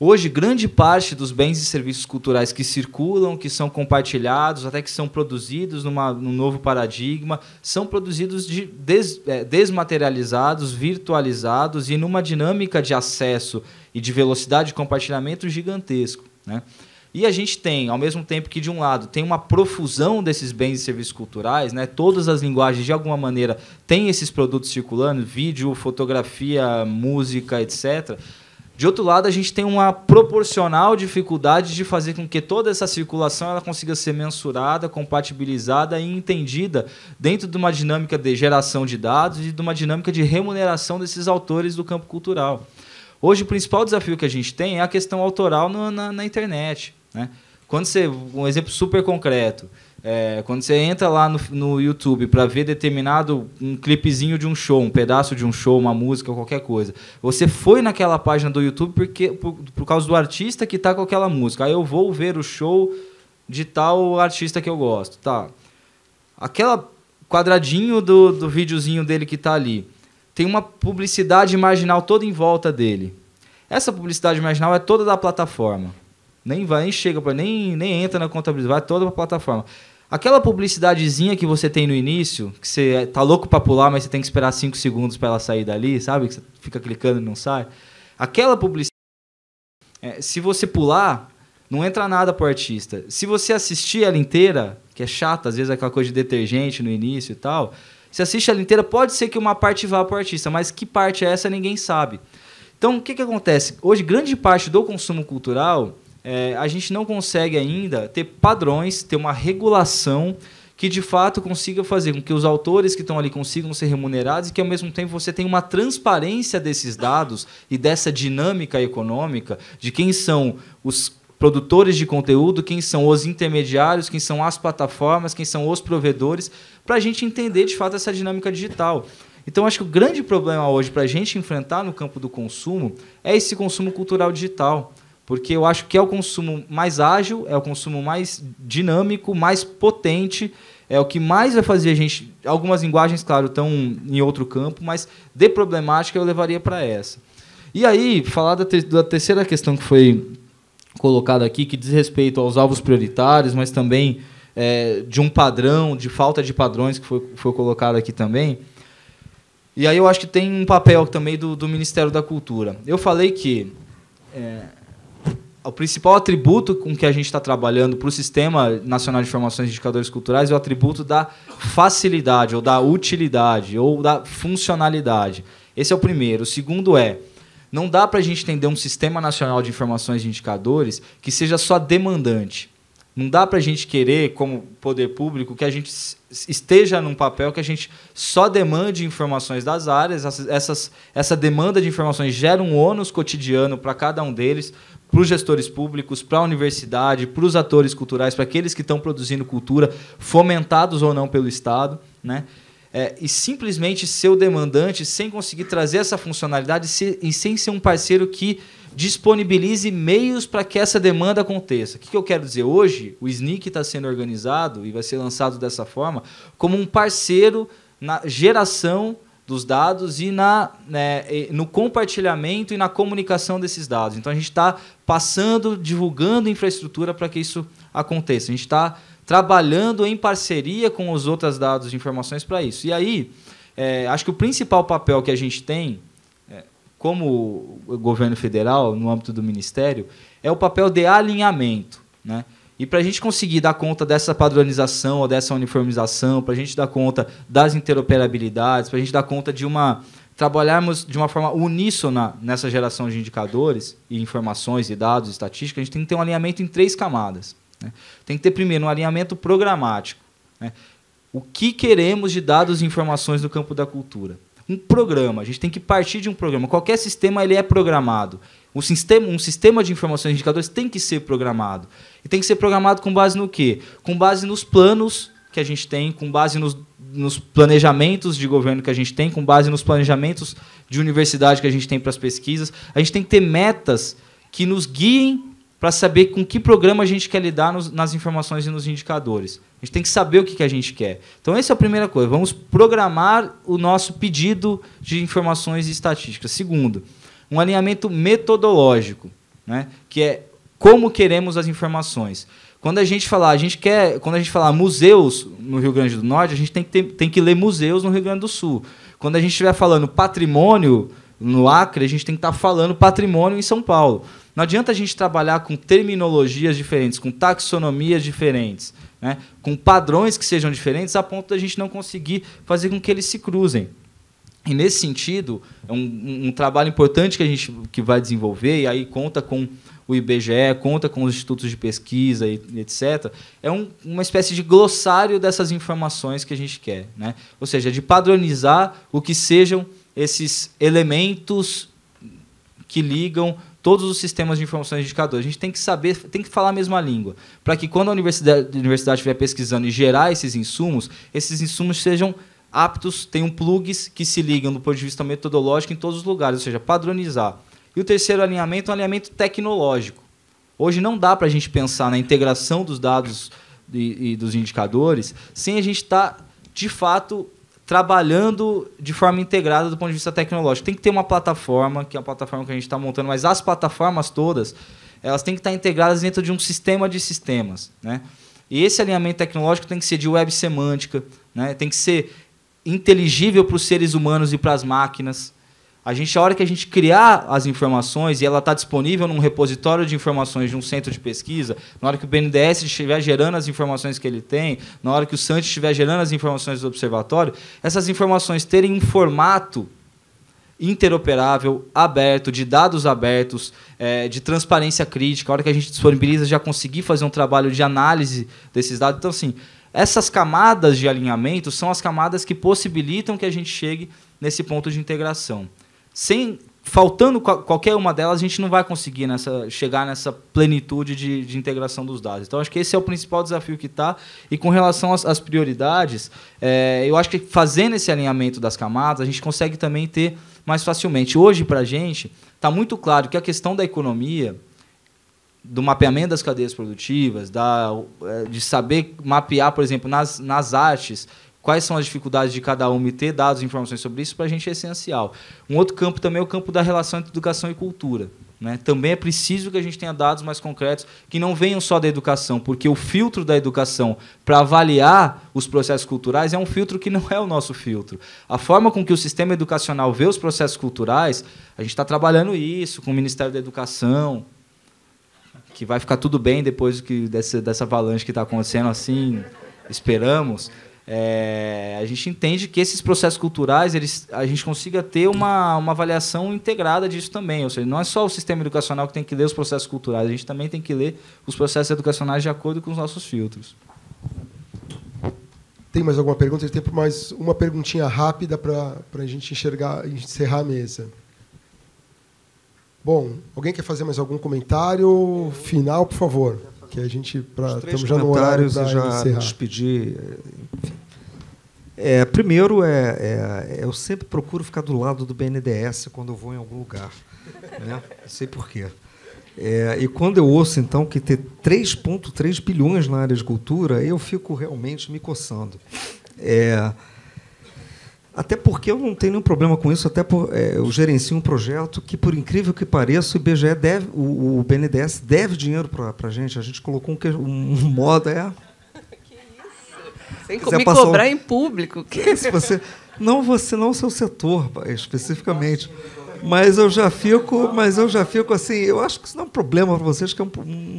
Hoje, grande parte dos bens e serviços culturais que circulam, que são compartilhados, até que são produzidos numa, num novo paradigma, são produzidos de, des, é, desmaterializados, virtualizados e numa dinâmica de acesso e de velocidade de compartilhamento gigantesco. Né? E a gente tem, ao mesmo tempo que de um lado tem uma profusão desses bens e serviços culturais, né? todas as linguagens de alguma maneira têm esses produtos circulando, vídeo, fotografia, música, etc. De outro lado, a gente tem uma proporcional dificuldade de fazer com que toda essa circulação ela consiga ser mensurada, compatibilizada e entendida dentro de uma dinâmica de geração de dados e de uma dinâmica de remuneração desses autores do campo cultural. Hoje o principal desafio que a gente tem é a questão autoral no, na, na, internet. Né? Quando você, um exemplo super concreto, é, quando você entra lá no, no YouTube para ver determinado um clipezinho de um show, um pedaço de um show, uma música, qualquer coisa, você foi naquela página do YouTube porque por, por causa do artista que está com aquela música. Aí ah, eu vou ver o show de tal artista que eu gosto, tá? Aquela quadradinho do, do videozinho dele que está ali tem uma publicidade marginal toda em volta dele. Essa publicidade marginal é toda da plataforma. Nem vai, nem chega, pra, nem, nem entra na contabilidade, vai toda para a plataforma. Aquela publicidadezinha que você tem no início, que você é, tá louco para pular, mas você tem que esperar 5 segundos para ela sair dali, sabe? Que você fica clicando e não sai. Aquela publicidade. É, se você pular, não entra nada pro artista. Se você assistir ela inteira, que é chata, às vezes é aquela coisa de detergente no início e tal, se assiste ela inteira, pode ser que uma parte vá para o artista, mas que parte é essa ninguém sabe. Então, o que, que acontece? Hoje, grande parte do consumo cultural, é, a gente não consegue ainda ter padrões, ter uma regulação que de fato consiga fazer com que os autores que estão ali consigam ser remunerados e que ao mesmo tempo você tenha uma transparência desses dados e dessa dinâmica econômica de quem são os produtores de conteúdo, quem são os intermediários, quem são as plataformas, quem são os provedores, para a gente entender de fato essa dinâmica digital. Então, acho que o grande problema hoje para a gente enfrentar no campo do consumo é esse consumo cultural digital. Porque eu acho que é o consumo mais ágil, é o consumo mais dinâmico, mais potente, é o que mais vai fazer a gente. Algumas linguagens, claro, estão em outro campo, mas de problemática eu levaria para essa. E aí, falar da, te da terceira questão que foi colocado aqui que diz respeito aos alvos prioritários, mas também é, de um padrão, de falta de padrões que foi, foi colocado aqui também. E aí eu acho que tem um papel também do, do Ministério da Cultura. Eu falei que é, o principal atributo com que a gente está trabalhando para o Sistema Nacional de Informações e Indicadores Culturais é o atributo da facilidade, ou da utilidade, ou da funcionalidade. Esse é o primeiro. O segundo é não dá para a gente entender um sistema nacional de informações e indicadores que seja só demandante. Não dá para a gente querer, como poder público, que a gente esteja num papel que a gente só demande informações das áreas. Essas, essa demanda de informações gera um ônus cotidiano para cada um deles, para os gestores públicos, para a universidade, para os atores culturais, para aqueles que estão produzindo cultura, fomentados ou não pelo Estado. Né? é, e simplesmente ser o demandante sem conseguir trazer essa funcionalidade se, e sem ser um parceiro que disponibilize meios para que essa demanda aconteça. O que, que eu quero dizer? Hoje, o SNIC está sendo organizado e vai ser lançado dessa forma como um parceiro na geração dos dados e na, né, no compartilhamento e na comunicação desses dados. Então, a gente está passando, divulgando infraestrutura para que isso aconteça. A gente está trabalhando em parceria com os outros dados e informações para isso. E aí, é, acho que o principal papel que a gente tem, é, como governo federal, no âmbito do Ministério, é o papel de alinhamento. Né? E para a gente conseguir dar conta dessa padronização ou dessa uniformização, para a gente dar conta das interoperabilidades, para a gente dar conta de uma. trabalharmos de uma forma uníssona nessa geração de indicadores e informações e dados, estatísticas, a gente tem que ter um alinhamento em três camadas. Né? Tem que ter primeiro um alinhamento programático. Né? O que queremos de dados e informações no campo da cultura? Um programa. A gente tem que partir de um programa. Qualquer sistema ele é programado. Um sistema, um sistema de informações e indicadores tem que ser programado. E tem que ser programado com base no quê? Com base nos planos que a gente tem, com base nos, nos planejamentos de governo que a gente tem, com base nos planejamentos de universidade que a gente tem para as pesquisas. A gente tem que ter metas que nos guiem para saber com que programa a gente quer lidar nos, nas informações e nos indicadores. A gente tem que saber o que, que a gente quer. Então, essa é a primeira coisa. Vamos programar o nosso pedido de informações e estatísticas. Segundo, um alinhamento metodológico, né? que é como queremos as informações. Quando a gente falar, a gente quer, quando a gente falar museus no Rio Grande do Norte, a gente tem que, ter, tem que ler museus no Rio Grande do Sul. Quando a gente estiver falando patrimônio no Acre, a gente tem que estar falando patrimônio em São Paulo. Não adianta a gente trabalhar com terminologias diferentes, com taxonomias diferentes, né? com padrões que sejam diferentes, a ponto da gente não conseguir fazer com que eles se cruzem. E nesse sentido, é um, um, trabalho importante que a gente que vai desenvolver, e aí conta com o IBGE, conta com os institutos de pesquisa, e, etc. É um, uma espécie de glossário dessas informações que a gente quer. Né? Ou seja, de padronizar o que sejam esses elementos que ligam todos os sistemas de informações de indicadores. A gente tem que saber, tem que falar a mesma língua, para que quando a universidade, a universidade estiver pesquisando e gerar esses insumos, esses insumos sejam aptos, tenham plugs que se ligam do ponto de vista metodológico em todos os lugares, ou seja, padronizar. E o terceiro alinhamento é um alinhamento tecnológico. Hoje não dá para a gente pensar na integração dos dados e, e dos indicadores sem a gente estar, tá, de fato, trabalhando de forma integrada do ponto de vista tecnológico. Tem que ter uma plataforma, que é a plataforma que a gente está montando, mas as plataformas todas, elas têm que estar tá integradas dentro de um sistema de sistemas. Né? E esse alinhamento tecnológico tem que ser de web semântica, né? tem que ser inteligível para os seres humanos e para as máquinas. A gente, a hora que a gente criar as informações e ela está disponível num repositório de informações de um centro de pesquisa, na hora que o BNDES estiver gerando as informações que ele tem, na hora que o SANT estiver gerando as informações do observatório, essas informações terem um formato interoperável, aberto, de dados abertos, é, de transparência crítica, a hora que a gente disponibiliza já conseguir fazer um trabalho de análise desses dados. Então, assim, essas camadas de alinhamento são as camadas que possibilitam que a gente chegue nesse ponto de integração sem faltando qualquer uma delas, a gente não vai conseguir nessa, chegar nessa plenitude de, de integração dos dados. Então, acho que esse é o principal desafio que está. E com relação às, às prioridades, é, eu acho que fazendo esse alinhamento das camadas, a gente consegue também ter mais facilmente. Hoje, para a gente, está muito claro que a questão da economia, do mapeamento das cadeias produtivas, da, é, de saber mapear, por exemplo, nas, nas artes, quais são as dificuldades de cada uma e ter dados e informações sobre isso, para a gente é essencial. Um outro campo também é o campo da relação entre educação e cultura. Né? Também é preciso que a gente tenha dados mais concretos que não venham só da educação, porque o filtro da educação para avaliar os processos culturais é um filtro que não é o nosso filtro. A forma com que o sistema educacional vê os processos culturais, a gente está trabalhando isso com o Ministério da Educação, que vai ficar tudo bem depois que dessa, dessa avalanche que está acontecendo, assim, esperamos. É, a gente entende que esses processos culturais eles, a gente consiga ter uma, uma avaliação integrada disso também. Ou seja, não é só o sistema educacional que tem que ler os processos culturais, a gente também tem que ler os processos educacionais de acordo com os nossos filtros. Tem mais alguma pergunta? Tem mais uma perguntinha rápida para a gente enxergar, encerrar a mesa. Bom, alguém quer fazer mais algum comentário final, por favor? que a gente para estamos já no horário para já encerrar. despedir. É, é, primeiro é, é, eu sempre procuro ficar do lado do BNDES quando eu vou em algum lugar, né? Não sei por quê. É, e quando eu ouço então que ter 3,3 bilhões na área de cultura, eu fico realmente me coçando. É, até porque eu não tenho nenhum problema com isso, até por, é, eu gerencio um projeto que, por incrível que pareça, o IBGE deve, o, o BNDES deve dinheiro para a gente. A gente colocou um, que, um modo. É, que isso? Sem me cobrar em público. Que... Se você, não você, não o seu setor especificamente. Mas eu já fico, mas eu já fico assim, eu acho que isso não é um problema para vocês, que é um,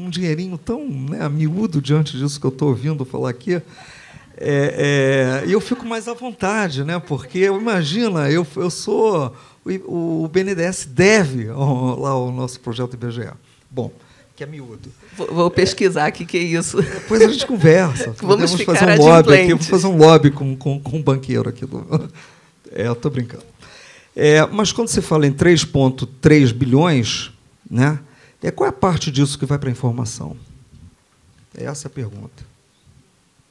um dinheirinho tão né, miúdo diante disso que eu estou ouvindo falar aqui. É, é, eu fico mais à vontade, né? Porque imagina, eu, eu sou o, o BNDES deve ao, lá o nosso projeto IBGE. Bom, que é miúdo. Vou, vou pesquisar aqui que é isso. Depois a gente conversa. vamos fazer um lobby aqui, vamos fazer um lobby com, com, com um banqueiro aqui do. É, estou brincando. É, mas quando você fala em 3,3 bilhões, né? É, qual é a parte disso que vai para a informação? Essa é a pergunta.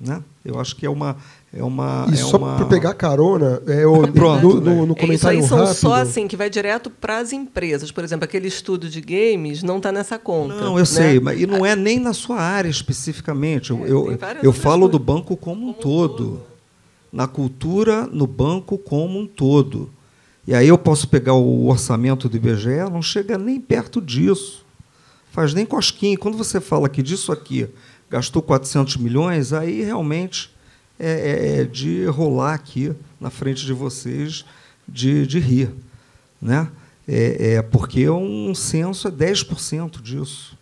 Né? Eu acho que é uma. É uma e é só uma... para pegar carona, é o, Pronto, no, no, né? no comentário é, Isso aí são rápido. só assim, que vai direto para as empresas. Por exemplo, aquele estudo de games não está nessa conta. Não, eu né? sei, mas, e não é nem na sua área especificamente. Eu, é, eu, eu falo do banco como, como um todo. todo. Na cultura, no banco como um todo. E aí eu posso pegar o orçamento do IBGE, não chega nem perto disso. Faz nem cosquinha. Quando você fala que disso aqui gastou 400 milhões, aí realmente é, é, é de rolar aqui na frente de vocês de, de rir. Né? É, é, porque é um censo é 10% disso,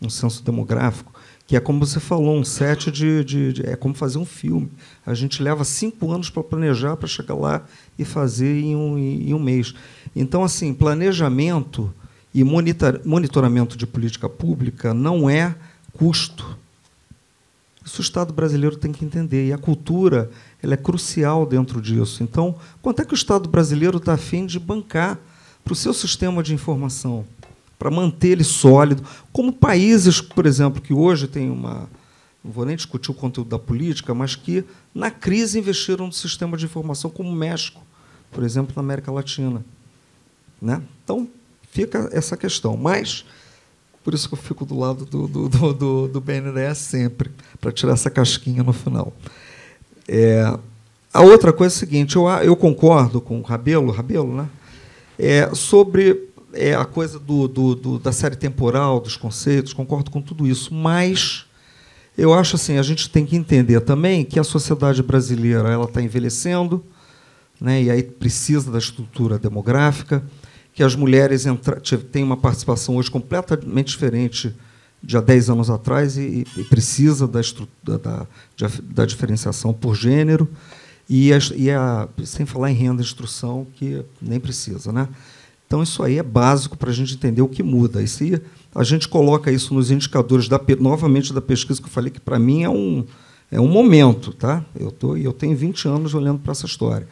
um censo demográfico, que é como você falou, um set de, de, de é como fazer um filme. A gente leva cinco anos para planejar, para chegar lá e fazer em um, em um mês. Então, assim, planejamento e monitor, monitoramento de política pública não é custo, isso o Estado brasileiro tem que entender. E a cultura ela é crucial dentro disso. Então, quanto é que o Estado brasileiro está afim de bancar para o seu sistema de informação, para manter ele sólido? Como países, por exemplo, que hoje tem uma. Não vou nem discutir o conteúdo da política, mas que na crise investiram no sistema de informação, como o México, por exemplo, na América Latina. Né? Então, fica essa questão. Mas por isso que eu fico do lado do, do, do, do, do BNDES sempre, para tirar essa casquinha no final. É, a outra coisa é a seguinte, eu, eu concordo com o Rabelo, Rabelo né? É, sobre é, a coisa do, do, do, da série temporal, dos conceitos, concordo com tudo isso, mas eu acho assim, a gente tem que entender também que a sociedade brasileira ela está envelhecendo, né, e aí precisa da estrutura demográfica, que as mulheres têm uma participação hoje completamente diferente de há 10 anos atrás e, e precisa da, da, da, diferenciação por gênero e, a, e a, sem falar em renda e instrução, que nem precisa. Né? Então, isso aí é básico para a gente entender o que muda. E se a gente coloca isso nos indicadores, da, novamente, da pesquisa que eu falei, que para mim é um, é um momento. Tá? Eu, tô, eu tenho 20 anos olhando para essa história.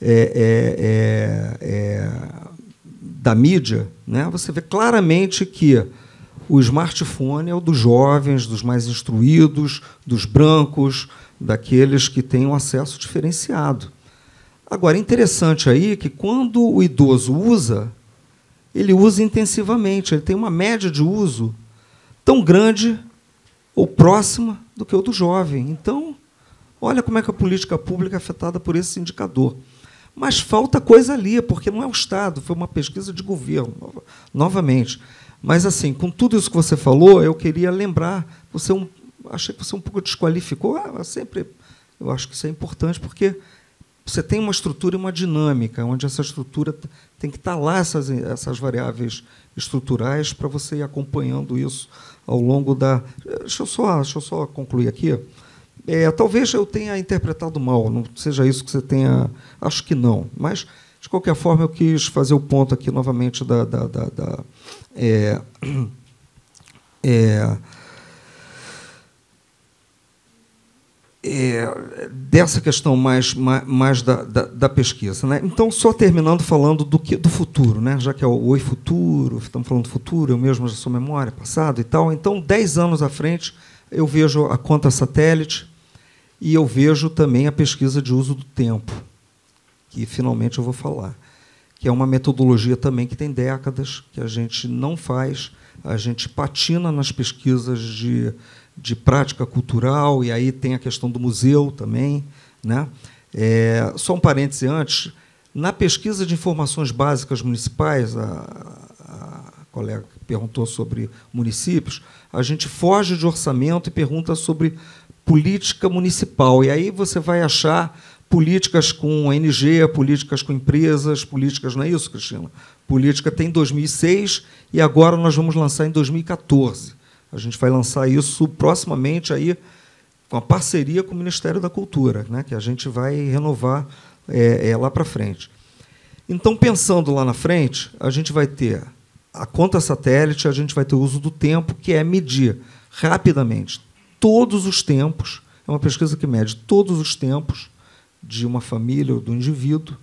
É, é, é, é da mídia, né, você vê claramente que o smartphone é o dos jovens, dos mais instruídos, dos brancos, daqueles que têm um acesso diferenciado. Agora, interessante aí que quando o idoso usa, ele usa intensivamente, ele tem uma média de uso tão grande ou próxima do que o do jovem. Então, olha como é que a política pública é afetada por esse indicador. Mas falta coisa ali, porque não é o Estado, foi uma pesquisa de governo, novamente. Mas, assim, com tudo isso que você falou, eu queria lembrar, você é um, achei que você é um pouco desqualificou, ah, sempre, eu acho que isso é importante, porque você tem uma estrutura e uma dinâmica, onde essa estrutura tem que estar tá lá, essas, essas variáveis estruturais, para você ir acompanhando isso ao longo da. Eh, deixa eu só, deixa eu só concluir aqui. É, talvez eu tenha interpretado mal, não seja isso que você tenha. Acho que não. Mas, de qualquer forma, eu quis fazer o ponto aqui novamente da. da, da, da é, é, É, dessa questão mais, mais, mais da, da, da, pesquisa. Né? Então, só terminando falando do, que, do futuro, né? já que é o Oi Futuro, estamos falando do futuro, eu mesmo já sou memória, passado e tal. Então, dez anos à frente, eu vejo a conta satélite e eu vejo também a pesquisa de uso do tempo, que finalmente eu vou falar, que é uma metodologia também que tem décadas, que a gente não faz, a gente patina nas pesquisas de, de prática cultural, e aí tem a questão do museu também. Né? É, só um parêntese antes, na pesquisa de informações básicas municipais, a, a colega perguntou sobre municípios, a gente foge de orçamento e pergunta sobre política municipal. E aí você vai achar políticas com ONG, políticas com empresas, políticas, não é isso, Cristina? Política tem 2006 e agora nós vamos lançar em 2014. A gente vai lançar isso proximamente aí com a parceria com o Ministério da Cultura, né, que a gente vai renovar é, é, lá para frente. Então, pensando lá na frente, a gente vai ter a conta satélite, a gente vai ter o uso do tempo, que é medir rapidamente todos os tempos, é uma pesquisa que mede todos os tempos de uma família ou do indivíduo,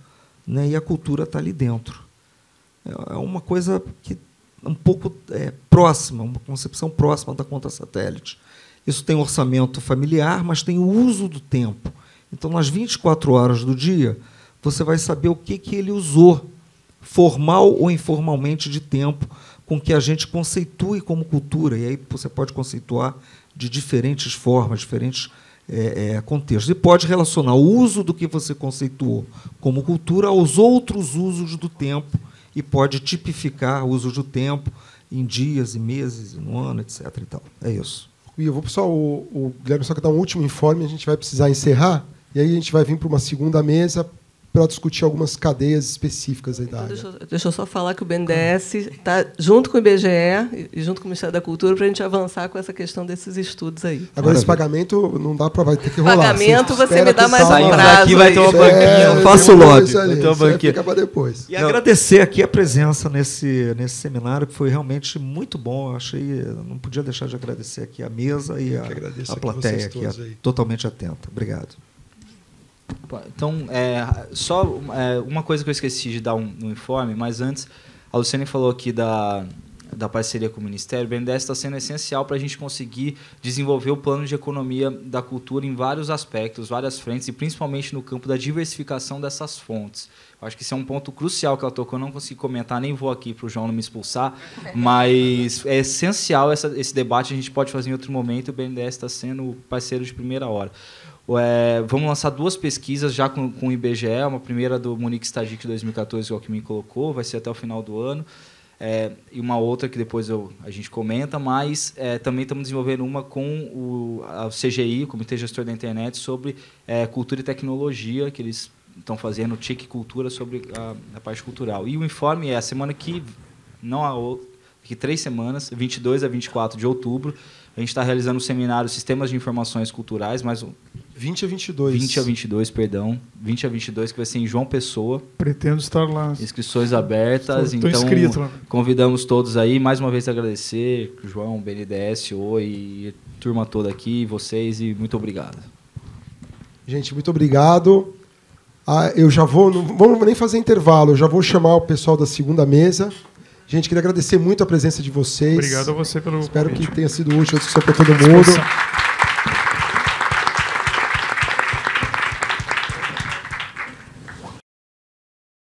né, e a cultura está ali dentro. É uma coisa que é um pouco é, próxima, uma concepção próxima da conta satélite. Isso tem orçamento familiar, mas tem o uso do tempo. Então, nas 24 horas do dia, você vai saber o que, que ele usou, formal ou informalmente, de tempo, com que a gente conceitue como cultura. E aí você pode conceituar de diferentes formas, diferentes é, é, contextos. E pode relacionar o uso do que você conceituou como cultura aos outros usos do tempo e pode tipificar usos do tempo em dias e meses, no ano, etc. E tal. É isso. E eu vou pessoal, o, o Guilherme só que dar um último informe, a gente vai precisar encerrar e aí a gente vai vir para uma segunda mesa para discutir algumas cadeias específicas aí da então, área. Deixa eu, só falar que o BNDES está junto com o IBGE e junto com o Ministério da Cultura para a gente avançar com essa questão desses estudos aí. Agora, Maravilha. esse pagamento não dá para... Vai ter que rolar. Pagamento, você, você me dá mais um prazo. Aqui vai ter uma é, banquinha. É, eu faço lobby. Ali, vai ter uma banquinha. para depois. E não. agradecer aqui a presença nesse, nesse seminário, que foi realmente muito bom. Eu achei... Não podia deixar de agradecer aqui a mesa e a, a, plateia, que é totalmente atenta. Obrigado. Então, é, só é, uma coisa que eu esqueci de dar um, informe, mas antes, a Luciane falou aqui da, da parceria com o Ministério, o BNDES está sendo essencial para a gente conseguir desenvolver o plano de economia da cultura em vários aspectos, várias frentes, e principalmente no campo da diversificação dessas fontes. Eu acho que isso é um ponto crucial que ela tocou, eu não consegui comentar, nem vou aqui para o João não me expulsar, mas é essencial essa, esse debate, a gente pode fazer em outro momento, o BNDES está sendo parceiro de primeira hora. É, vamos lançar duas pesquisas já com, com o IBGE, uma primeira do Monique Stagic de 2014 que é o Alckmin colocou, vai ser até o final do ano, é, e uma outra que depois eu, a gente comenta, mas é, também estamos desenvolvendo uma com o a CGI, o Comitê Gestor da Internet, sobre é, cultura e tecnologia, que eles estão fazendo, TIC Cultura, sobre a, a, parte cultural. E o informe é a semana que, não há outra, que três semanas, 22 a 24 de outubro, a gente está realizando o um seminário Sistemas de Informações Culturais, mais um, 20 a 22. 20 a 22, perdão. 20 a 22, que vai ser em João Pessoa. Pretendo estar lá. Inscrições abertas. Estou, então, inscrito. convidamos todos aí. Mais uma vez agradecer, João, BNDS, Oi, turma toda aqui, vocês, e muito obrigado. Gente, muito obrigado. Ah, eu já vou, não vamos nem fazer intervalo, eu já vou chamar o pessoal da segunda mesa. Gente, queria agradecer muito a presença de vocês. Obrigado a você pelo. Espero convite. que tenha sido útil a discussão para todo mundo.